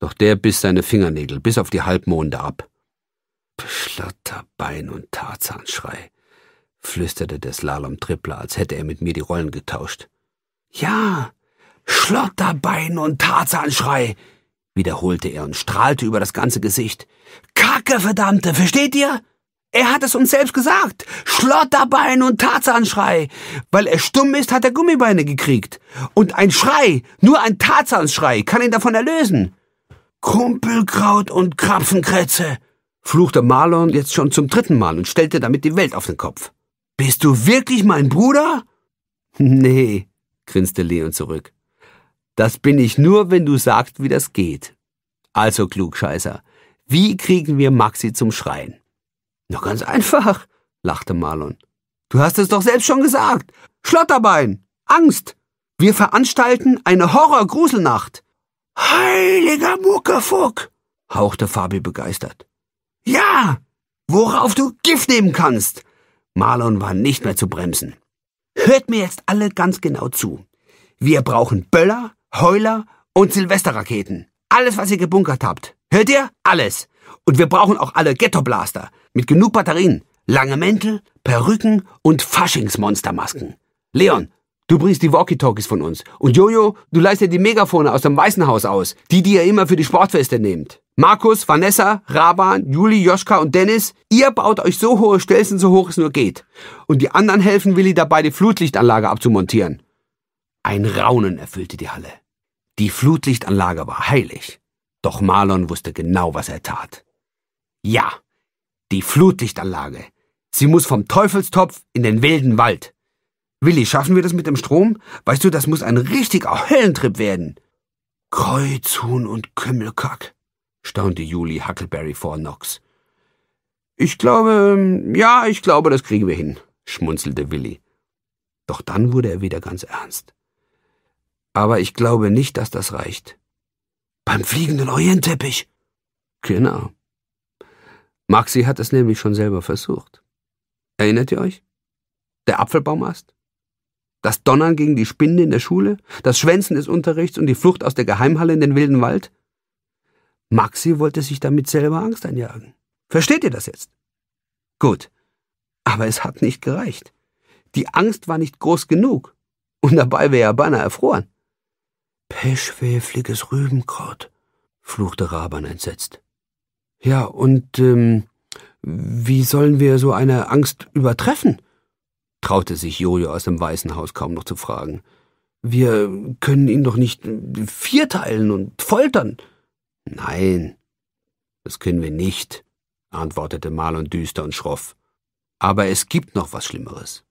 doch der biss seine Fingernägel bis auf die Halbmonde ab. Bein und Tarzanschrei flüsterte der Slalom-Trippler, als hätte er mit mir die Rollen getauscht. Ja, Schlotterbein und Tarzanschrei, wiederholte er und strahlte über das ganze Gesicht. Kacke, verdammte, versteht ihr? Er hat es uns selbst gesagt. Schlotterbein und Tarzanschrei. Weil er stumm ist, hat er Gummibeine gekriegt. Und ein Schrei, nur ein Tarzanschrei, kann ihn davon erlösen. Kumpelkraut und Krapfenkrätze, fluchte Marlon jetzt schon zum dritten Mal und stellte damit die Welt auf den Kopf. Bist du wirklich mein Bruder? Nee, grinste Leon zurück. Das bin ich nur, wenn du sagst, wie das geht. Also, Klugscheißer, wie kriegen wir Maxi zum Schreien? Na, ganz einfach, lachte Marlon. Du hast es doch selbst schon gesagt. Schlotterbein, Angst. Wir veranstalten eine Horrorgruselnacht! Heiliger Muckefuck, hauchte Fabi begeistert. Ja, worauf du Gift nehmen kannst. Marlon war nicht mehr zu bremsen. Hört mir jetzt alle ganz genau zu. Wir brauchen Böller, Heuler und Silvesterraketen. Alles, was ihr gebunkert habt. Hört ihr? Alles. Und wir brauchen auch alle Ghettoblaster mit genug Batterien, lange Mäntel, Perücken und Faschingsmonstermasken. Leon, Du bringst die Walkie-Talkies von uns. Und Jojo, du leist die Megafone aus dem Weißen Haus aus. Die, die ihr immer für die Sportfeste nehmt. Markus, Vanessa, Raban, Juli, Joschka und Dennis, ihr baut euch so hohe Stelzen, so hoch es nur geht. Und die anderen helfen Willi dabei, die Flutlichtanlage abzumontieren. Ein Raunen erfüllte die Halle. Die Flutlichtanlage war heilig. Doch Marlon wusste genau, was er tat. Ja, die Flutlichtanlage. Sie muss vom Teufelstopf in den wilden Wald. Willi, schaffen wir das mit dem Strom? Weißt du, das muss ein richtiger Höllentrip werden. Kreuzhuhn und Kümmelkack, staunte Juli Huckleberry vor Knox. Ich glaube, ähm, ja, ich glaube, das kriegen wir hin, schmunzelte Willi. Doch dann wurde er wieder ganz ernst. Aber ich glaube nicht, dass das reicht. Beim fliegenden Orientteppich. Genau. Maxi hat es nämlich schon selber versucht. Erinnert ihr euch? Der Apfelbaumast? Das Donnern gegen die Spinde in der Schule, das Schwänzen des Unterrichts und die Flucht aus der Geheimhalle in den wilden Wald? Maxi wollte sich damit selber Angst einjagen. Versteht ihr das jetzt? Gut. Aber es hat nicht gereicht. Die Angst war nicht groß genug. Und dabei wäre er beinahe erfroren. Peschwefliges Rübenkraut, fluchte Raban entsetzt. Ja, und ähm, wie sollen wir so eine Angst übertreffen? traute sich Jojo aus dem Weißen Haus kaum noch zu fragen. Wir können ihn doch nicht vierteilen und foltern. Nein, das können wir nicht, antwortete Marlon düster und schroff. Aber es gibt noch was Schlimmeres.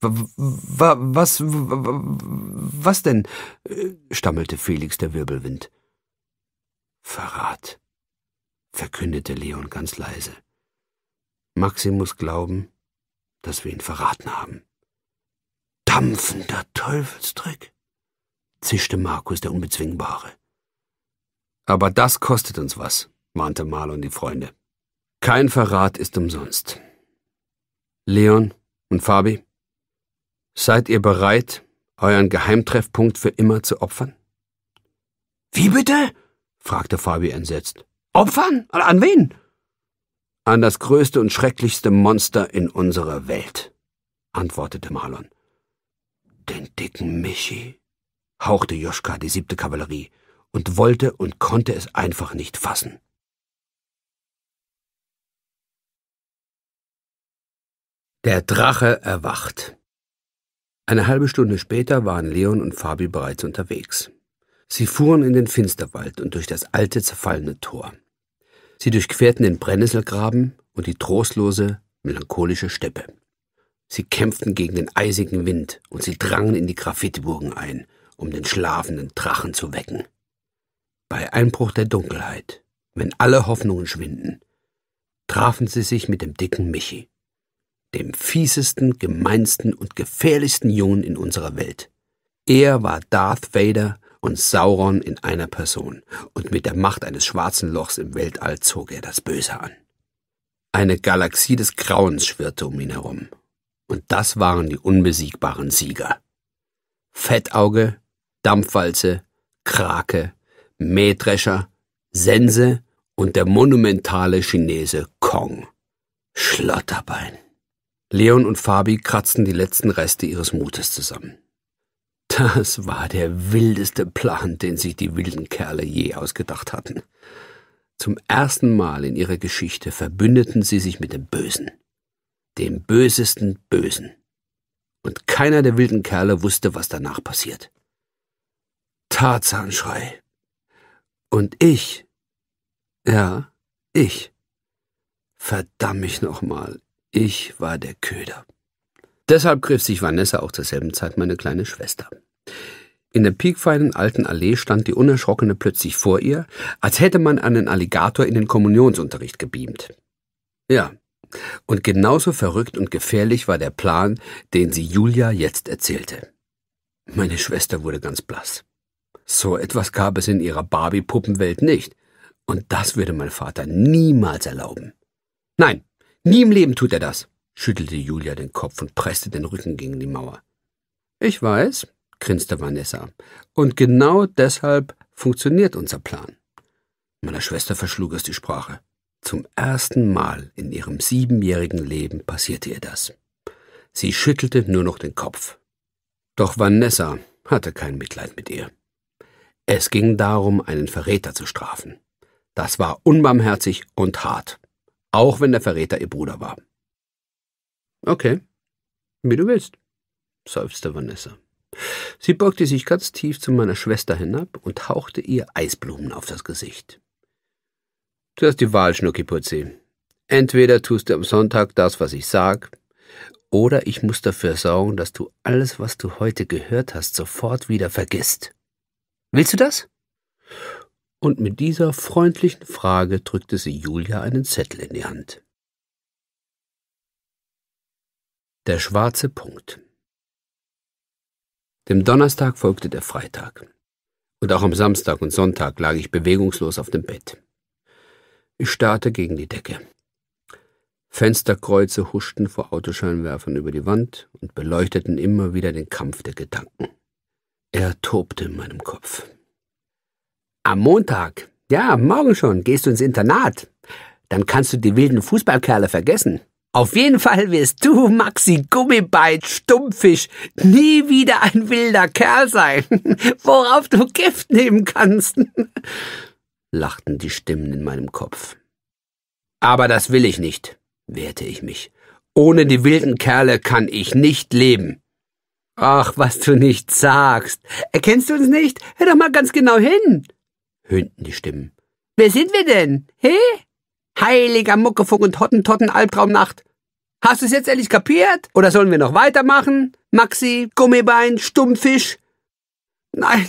Was, was denn? Äh, stammelte Felix der Wirbelwind. Verrat, verkündete Leon ganz leise. Maximus Glauben dass wir ihn verraten haben. Dampfender Teufelsdreck, zischte Markus der Unbezwingbare. Aber das kostet uns was, mahnte Marlon die Freunde. Kein Verrat ist umsonst. Leon und Fabi, seid ihr bereit, euren Geheimtreffpunkt für immer zu opfern? Wie bitte? fragte Fabi entsetzt. Opfern? An wen? an das größte und schrecklichste Monster in unserer Welt, antwortete Marlon. Den dicken Michi, hauchte Joschka die siebte Kavallerie und wollte und konnte es einfach nicht fassen. Der Drache erwacht. Eine halbe Stunde später waren Leon und Fabi bereits unterwegs. Sie fuhren in den Finsterwald und durch das alte zerfallene Tor. Sie durchquerten den Brennnesselgraben und die trostlose, melancholische Steppe. Sie kämpften gegen den eisigen Wind und sie drangen in die Graffitburgen ein, um den schlafenden Drachen zu wecken. Bei Einbruch der Dunkelheit, wenn alle Hoffnungen schwinden, trafen sie sich mit dem dicken Michi, dem fiesesten, gemeinsten und gefährlichsten Jungen in unserer Welt. Er war Darth Vader und Sauron in einer Person, und mit der Macht eines schwarzen Lochs im Weltall zog er das Böse an. Eine Galaxie des Grauens schwirrte um ihn herum, und das waren die unbesiegbaren Sieger. Fettauge, Dampfwalze, Krake, Mähdrescher, Sense und der monumentale Chinese Kong. Schlotterbein. Leon und Fabi kratzten die letzten Reste ihres Mutes zusammen. Das war der wildeste Plan, den sich die wilden Kerle je ausgedacht hatten. Zum ersten Mal in ihrer Geschichte verbündeten sie sich mit dem Bösen, dem bösesten Bösen. Und keiner der wilden Kerle wusste, was danach passiert. Tarzanschrei. Und ich, ja, ich, verdamm mich nochmal, ich war der Köder. Deshalb griff sich Vanessa auch zur selben Zeit meine kleine Schwester. In der piekfeinen alten Allee stand die Unerschrockene plötzlich vor ihr, als hätte man einen Alligator in den Kommunionsunterricht gebeamt. Ja, und genauso verrückt und gefährlich war der Plan, den sie Julia jetzt erzählte. Meine Schwester wurde ganz blass. So etwas gab es in ihrer Barbie-Puppenwelt nicht. Und das würde mein Vater niemals erlauben. Nein, nie im Leben tut er das schüttelte Julia den Kopf und presste den Rücken gegen die Mauer. Ich weiß, grinste Vanessa. Und genau deshalb funktioniert unser Plan. Meiner Schwester verschlug es die Sprache. Zum ersten Mal in ihrem siebenjährigen Leben passierte ihr das. Sie schüttelte nur noch den Kopf. Doch Vanessa hatte kein Mitleid mit ihr. Es ging darum, einen Verräter zu strafen. Das war unbarmherzig und hart, auch wenn der Verräter ihr Bruder war. Okay, wie du willst, seufzte Vanessa. Sie beugte sich ganz tief zu meiner Schwester hinab und hauchte ihr Eisblumen auf das Gesicht. Du hast die Wahl, Schnuckiputzi. Entweder tust du am Sonntag das, was ich sag, oder ich muss dafür sorgen, dass du alles, was du heute gehört hast, sofort wieder vergisst. Willst du das? Und mit dieser freundlichen Frage drückte sie Julia einen Zettel in die Hand. Der schwarze Punkt. Dem Donnerstag folgte der Freitag. Und auch am Samstag und Sonntag lag ich bewegungslos auf dem Bett. Ich starrte gegen die Decke. Fensterkreuze huschten vor Autoscheinwerfern über die Wand und beleuchteten immer wieder den Kampf der Gedanken. Er tobte in meinem Kopf. Am Montag, ja, morgen schon, gehst du ins Internat. Dann kannst du die wilden Fußballkerle vergessen. Auf jeden Fall wirst du, Maxi Gummibeit, Stumpfisch, nie wieder ein wilder Kerl sein, worauf du Gift nehmen kannst, lachten die Stimmen in meinem Kopf. Aber das will ich nicht, wehrte ich mich. Ohne die wilden Kerle kann ich nicht leben. Ach, was du nicht sagst. Erkennst du uns nicht? Hör doch mal ganz genau hin, höhnten die Stimmen. Wer sind wir denn? He? Heiliger Muckefuck und Hottentotten Albtraumnacht. Hast du es jetzt endlich kapiert? Oder sollen wir noch weitermachen? Maxi, Gummibein, Stummfisch? Nein,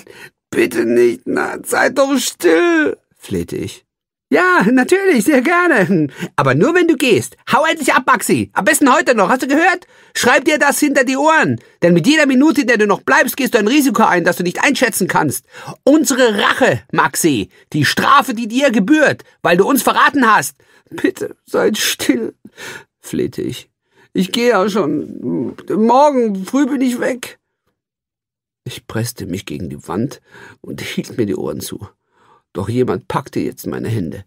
bitte nicht, na, sei doch still, flehte ich. Ja, natürlich, sehr gerne. Aber nur wenn du gehst. Hau endlich ab, Maxi. Am besten heute noch. Hast du gehört? Schreib dir das hinter die Ohren. Denn mit jeder Minute, in der du noch bleibst, gehst du ein Risiko ein, das du nicht einschätzen kannst. Unsere Rache, Maxi. Die Strafe, die dir gebührt, weil du uns verraten hast. Bitte, seid still, flehte ich. Ich gehe ja schon. Morgen früh bin ich weg. Ich presste mich gegen die Wand und hielt mir die Ohren zu. Doch jemand packte jetzt meine Hände.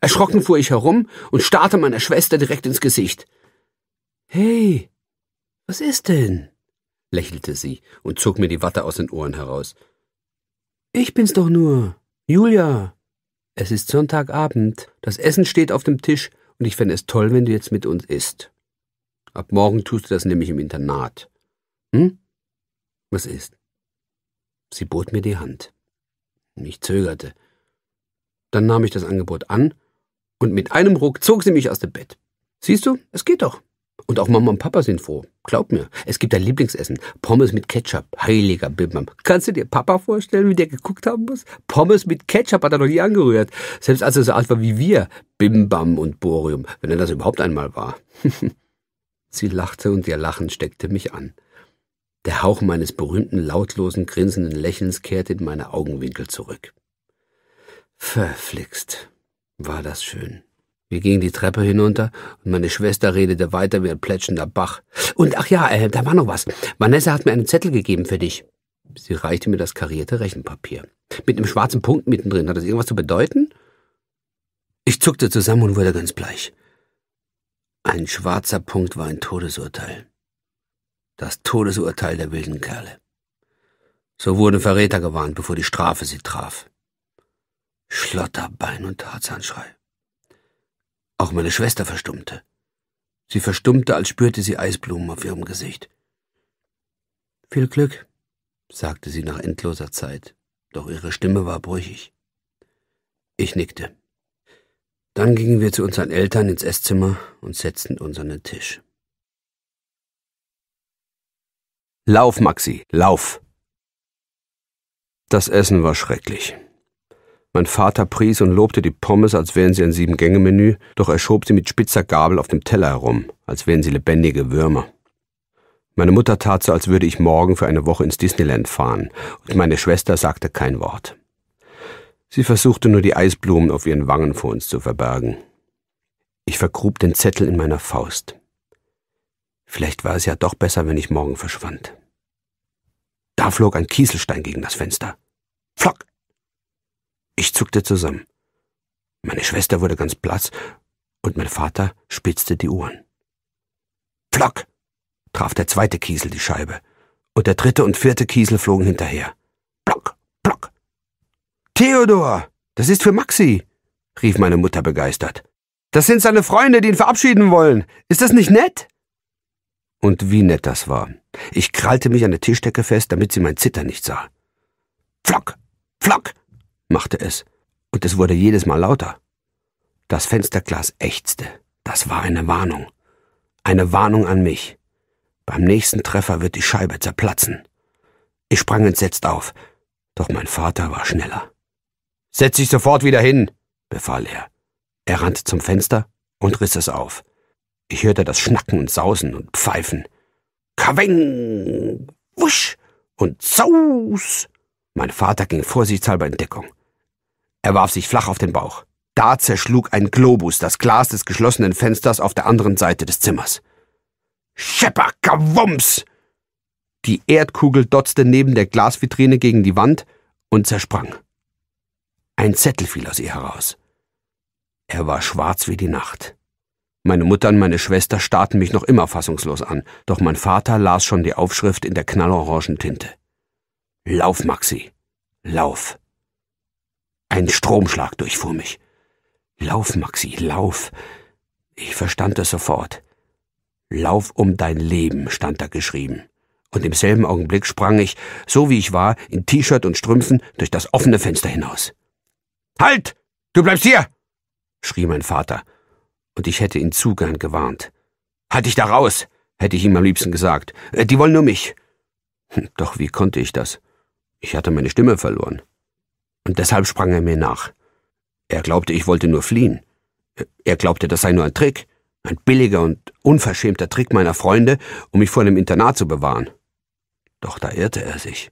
Erschrocken fuhr ich herum und starrte meiner Schwester direkt ins Gesicht. Hey, was ist denn? lächelte sie und zog mir die Watte aus den Ohren heraus. Ich bin's doch nur, Julia. Es ist Sonntagabend, das Essen steht auf dem Tisch und ich fände es toll, wenn du jetzt mit uns isst. Ab morgen tust du das nämlich im Internat. Hm? Was ist? Sie bot mir die Hand. Ich zögerte. Dann nahm ich das Angebot an und mit einem Ruck zog sie mich aus dem Bett. Siehst du, es geht doch. Und auch Mama und Papa sind froh. Glaub mir, es gibt ein Lieblingsessen. Pommes mit Ketchup. Heiliger Bimbam. Kannst du dir Papa vorstellen, wie der geguckt haben muss? Pommes mit Ketchup hat er noch nie angerührt. Selbst als er so alt war wie wir. Bimbam und Borium, wenn er das überhaupt einmal war. Sie lachte und ihr Lachen steckte mich an. Der Hauch meines berühmten lautlosen grinsenden Lächelns kehrte in meine Augenwinkel zurück. Verflixt, war das schön. Wir gingen die Treppe hinunter und meine Schwester redete weiter wie ein plätschender Bach. Und ach ja, äh, da war noch was. Vanessa hat mir einen Zettel gegeben für dich. Sie reichte mir das karierte Rechenpapier. Mit einem schwarzen Punkt mittendrin. Hat das irgendwas zu bedeuten? Ich zuckte zusammen und wurde ganz bleich. Ein schwarzer Punkt war ein Todesurteil. Das Todesurteil der wilden Kerle. So wurden Verräter gewarnt, bevor die Strafe sie traf. Schlotterbein und Tarzanschrei. Auch meine Schwester verstummte. Sie verstummte, als spürte sie Eisblumen auf ihrem Gesicht. Viel Glück, sagte sie nach endloser Zeit, doch ihre Stimme war brüchig. Ich nickte. Dann gingen wir zu unseren Eltern ins Esszimmer und setzten uns an den Tisch. Lauf, Maxi, lauf! Das Essen war schrecklich. Mein Vater pries und lobte die Pommes, als wären sie ein Sieben-Gänge-Menü, doch er schob sie mit spitzer Gabel auf dem Teller herum, als wären sie lebendige Würmer. Meine Mutter tat so, als würde ich morgen für eine Woche ins Disneyland fahren, und meine Schwester sagte kein Wort. Sie versuchte nur die Eisblumen auf ihren Wangen vor uns zu verbergen. Ich vergrub den Zettel in meiner Faust. Vielleicht war es ja doch besser, wenn ich morgen verschwand. Da flog ein Kieselstein gegen das Fenster. Flock! Ich zuckte zusammen. Meine Schwester wurde ganz blass und mein Vater spitzte die Ohren. Plock! traf der zweite Kiesel die Scheibe und der dritte und vierte Kiesel flogen hinterher. Plock, plock! Theodor! Das ist für Maxi! rief meine Mutter begeistert. Das sind seine Freunde, die ihn verabschieden wollen. Ist das nicht nett? Und wie nett das war. Ich krallte mich an der Tischdecke fest, damit sie mein Zittern nicht sah. Pflock! Pflock! machte es, und es wurde jedes Mal lauter. Das Fensterglas ächzte. Das war eine Warnung. Eine Warnung an mich. Beim nächsten Treffer wird die Scheibe zerplatzen. Ich sprang entsetzt auf, doch mein Vater war schneller. Setz dich sofort wieder hin, befahl er. Er rannte zum Fenster und riss es auf. Ich hörte das Schnacken und Sausen und Pfeifen. Kaweng, wusch und Saus! Mein Vater ging vorsichtshalber in Deckung. Er warf sich flach auf den Bauch. Da zerschlug ein Globus das Glas des geschlossenen Fensters auf der anderen Seite des Zimmers. Schepper, Kawums! Die Erdkugel dotzte neben der Glasvitrine gegen die Wand und zersprang. Ein Zettel fiel aus ihr heraus. Er war schwarz wie die Nacht. Meine Mutter und meine Schwester starrten mich noch immer fassungslos an, doch mein Vater las schon die Aufschrift in der knallorangen Tinte. Lauf, Maxi, lauf. Ein Stromschlag durchfuhr mich. Lauf, Maxi, lauf. Ich verstand es sofort. Lauf um dein Leben, stand da geschrieben. Und im selben Augenblick sprang ich, so wie ich war, in T-Shirt und Strümpfen, durch das offene Fenster hinaus. Halt! Du bleibst hier! schrie mein Vater, und ich hätte ihn zu gern gewarnt. Halt dich da raus, hätte ich ihm am liebsten gesagt. Äh, die wollen nur mich. Hm, doch wie konnte ich das? Ich hatte meine Stimme verloren und deshalb sprang er mir nach. Er glaubte, ich wollte nur fliehen. Er glaubte, das sei nur ein Trick, ein billiger und unverschämter Trick meiner Freunde, um mich vor dem Internat zu bewahren. Doch da irrte er sich.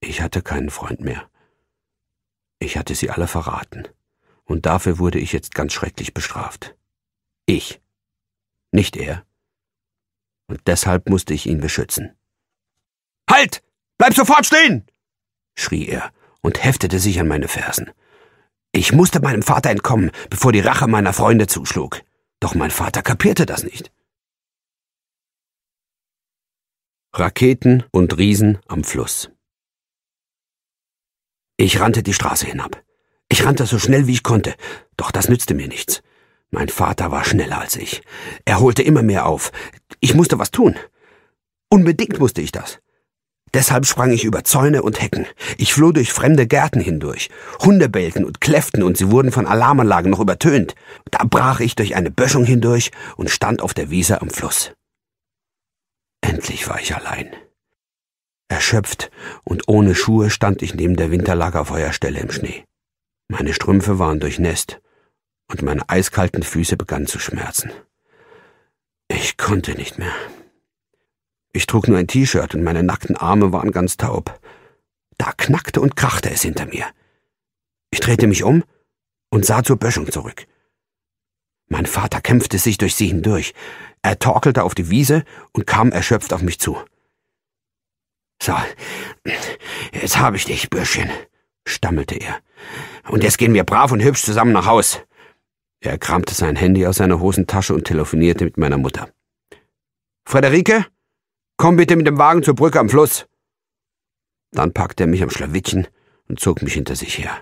Ich hatte keinen Freund mehr. Ich hatte sie alle verraten. Und dafür wurde ich jetzt ganz schrecklich bestraft. Ich. Nicht er. Und deshalb musste ich ihn beschützen. Halt! Bleib sofort stehen! schrie er und heftete sich an meine Fersen. Ich musste meinem Vater entkommen, bevor die Rache meiner Freunde zuschlug. Doch mein Vater kapierte das nicht. Raketen und Riesen am Fluss. Ich rannte die Straße hinab. Ich rannte so schnell wie ich konnte, doch das nützte mir nichts. Mein Vater war schneller als ich. Er holte immer mehr auf. Ich musste was tun. Unbedingt musste ich das. Deshalb sprang ich über Zäune und Hecken. Ich floh durch fremde Gärten hindurch. Hunde bellten und kläfften und sie wurden von Alarmanlagen noch übertönt. Da brach ich durch eine Böschung hindurch und stand auf der Wiese am Fluss. Endlich war ich allein. Erschöpft und ohne Schuhe stand ich neben der Winterlagerfeuerstelle im Schnee. Meine Strümpfe waren durchnässt und meine eiskalten Füße begannen zu schmerzen. Ich konnte nicht mehr. Ich trug nur ein T-Shirt und meine nackten Arme waren ganz taub. Da knackte und krachte es hinter mir. Ich drehte mich um und sah zur Böschung zurück. Mein Vater kämpfte sich durch sie hindurch. Er torkelte auf die Wiese und kam erschöpft auf mich zu. So, jetzt habe ich dich, Bürschchen, stammelte er. Und jetzt gehen wir brav und hübsch zusammen nach Haus. Er kramte sein Handy aus seiner Hosentasche und telefonierte mit meiner Mutter. Frederike? Komm bitte mit dem Wagen zur Brücke am Fluss. Dann packte er mich am Schlawittchen und zog mich hinter sich her.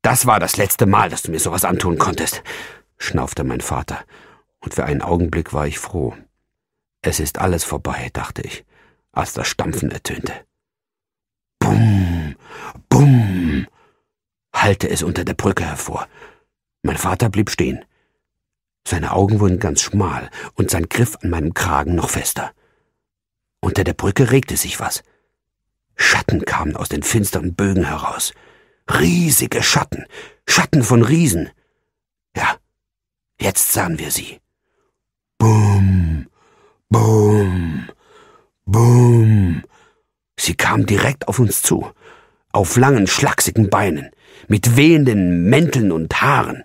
Das war das letzte Mal, dass du mir sowas antun konntest, schnaufte mein Vater, und für einen Augenblick war ich froh. Es ist alles vorbei, dachte ich, als das Stampfen ertönte. Bumm, bumm, hallte es unter der Brücke hervor. Mein Vater blieb stehen. Seine Augen wurden ganz schmal und sein Griff an meinem Kragen noch fester. Unter der Brücke regte sich was. Schatten kamen aus den finsteren Bögen heraus. Riesige Schatten, Schatten von Riesen. Ja, jetzt sahen wir sie. Bum, bum, bum. Sie kamen direkt auf uns zu, auf langen, schlachsigen Beinen, mit wehenden Mänteln und Haaren.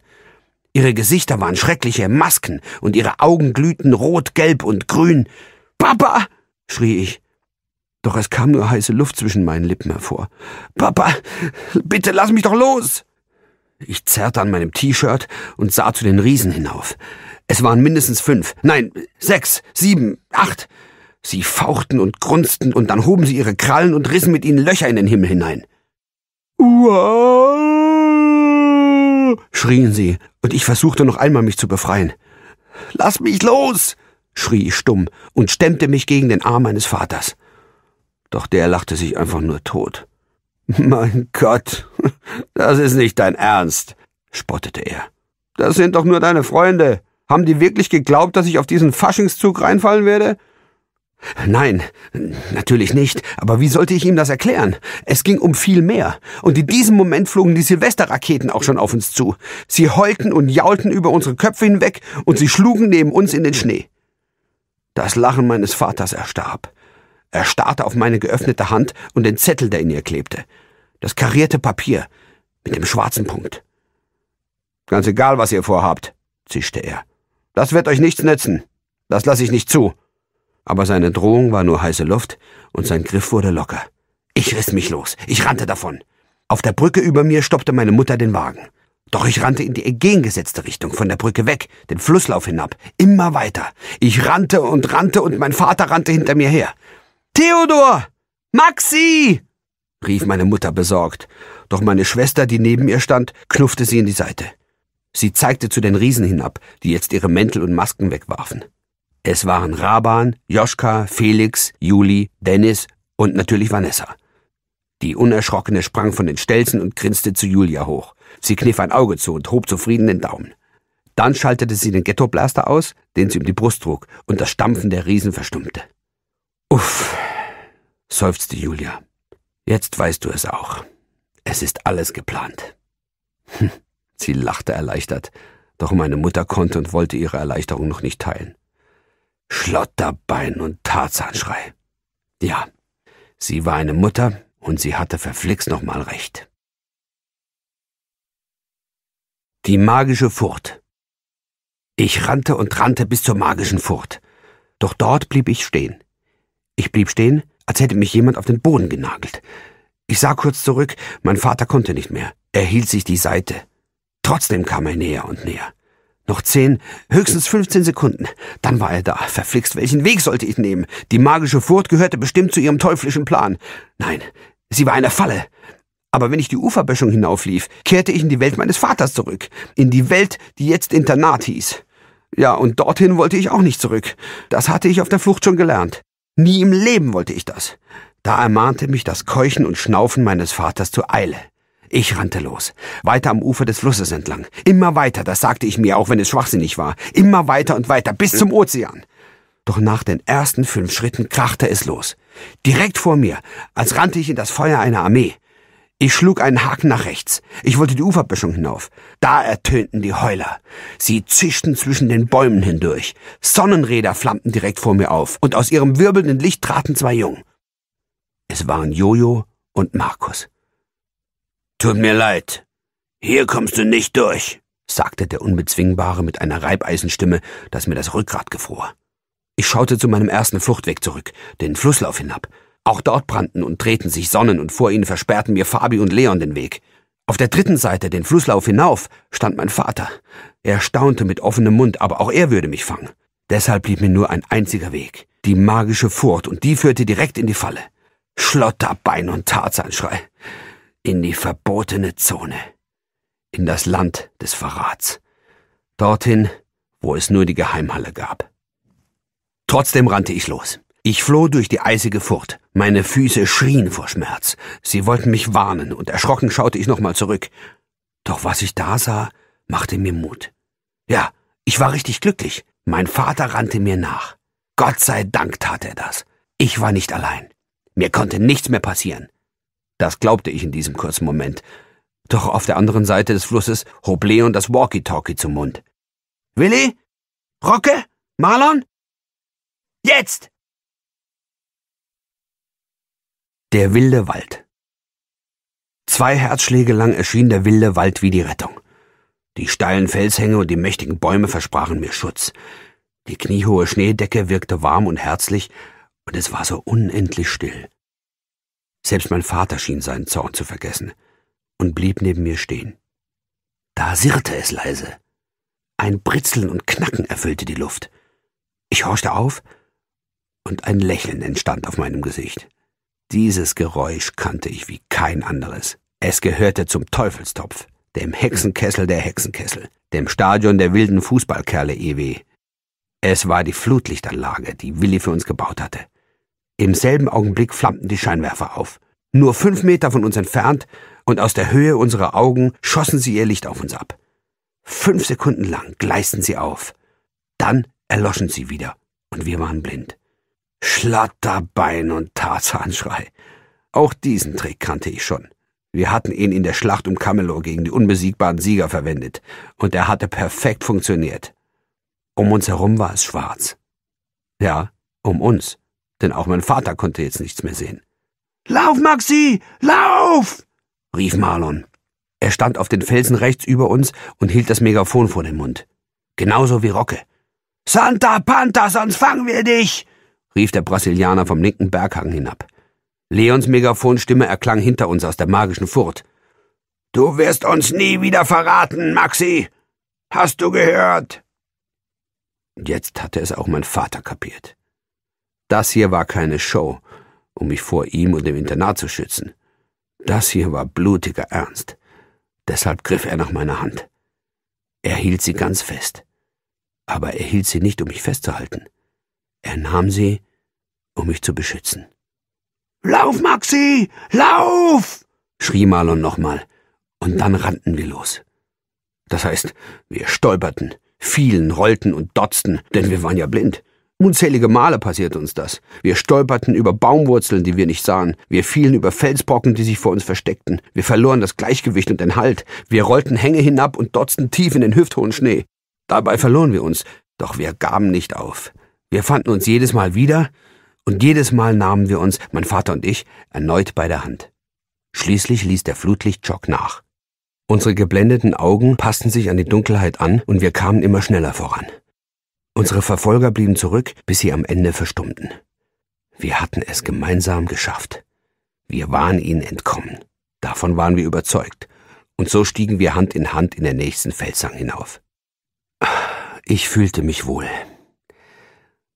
Ihre Gesichter waren schreckliche Masken und ihre Augen glühten rot, gelb und grün. Papa! schrie ich. Doch es kam nur heiße Luft zwischen meinen Lippen hervor. Papa, bitte lass mich doch los! Ich zerrte an meinem T-Shirt und sah zu den Riesen hinauf. Es waren mindestens fünf, nein, sechs, sieben, acht. Sie fauchten und grunzten und dann hoben sie ihre Krallen und rissen mit ihnen Löcher in den Himmel hinein. Uah! schrien sie, und ich versuchte noch einmal mich zu befreien. Lass mich los! schrie ich stumm und stemmte mich gegen den Arm meines Vaters. Doch der lachte sich einfach nur tot. Mein Gott, das ist nicht dein Ernst, spottete er. Das sind doch nur deine Freunde. Haben die wirklich geglaubt, dass ich auf diesen Faschingszug reinfallen werde? Nein, natürlich nicht. Aber wie sollte ich ihm das erklären? Es ging um viel mehr. Und in diesem Moment flogen die Silvesterraketen auch schon auf uns zu. Sie heulten und jaulten über unsere Köpfe hinweg und sie schlugen neben uns in den Schnee. Das Lachen meines Vaters erstarb. Er starrte auf meine geöffnete Hand und den Zettel, der in ihr klebte. Das karierte Papier mit dem schwarzen Punkt. Ganz egal, was ihr vorhabt, zischte er. Das wird euch nichts nützen. Das lasse ich nicht zu. Aber seine Drohung war nur heiße Luft und sein Griff wurde locker. Ich riss mich los. Ich rannte davon. Auf der Brücke über mir stoppte meine Mutter den Wagen. Doch ich rannte in die entgegengesetzte Richtung, von der Brücke weg, den Flusslauf hinab, immer weiter. Ich rannte und rannte und mein Vater rannte hinter mir her. Theodor! Maxi! rief meine Mutter besorgt. Doch meine Schwester, die neben ihr stand, knuffte sie in die Seite. Sie zeigte zu den Riesen hinab, die jetzt ihre Mäntel und Masken wegwarfen. Es waren Raban, Joschka, Felix, Juli, Dennis und natürlich Vanessa. Die Unerschrockene sprang von den Stelzen und grinste zu Julia hoch. Sie kniff ein Auge zu und hob zufrieden den Daumen. Dann schaltete sie den Ghettoblaster aus, den sie um die Brust trug, und das Stampfen der Riesen verstummte. Uff, seufzte Julia. Jetzt weißt du es auch. Es ist alles geplant. Hm, sie lachte erleichtert, doch meine Mutter konnte und wollte ihre Erleichterung noch nicht teilen. Schlotterbein und Tarzanschrei. Ja, sie war eine Mutter und sie hatte verflixt nochmal recht. Die magische Furt. Ich rannte und rannte bis zur magischen Furt. Doch dort blieb ich stehen. Ich blieb stehen, als hätte mich jemand auf den Boden genagelt. Ich sah kurz zurück, mein Vater konnte nicht mehr. Er hielt sich die Seite. Trotzdem kam er näher und näher. Noch zehn, höchstens 15 Sekunden. Dann war er da. Verflixt, welchen Weg sollte ich nehmen? Die magische Furt gehörte bestimmt zu ihrem teuflischen Plan. Nein, sie war eine Falle. Aber wenn ich die Uferböschung hinauflief, kehrte ich in die Welt meines Vaters zurück, in die Welt, die jetzt Internat hieß. Ja, und dorthin wollte ich auch nicht zurück. Das hatte ich auf der Flucht schon gelernt. Nie im Leben wollte ich das. Da ermahnte mich das Keuchen und Schnaufen meines Vaters zur Eile. Ich rannte los, weiter am Ufer des Flusses entlang. Immer weiter, das sagte ich mir, auch wenn es schwachsinnig war. Immer weiter und weiter, bis zum Ozean. Doch nach den ersten fünf Schritten krachte es los. Direkt vor mir, als rannte ich in das Feuer einer Armee. Ich schlug einen Haken nach rechts. Ich wollte die Uferböschung hinauf. Da ertönten die Heuler. Sie zischten zwischen den Bäumen hindurch. Sonnenräder flammten direkt vor mir auf, und aus ihrem wirbelnden Licht traten zwei Jungen. Es waren Jojo und Markus. Tut mir leid. Hier kommst du nicht durch, sagte der Unbezwingbare mit einer Reibeisenstimme, dass mir das Rückgrat gefror. Ich schaute zu meinem ersten Fluchtweg zurück, den Flusslauf hinab. Auch dort brannten und drehten sich Sonnen und vor ihnen versperrten mir Fabi und Leon den Weg. Auf der dritten Seite, den Flusslauf hinauf, stand mein Vater. Er staunte mit offenem Mund, aber auch er würde mich fangen. Deshalb blieb mir nur ein einziger Weg. Die magische Furt, und die führte direkt in die Falle. Schlotterbein und Tarzanschrei. In die verbotene Zone. In das Land des Verrats. Dorthin, wo es nur die Geheimhalle gab. Trotzdem rannte ich los. Ich floh durch die eisige Furt. Meine Füße schrien vor Schmerz. Sie wollten mich warnen, und erschrocken schaute ich nochmal zurück. Doch was ich da sah, machte mir Mut. Ja, ich war richtig glücklich. Mein Vater rannte mir nach. Gott sei Dank tat er das. Ich war nicht allein. Mir konnte nichts mehr passieren. Das glaubte ich in diesem kurzen Moment. Doch auf der anderen Seite des Flusses hob Leon das Walkie-Talkie zum Mund. Willi? Rocke? Marlon? Jetzt! Der wilde Wald. Zwei Herzschläge lang erschien der wilde Wald wie die Rettung. Die steilen Felshänge und die mächtigen Bäume versprachen mir Schutz. Die kniehohe Schneedecke wirkte warm und herzlich, und es war so unendlich still. Selbst mein Vater schien seinen Zorn zu vergessen und blieb neben mir stehen. Da sirrte es leise. Ein Britzeln und Knacken erfüllte die Luft. Ich horchte auf, und ein Lächeln entstand auf meinem Gesicht. Dieses Geräusch kannte ich wie kein anderes. Es gehörte zum Teufelstopf, dem Hexenkessel der Hexenkessel, dem Stadion der wilden Fußballkerle EW. Es war die Flutlichtanlage, die Willi für uns gebaut hatte. Im selben Augenblick flammten die Scheinwerfer auf. Nur fünf Meter von uns entfernt und aus der Höhe unserer Augen schossen sie ihr Licht auf uns ab. Fünf Sekunden lang gleisten sie auf. Dann erloschen sie wieder und wir waren blind. Schlatterbein und Tarzanschrei. Auch diesen Trick kannte ich schon. Wir hatten ihn in der Schlacht um Camelot gegen die unbesiegbaren Sieger verwendet, und er hatte perfekt funktioniert. Um uns herum war es schwarz. Ja, um uns, denn auch mein Vater konnte jetzt nichts mehr sehen. Lauf, Maxi, lauf! rief Marlon. Er stand auf den Felsen rechts über uns und hielt das Megafon vor den Mund. Genauso wie Rocke. Santa Pantas, sonst fangen wir dich! rief der Brasilianer vom linken Berghang hinab. Leons Megafonstimme erklang hinter uns aus der magischen Furt. Du wirst uns nie wieder verraten, Maxi! Hast du gehört? Jetzt hatte es auch mein Vater kapiert. Das hier war keine Show, um mich vor ihm und dem Internat zu schützen. Das hier war blutiger Ernst. Deshalb griff er nach meiner Hand. Er hielt sie ganz fest. Aber er hielt sie nicht, um mich festzuhalten. Er nahm sie, um mich zu beschützen. Lauf, Maxi! Lauf! schrie Marlon nochmal, und dann rannten wir los. Das heißt, wir stolperten, fielen, rollten und dotzten, denn wir waren ja blind. Unzählige Male passierte uns das. Wir stolperten über Baumwurzeln, die wir nicht sahen. Wir fielen über Felsbrocken, die sich vor uns versteckten. Wir verloren das Gleichgewicht und den Halt. Wir rollten Hänge hinab und dotzten tief in den hüfthohen Schnee. Dabei verloren wir uns, doch wir gaben nicht auf. Wir fanden uns jedes Mal wieder und jedes Mal nahmen wir uns, mein Vater und ich, erneut bei der Hand. Schließlich ließ der Flutlichtschock nach. Unsere geblendeten Augen passten sich an die Dunkelheit an und wir kamen immer schneller voran. Unsere Verfolger blieben zurück, bis sie am Ende verstummten. Wir hatten es gemeinsam geschafft. Wir waren ihnen entkommen. Davon waren wir überzeugt. Und so stiegen wir Hand in Hand in den nächsten Felshang hinauf. Ich fühlte mich wohl.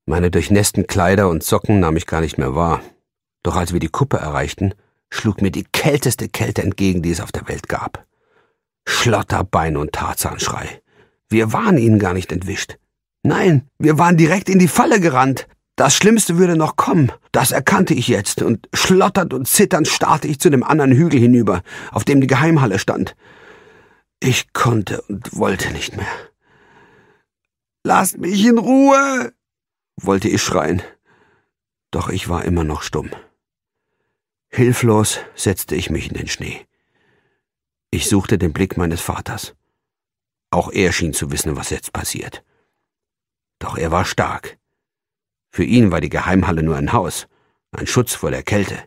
Meine durchnässten Kleider und Socken nahm ich gar nicht mehr wahr. Doch als wir die Kuppe erreichten, schlug mir die kälteste Kälte entgegen, die es auf der Welt gab. Schlotterbein und Tarzanschrei. Wir waren ihnen gar nicht entwischt. Nein, wir waren direkt in die Falle gerannt. Das Schlimmste würde noch kommen. Das erkannte ich jetzt, und schlotternd und zitternd starrte ich zu dem anderen Hügel hinüber, auf dem die Geheimhalle stand. Ich konnte und wollte nicht mehr. Lasst mich in Ruhe! wollte ich schreien, doch ich war immer noch stumm. Hilflos setzte ich mich in den Schnee. Ich suchte den Blick meines Vaters. Auch er schien zu wissen, was jetzt passiert. Doch er war stark. Für ihn war die Geheimhalle nur ein Haus, ein Schutz vor der Kälte.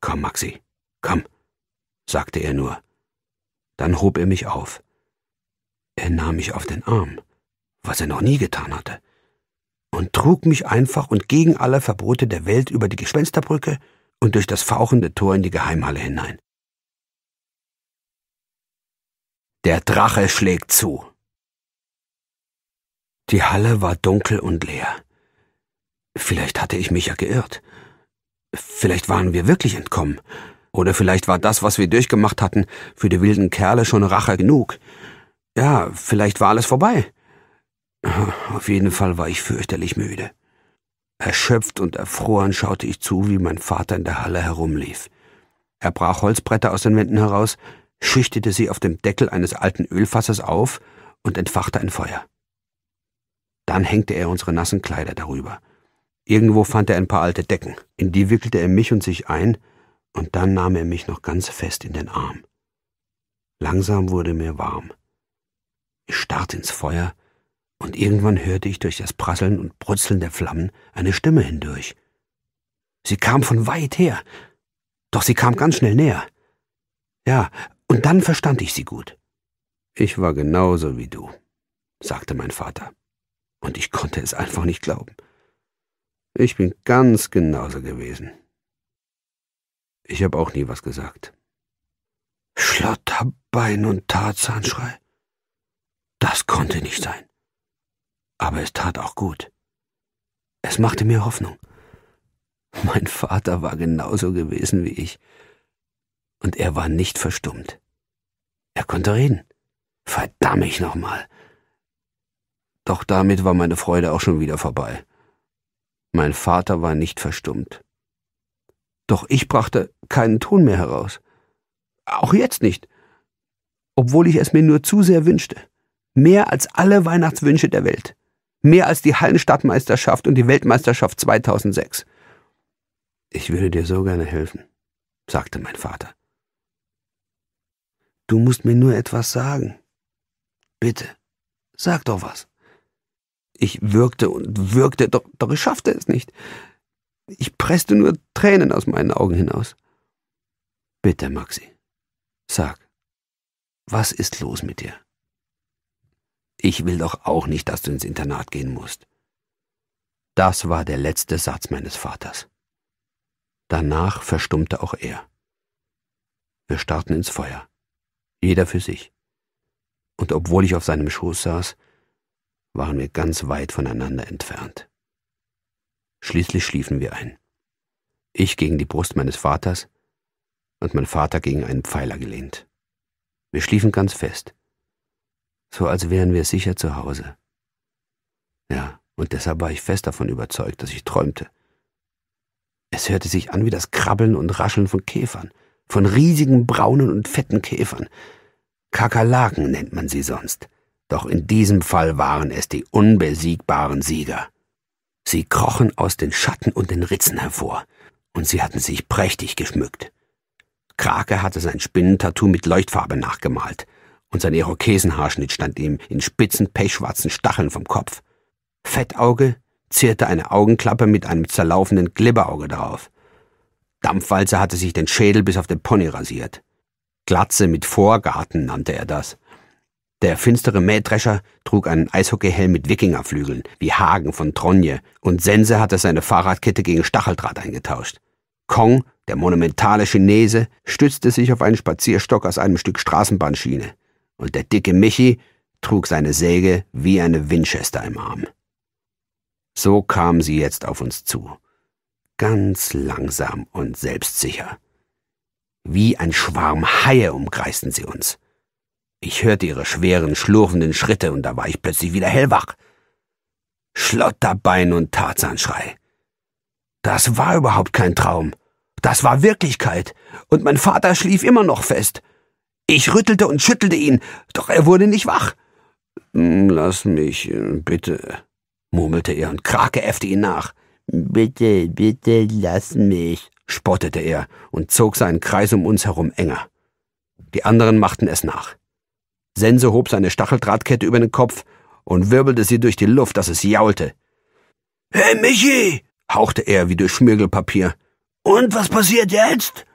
Komm, Maxi, komm, sagte er nur. Dann hob er mich auf. Er nahm mich auf den Arm, was er noch nie getan hatte und trug mich einfach und gegen alle Verbote der Welt über die Gespensterbrücke und durch das fauchende Tor in die Geheimhalle hinein. Der Drache schlägt zu. Die Halle war dunkel und leer. Vielleicht hatte ich mich ja geirrt. Vielleicht waren wir wirklich entkommen. Oder vielleicht war das, was wir durchgemacht hatten, für die wilden Kerle schon Rache genug. Ja, vielleicht war alles vorbei. Auf jeden Fall war ich fürchterlich müde. Erschöpft und erfroren schaute ich zu, wie mein Vater in der Halle herumlief. Er brach Holzbretter aus den Wänden heraus, schichtete sie auf dem Deckel eines alten Ölfasses auf und entfachte ein Feuer. Dann hängte er unsere nassen Kleider darüber. Irgendwo fand er ein paar alte Decken, in die wickelte er mich und sich ein, und dann nahm er mich noch ganz fest in den Arm. Langsam wurde mir warm. Ich starrte ins Feuer und irgendwann hörte ich durch das Prasseln und Brutzeln der Flammen eine Stimme hindurch. Sie kam von weit her, doch sie kam ganz schnell näher. Ja, und dann verstand ich sie gut. Ich war genauso wie du, sagte mein Vater, und ich konnte es einfach nicht glauben. Ich bin ganz genauso gewesen. Ich habe auch nie was gesagt. Schlotterbein und Tarzanschrei. Das konnte nicht sein aber es tat auch gut. Es machte mir Hoffnung. Mein Vater war genauso gewesen wie ich. Und er war nicht verstummt. Er konnte reden. Verdamm ich nochmal. Doch damit war meine Freude auch schon wieder vorbei. Mein Vater war nicht verstummt. Doch ich brachte keinen Ton mehr heraus. Auch jetzt nicht. Obwohl ich es mir nur zu sehr wünschte. Mehr als alle Weihnachtswünsche der Welt. Mehr als die Hallenstadtmeisterschaft und die Weltmeisterschaft 2006. Ich würde dir so gerne helfen, sagte mein Vater. Du musst mir nur etwas sagen. Bitte, sag doch was. Ich wirkte und wirkte, doch, doch ich schaffte es nicht. Ich presste nur Tränen aus meinen Augen hinaus. Bitte, Maxi, sag, was ist los mit dir? Ich will doch auch nicht, dass du ins Internat gehen musst. Das war der letzte Satz meines Vaters. Danach verstummte auch er. Wir starrten ins Feuer, jeder für sich. Und obwohl ich auf seinem Schoß saß, waren wir ganz weit voneinander entfernt. Schließlich schliefen wir ein. Ich gegen die Brust meines Vaters und mein Vater gegen einen Pfeiler gelehnt. Wir schliefen ganz fest, so als wären wir sicher zu Hause. Ja, und deshalb war ich fest davon überzeugt, dass ich träumte. Es hörte sich an wie das Krabbeln und Rascheln von Käfern, von riesigen braunen und fetten Käfern. Kakerlaken nennt man sie sonst. Doch in diesem Fall waren es die unbesiegbaren Sieger. Sie krochen aus den Schatten und den Ritzen hervor, und sie hatten sich prächtig geschmückt. Krake hatte sein Spinnentattoo mit Leuchtfarbe nachgemalt, und sein Irokesenhaarschnitt stand ihm in spitzen, pechschwarzen Stacheln vom Kopf. Fettauge zierte eine Augenklappe mit einem zerlaufenden Glibberauge darauf. Dampfwalzer hatte sich den Schädel bis auf den Pony rasiert. Glatze mit Vorgarten nannte er das. Der finstere Mähdrescher trug einen Eishockeyhelm mit Wikingerflügeln, wie Hagen von Tronje, und Sense hatte seine Fahrradkette gegen Stacheldraht eingetauscht. Kong, der monumentale Chinese, stützte sich auf einen Spazierstock aus einem Stück Straßenbahnschiene und der dicke Michi trug seine Säge wie eine Winchester im Arm. So kamen sie jetzt auf uns zu. Ganz langsam und selbstsicher. Wie ein Schwarm Haie umkreisten sie uns. Ich hörte ihre schweren, schlurfenden Schritte und da war ich plötzlich wieder hellwach. Schlotterbein und Tarzanschrei. Das war überhaupt kein Traum. Das war Wirklichkeit. Und mein Vater schlief immer noch fest. Ich rüttelte und schüttelte ihn, doch er wurde nicht wach. Hm, lass mich, äh, bitte, murmelte er und Krake äffte ihn nach. Bitte, bitte, lass mich, spottete er und zog seinen Kreis um uns herum enger. Die anderen machten es nach. Sense hob seine Stacheldrahtkette über den Kopf und wirbelte sie durch die Luft, dass es jaulte. Hey Michi! hauchte er wie durch Schmirgelpapier. Und was passiert jetzt?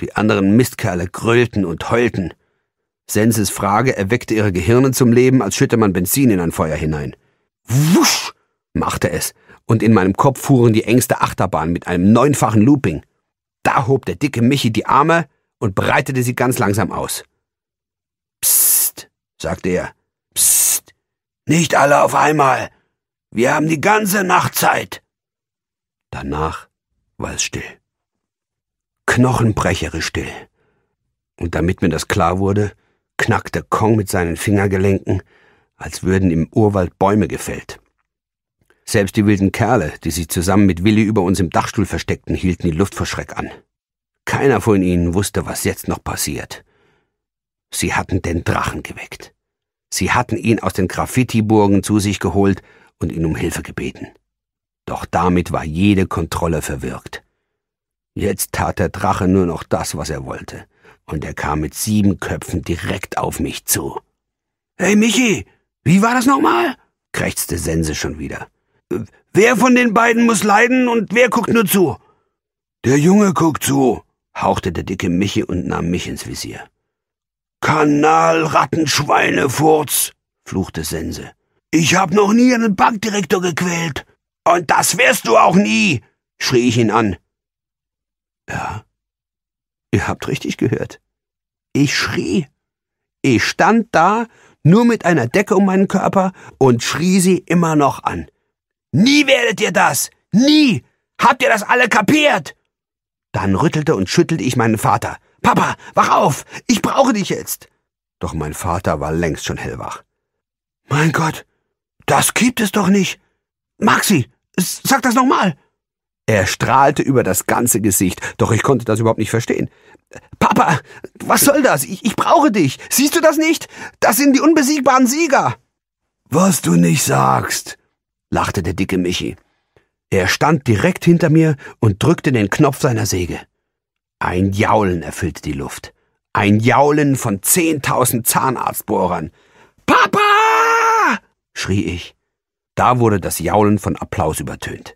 Die anderen Mistkerle grölten und heulten. Senses Frage erweckte ihre Gehirne zum Leben, als schütte man Benzin in ein Feuer hinein. Wusch! machte es, und in meinem Kopf fuhren die engste Achterbahn mit einem neunfachen Looping. Da hob der dicke Michi die Arme und breitete sie ganz langsam aus. Psst, sagte er. Psst, nicht alle auf einmal. Wir haben die ganze Nacht Zeit. Danach war es still knochenbrecherisch still. Und damit mir das klar wurde, knackte Kong mit seinen Fingergelenken, als würden im Urwald Bäume gefällt. Selbst die wilden Kerle, die sich zusammen mit Willi über uns im Dachstuhl versteckten, hielten die Luft vor Schreck an. Keiner von ihnen wusste, was jetzt noch passiert. Sie hatten den Drachen geweckt. Sie hatten ihn aus den Graffiti-Burgen zu sich geholt und ihn um Hilfe gebeten. Doch damit war jede Kontrolle verwirkt. Jetzt tat der Drache nur noch das, was er wollte, und er kam mit sieben Köpfen direkt auf mich zu. Hey Michi, wie war das nochmal? krächzte Sense schon wieder. Wer von den beiden muss leiden und wer guckt nur zu? Der Junge guckt zu, hauchte der dicke Michi und nahm mich ins Visier. Kanalrattenschweinefurz, fluchte Sense. Ich hab noch nie einen Bankdirektor gequält. Und das wirst du auch nie, schrie ich ihn an. Ja, ihr habt richtig gehört. Ich schrie. Ich stand da, nur mit einer Decke um meinen Körper und schrie sie immer noch an. Nie werdet ihr das! Nie! Habt ihr das alle kapiert? Dann rüttelte und schüttelte ich meinen Vater. Papa, wach auf! Ich brauche dich jetzt! Doch mein Vater war längst schon hellwach. Mein Gott, das gibt es doch nicht! Maxi, sag das nochmal! Er strahlte über das ganze Gesicht, doch ich konnte das überhaupt nicht verstehen. Papa, was soll das? Ich, ich brauche dich. Siehst du das nicht? Das sind die unbesiegbaren Sieger. Was du nicht sagst, lachte der dicke Michi. Er stand direkt hinter mir und drückte den Knopf seiner Säge. Ein Jaulen erfüllte die Luft. Ein Jaulen von zehntausend Zahnarztbohrern. Papa! schrie ich. Da wurde das Jaulen von Applaus übertönt.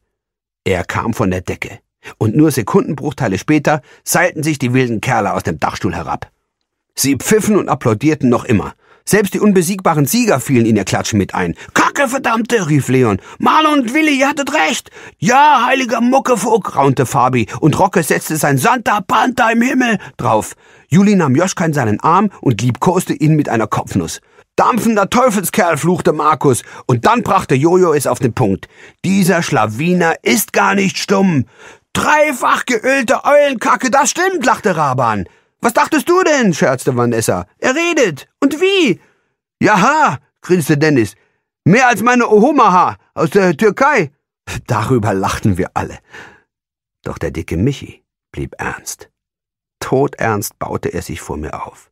Er kam von der Decke, und nur Sekundenbruchteile später seilten sich die wilden Kerle aus dem Dachstuhl herab. Sie pfiffen und applaudierten noch immer. Selbst die unbesiegbaren Sieger fielen in ihr Klatschen mit ein. Kacke, verdammte, rief Leon. Marlon und Willi, ihr hattet recht. Ja, heiliger Muckefuck, raunte Fabi, und Rocke setzte sein Santa Panta im Himmel drauf. Juli nahm Joschka in seinen Arm und liebkoste ihn mit einer Kopfnuss. Dampfender Teufelskerl, fluchte Markus, und dann brachte Jojo es auf den Punkt. Dieser Schlawiner ist gar nicht stumm. Dreifach geölte Eulenkacke, das stimmt, lachte Raban. Was dachtest du denn? scherzte Vanessa. Er redet. Und wie? Jaha, grinste Dennis. Mehr als meine Ohomaha aus der Türkei. Darüber lachten wir alle. Doch der dicke Michi blieb ernst. Todernst baute er sich vor mir auf.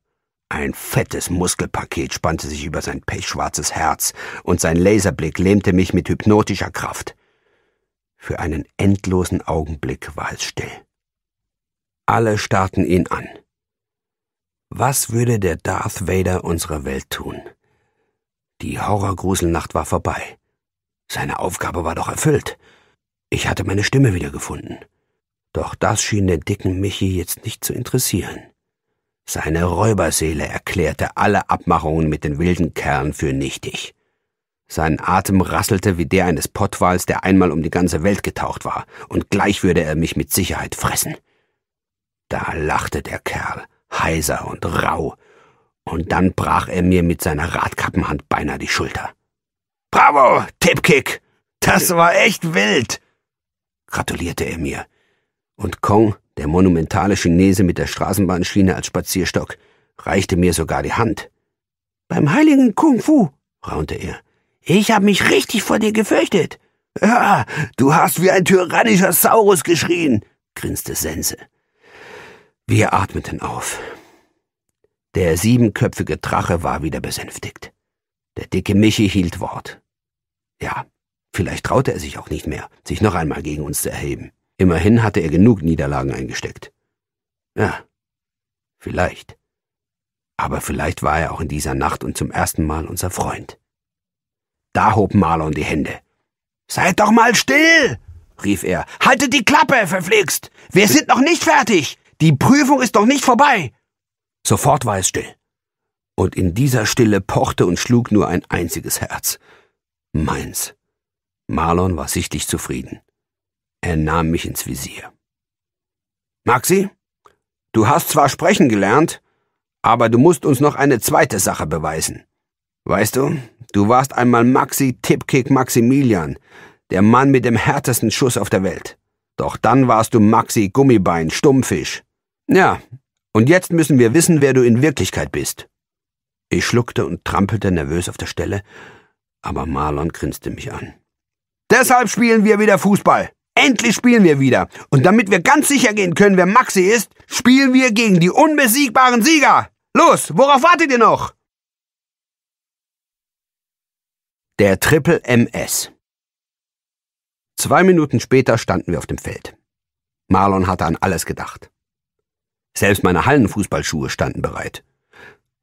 Ein fettes Muskelpaket spannte sich über sein pechschwarzes Herz, und sein Laserblick lähmte mich mit hypnotischer Kraft. Für einen endlosen Augenblick war es still. Alle starrten ihn an. Was würde der Darth Vader unserer Welt tun? Die Horrorgruselnacht war vorbei. Seine Aufgabe war doch erfüllt. Ich hatte meine Stimme wiedergefunden. Doch das schien den dicken Michi jetzt nicht zu interessieren. Seine Räuberseele erklärte alle Abmachungen mit den wilden Kerlen für nichtig. Sein Atem rasselte wie der eines Pottwals, der einmal um die ganze Welt getaucht war, und gleich würde er mich mit Sicherheit fressen. Da lachte der Kerl, heiser und rau, und dann brach er mir mit seiner Radkappenhand beinahe die Schulter. Bravo, Tipkick! Das war echt wild! gratulierte er mir, und Kong der monumentale Chinese mit der Straßenbahnschiene als Spazierstock reichte mir sogar die Hand. Beim heiligen Kung Fu, raunte er. Ich hab mich richtig vor dir gefürchtet. Ja, du hast wie ein tyrannischer Saurus geschrien, grinste Sense. Wir atmeten auf. Der siebenköpfige Drache war wieder besänftigt. Der dicke Michi hielt Wort. Ja, vielleicht traute er sich auch nicht mehr, sich noch einmal gegen uns zu erheben. Immerhin hatte er genug Niederlagen eingesteckt. Ja, vielleicht. Aber vielleicht war er auch in dieser Nacht und zum ersten Mal unser Freund. Da hob Marlon die Hände. Seid doch mal still! rief er. Haltet die Klappe, verflixt! Wir sind noch nicht fertig! Die Prüfung ist noch nicht vorbei! Sofort war es still. Und in dieser Stille pochte und schlug nur ein einziges Herz. Meins. Marlon war sichtlich zufrieden. Er nahm mich ins Visier. Maxi, du hast zwar sprechen gelernt, aber du musst uns noch eine zweite Sache beweisen. Weißt du, du warst einmal Maxi Tipkick Maximilian, der Mann mit dem härtesten Schuss auf der Welt. Doch dann warst du Maxi Gummibein Stummfisch. Ja, und jetzt müssen wir wissen, wer du in Wirklichkeit bist. Ich schluckte und trampelte nervös auf der Stelle, aber Marlon grinste mich an. Deshalb spielen wir wieder Fußball. Endlich spielen wir wieder. Und damit wir ganz sicher gehen können, wer Maxi ist, spielen wir gegen die unbesiegbaren Sieger. Los, worauf wartet ihr noch? Der Triple MS. Zwei Minuten später standen wir auf dem Feld. Marlon hatte an alles gedacht. Selbst meine Hallenfußballschuhe standen bereit.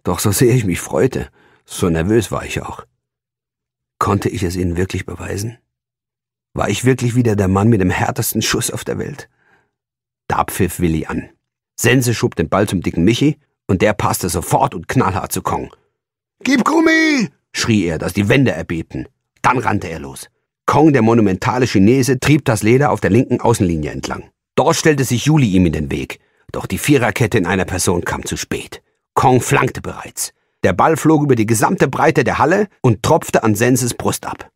Doch so sehr ich mich freute, so nervös war ich auch. Konnte ich es ihnen wirklich beweisen? war ich wirklich wieder der Mann mit dem härtesten Schuss auf der Welt. Da pfiff Willi an. Sense schob den Ball zum dicken Michi und der passte sofort und knallhart zu Kong. Gib Gummi! schrie er, dass die Wände erbebten. Dann rannte er los. Kong, der monumentale Chinese, trieb das Leder auf der linken Außenlinie entlang. Dort stellte sich Juli ihm in den Weg, doch die Viererkette in einer Person kam zu spät. Kong flankte bereits. Der Ball flog über die gesamte Breite der Halle und tropfte an Senses Brust ab.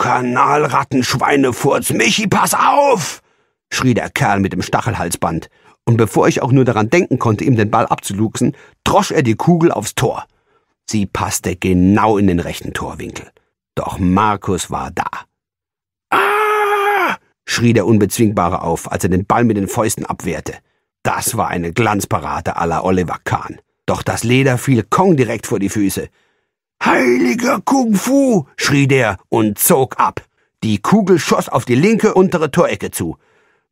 Kanalratten, Schweinefurz, Michi, pass auf! schrie der Kerl mit dem Stachelhalsband, und bevor ich auch nur daran denken konnte, ihm den Ball abzuluxen, drosch er die Kugel aufs Tor. Sie passte genau in den rechten Torwinkel. Doch Markus war da. Ah! schrie der Unbezwingbare auf, als er den Ball mit den Fäusten abwehrte. Das war eine Glanzparade aller Oliver Kahn. Doch das Leder fiel Kong direkt vor die Füße. Heiliger Kung Fu! schrie der und zog ab. Die Kugel schoss auf die linke untere Torecke zu.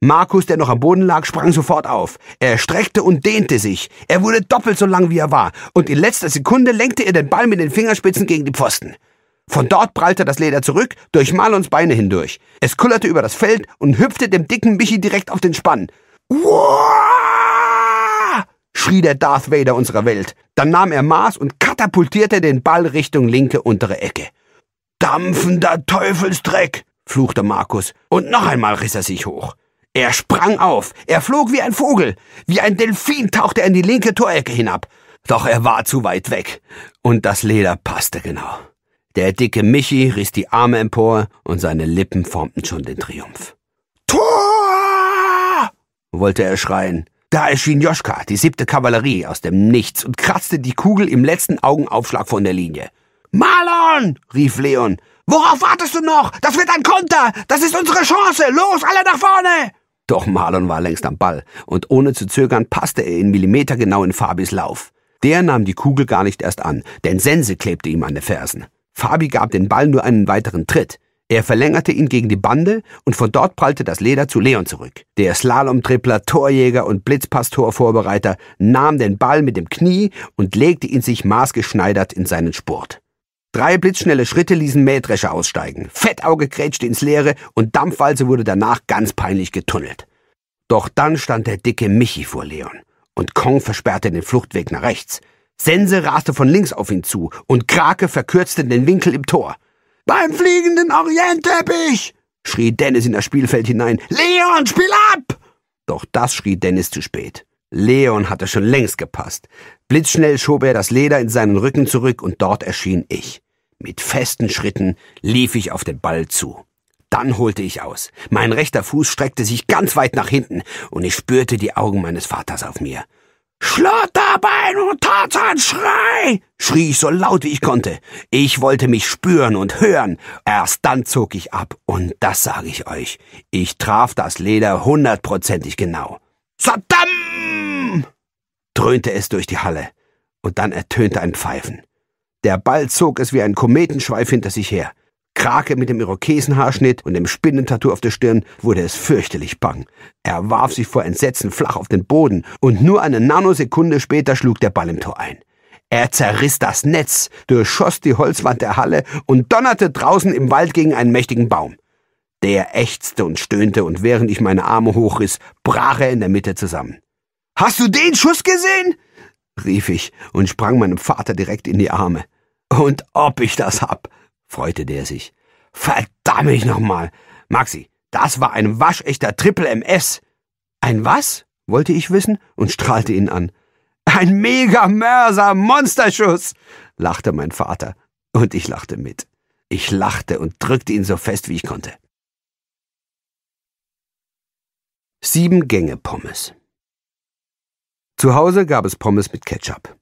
Markus, der noch am Boden lag, sprang sofort auf. Er streckte und dehnte sich. Er wurde doppelt so lang, wie er war, und in letzter Sekunde lenkte er den Ball mit den Fingerspitzen gegen die Pfosten. Von dort prallte das Leder zurück, durch Marlons Beine hindurch. Es kullerte über das Feld und hüpfte dem dicken Michi direkt auf den Spann. Uah! schrie der Darth Vader unserer Welt. Dann nahm er Maß und katapultierte den Ball Richtung linke untere Ecke. Dampfender Teufelsdreck, fluchte Markus, und noch einmal riss er sich hoch. Er sprang auf, er flog wie ein Vogel, wie ein Delfin tauchte er in die linke Torecke hinab. Doch er war zu weit weg, und das Leder passte genau. Der dicke Michi riss die Arme empor, und seine Lippen formten schon den Triumph. Tor! wollte er schreien, da erschien Joschka, die siebte Kavallerie, aus dem Nichts und kratzte die Kugel im letzten Augenaufschlag von der Linie. Marlon! rief Leon. Worauf wartest du noch? Das wird ein Konter! Das ist unsere Chance! Los, alle nach vorne! Doch Marlon war längst am Ball und ohne zu zögern passte er in Millimetergenau in Fabis Lauf. Der nahm die Kugel gar nicht erst an, denn Sense klebte ihm an den Fersen. Fabi gab den Ball nur einen weiteren Tritt. Er verlängerte ihn gegen die Bande und von dort prallte das Leder zu Leon zurück. Der Slalomtrippler, Torjäger und Blitzpass-Torvorbereiter nahm den Ball mit dem Knie und legte ihn sich maßgeschneidert in seinen Sport. Drei blitzschnelle Schritte ließen Mähdrescher aussteigen. Fettauge grätschte ins Leere und Dampfwalze wurde danach ganz peinlich getunnelt. Doch dann stand der dicke Michi vor Leon und Kong versperrte den Fluchtweg nach rechts. Sense raste von links auf ihn zu und Krake verkürzte den Winkel im Tor. Beim fliegenden Orientteppich! schrie Dennis in das Spielfeld hinein. Leon, spiel ab! Doch das schrie Dennis zu spät. Leon hatte schon längst gepasst. Blitzschnell schob er das Leder in seinen Rücken zurück und dort erschien ich. Mit festen Schritten lief ich auf den Ball zu. Dann holte ich aus. Mein rechter Fuß streckte sich ganz weit nach hinten und ich spürte die Augen meines Vaters auf mir. Schlotterbein und Tarzanschrei! schrie ich so laut wie ich konnte. Ich wollte mich spüren und hören. Erst dann zog ich ab, und das sage ich euch. Ich traf das Leder hundertprozentig genau. Saddam! dröhnte es durch die Halle, und dann ertönte ein Pfeifen. Der Ball zog es wie ein Kometenschweif hinter sich her. Krake mit dem Irokesenhaarschnitt und dem Spinnentattoo auf der Stirn wurde es fürchterlich bang. Er warf sich vor Entsetzen flach auf den Boden und nur eine Nanosekunde später schlug der Ball im Tor ein. Er zerriss das Netz, durchschoss die Holzwand der Halle und donnerte draußen im Wald gegen einen mächtigen Baum. Der ächzte und stöhnte und während ich meine Arme hochriss, brach er in der Mitte zusammen. Hast du den Schuss gesehen? rief ich und sprang meinem Vater direkt in die Arme. Und ob ich das hab! freute der sich. Verdammt ich nochmal! Maxi, das war ein waschechter Triple MS! Ein was? wollte ich wissen und strahlte ihn an. Ein Mega-Mörser-Monsterschuss! lachte mein Vater. Und ich lachte mit. Ich lachte und drückte ihn so fest, wie ich konnte. Sieben Gänge Pommes. Zu Hause gab es Pommes mit Ketchup.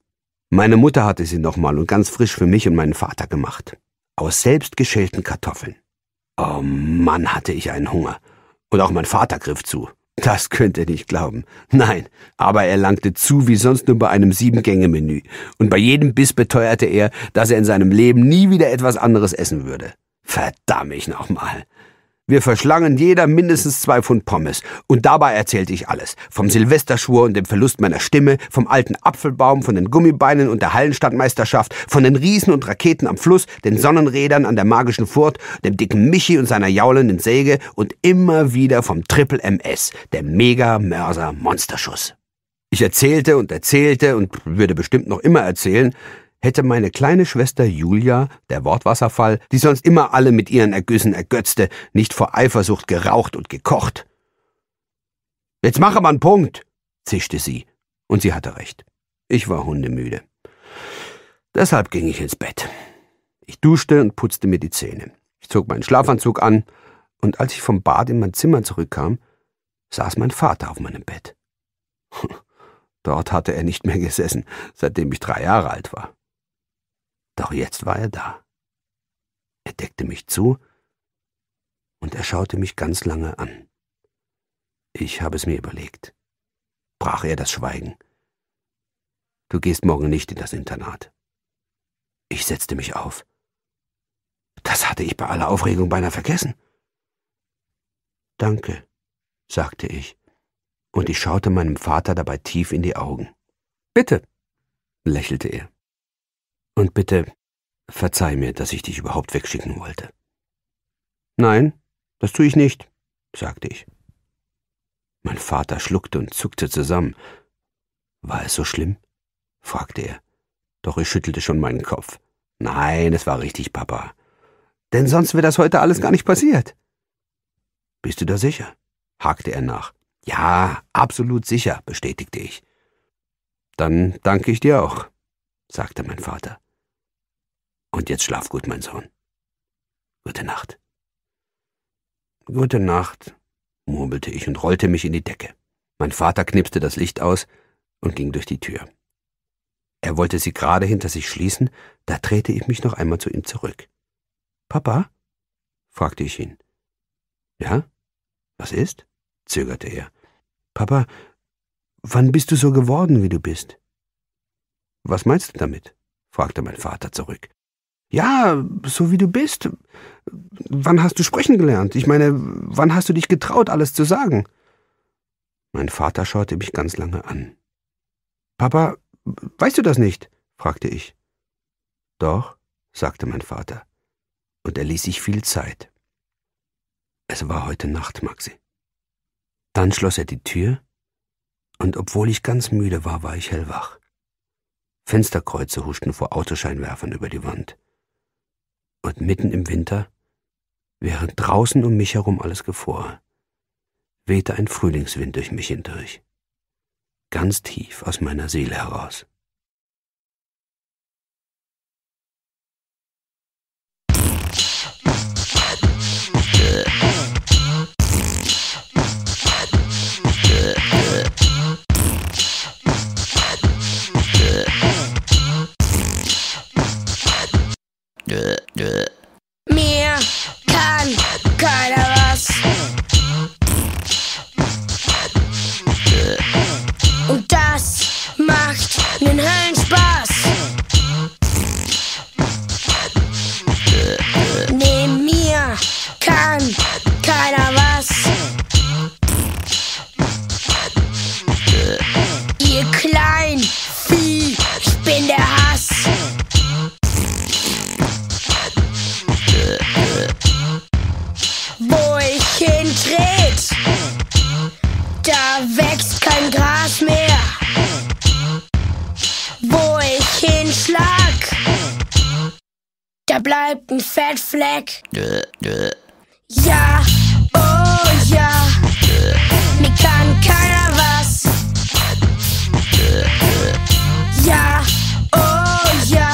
Meine Mutter hatte sie nochmal und ganz frisch für mich und meinen Vater gemacht aus selbstgeschälten Kartoffeln. Oh Mann, hatte ich einen Hunger. Und auch mein Vater griff zu. Das könnt ihr nicht glauben. Nein, aber er langte zu wie sonst nur bei einem Sieben-Gänge-Menü. Und bei jedem Biss beteuerte er, dass er in seinem Leben nie wieder etwas anderes essen würde. Verdamm ich nochmal. Wir verschlangen jeder mindestens zwei Pfund Pommes. Und dabei erzählte ich alles. Vom Silvesterschwur und dem Verlust meiner Stimme, vom alten Apfelbaum, von den Gummibeinen und der Hallenstadtmeisterschaft, von den Riesen und Raketen am Fluss, den Sonnenrädern an der magischen Furt, dem dicken Michi und seiner jaulenden Säge und immer wieder vom Triple MS, der Mega-Mörser-Monsterschuss. Ich erzählte und erzählte und würde bestimmt noch immer erzählen, hätte meine kleine Schwester Julia, der Wortwasserfall, die sonst immer alle mit ihren Ergüssen ergötzte, nicht vor Eifersucht geraucht und gekocht. Jetzt mache man Punkt, zischte sie, und sie hatte recht. Ich war hundemüde. Deshalb ging ich ins Bett. Ich duschte und putzte mir die Zähne. Ich zog meinen Schlafanzug an, und als ich vom Bad in mein Zimmer zurückkam, saß mein Vater auf meinem Bett. Dort hatte er nicht mehr gesessen, seitdem ich drei Jahre alt war. Doch jetzt war er da. Er deckte mich zu und er schaute mich ganz lange an. Ich habe es mir überlegt, brach er das Schweigen. Du gehst morgen nicht in das Internat. Ich setzte mich auf. Das hatte ich bei aller Aufregung beinahe vergessen. Danke, sagte ich, und ich schaute meinem Vater dabei tief in die Augen. Bitte, lächelte er. Und bitte, verzeih mir, dass ich dich überhaupt wegschicken wollte. Nein, das tue ich nicht, sagte ich. Mein Vater schluckte und zuckte zusammen. War es so schlimm? fragte er. Doch ich schüttelte schon meinen Kopf. Nein, es war richtig, Papa. Denn sonst wäre das heute alles gar nicht passiert. Bist du da sicher? hakte er nach. Ja, absolut sicher, bestätigte ich. Dann danke ich dir auch, sagte mein Vater. Und jetzt schlaf gut, mein Sohn. Gute Nacht. Gute Nacht, murmelte ich und rollte mich in die Decke. Mein Vater knipste das Licht aus und ging durch die Tür. Er wollte sie gerade hinter sich schließen, da drehte ich mich noch einmal zu ihm zurück. Papa? fragte ich ihn. Ja? Was ist? zögerte er. Papa, wann bist du so geworden, wie du bist? Was meinst du damit? fragte mein Vater zurück. Ja, so wie du bist. Wann hast du sprechen gelernt? Ich meine, wann hast du dich getraut, alles zu sagen? Mein Vater schaute mich ganz lange an. Papa, weißt du das nicht? fragte ich. Doch, sagte mein Vater. Und er ließ sich viel Zeit. Es war heute Nacht, Maxi. Dann schloss er die Tür, und obwohl ich ganz müde war, war ich hellwach. Fensterkreuze huschten vor Autoscheinwerfern über die Wand und mitten im Winter, während draußen um mich herum alles gefror, wehte ein Frühlingswind durch mich hindurch, ganz tief aus meiner Seele heraus.
Bleh, bleh.
wächst kein Gras mehr. Wo ich hinschlag, da bleibt ein Fettfleck. Ja, oh ja, mir kann keiner was. Ja, oh ja,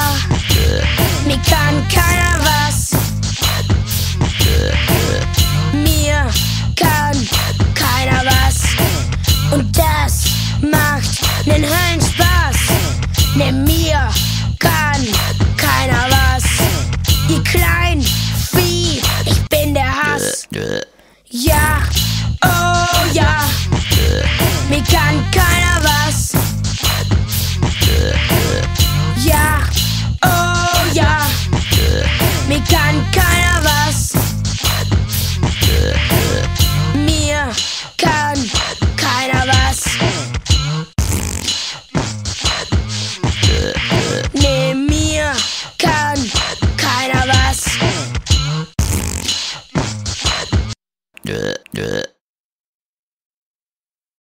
mir kann keiner was. Mir kann und das macht nen Höllenspaß. Neben mir kann keiner was. Die kleinen Vieh, ich bin der Hass. Äh, äh. Ja, oh. Bleh, bleh.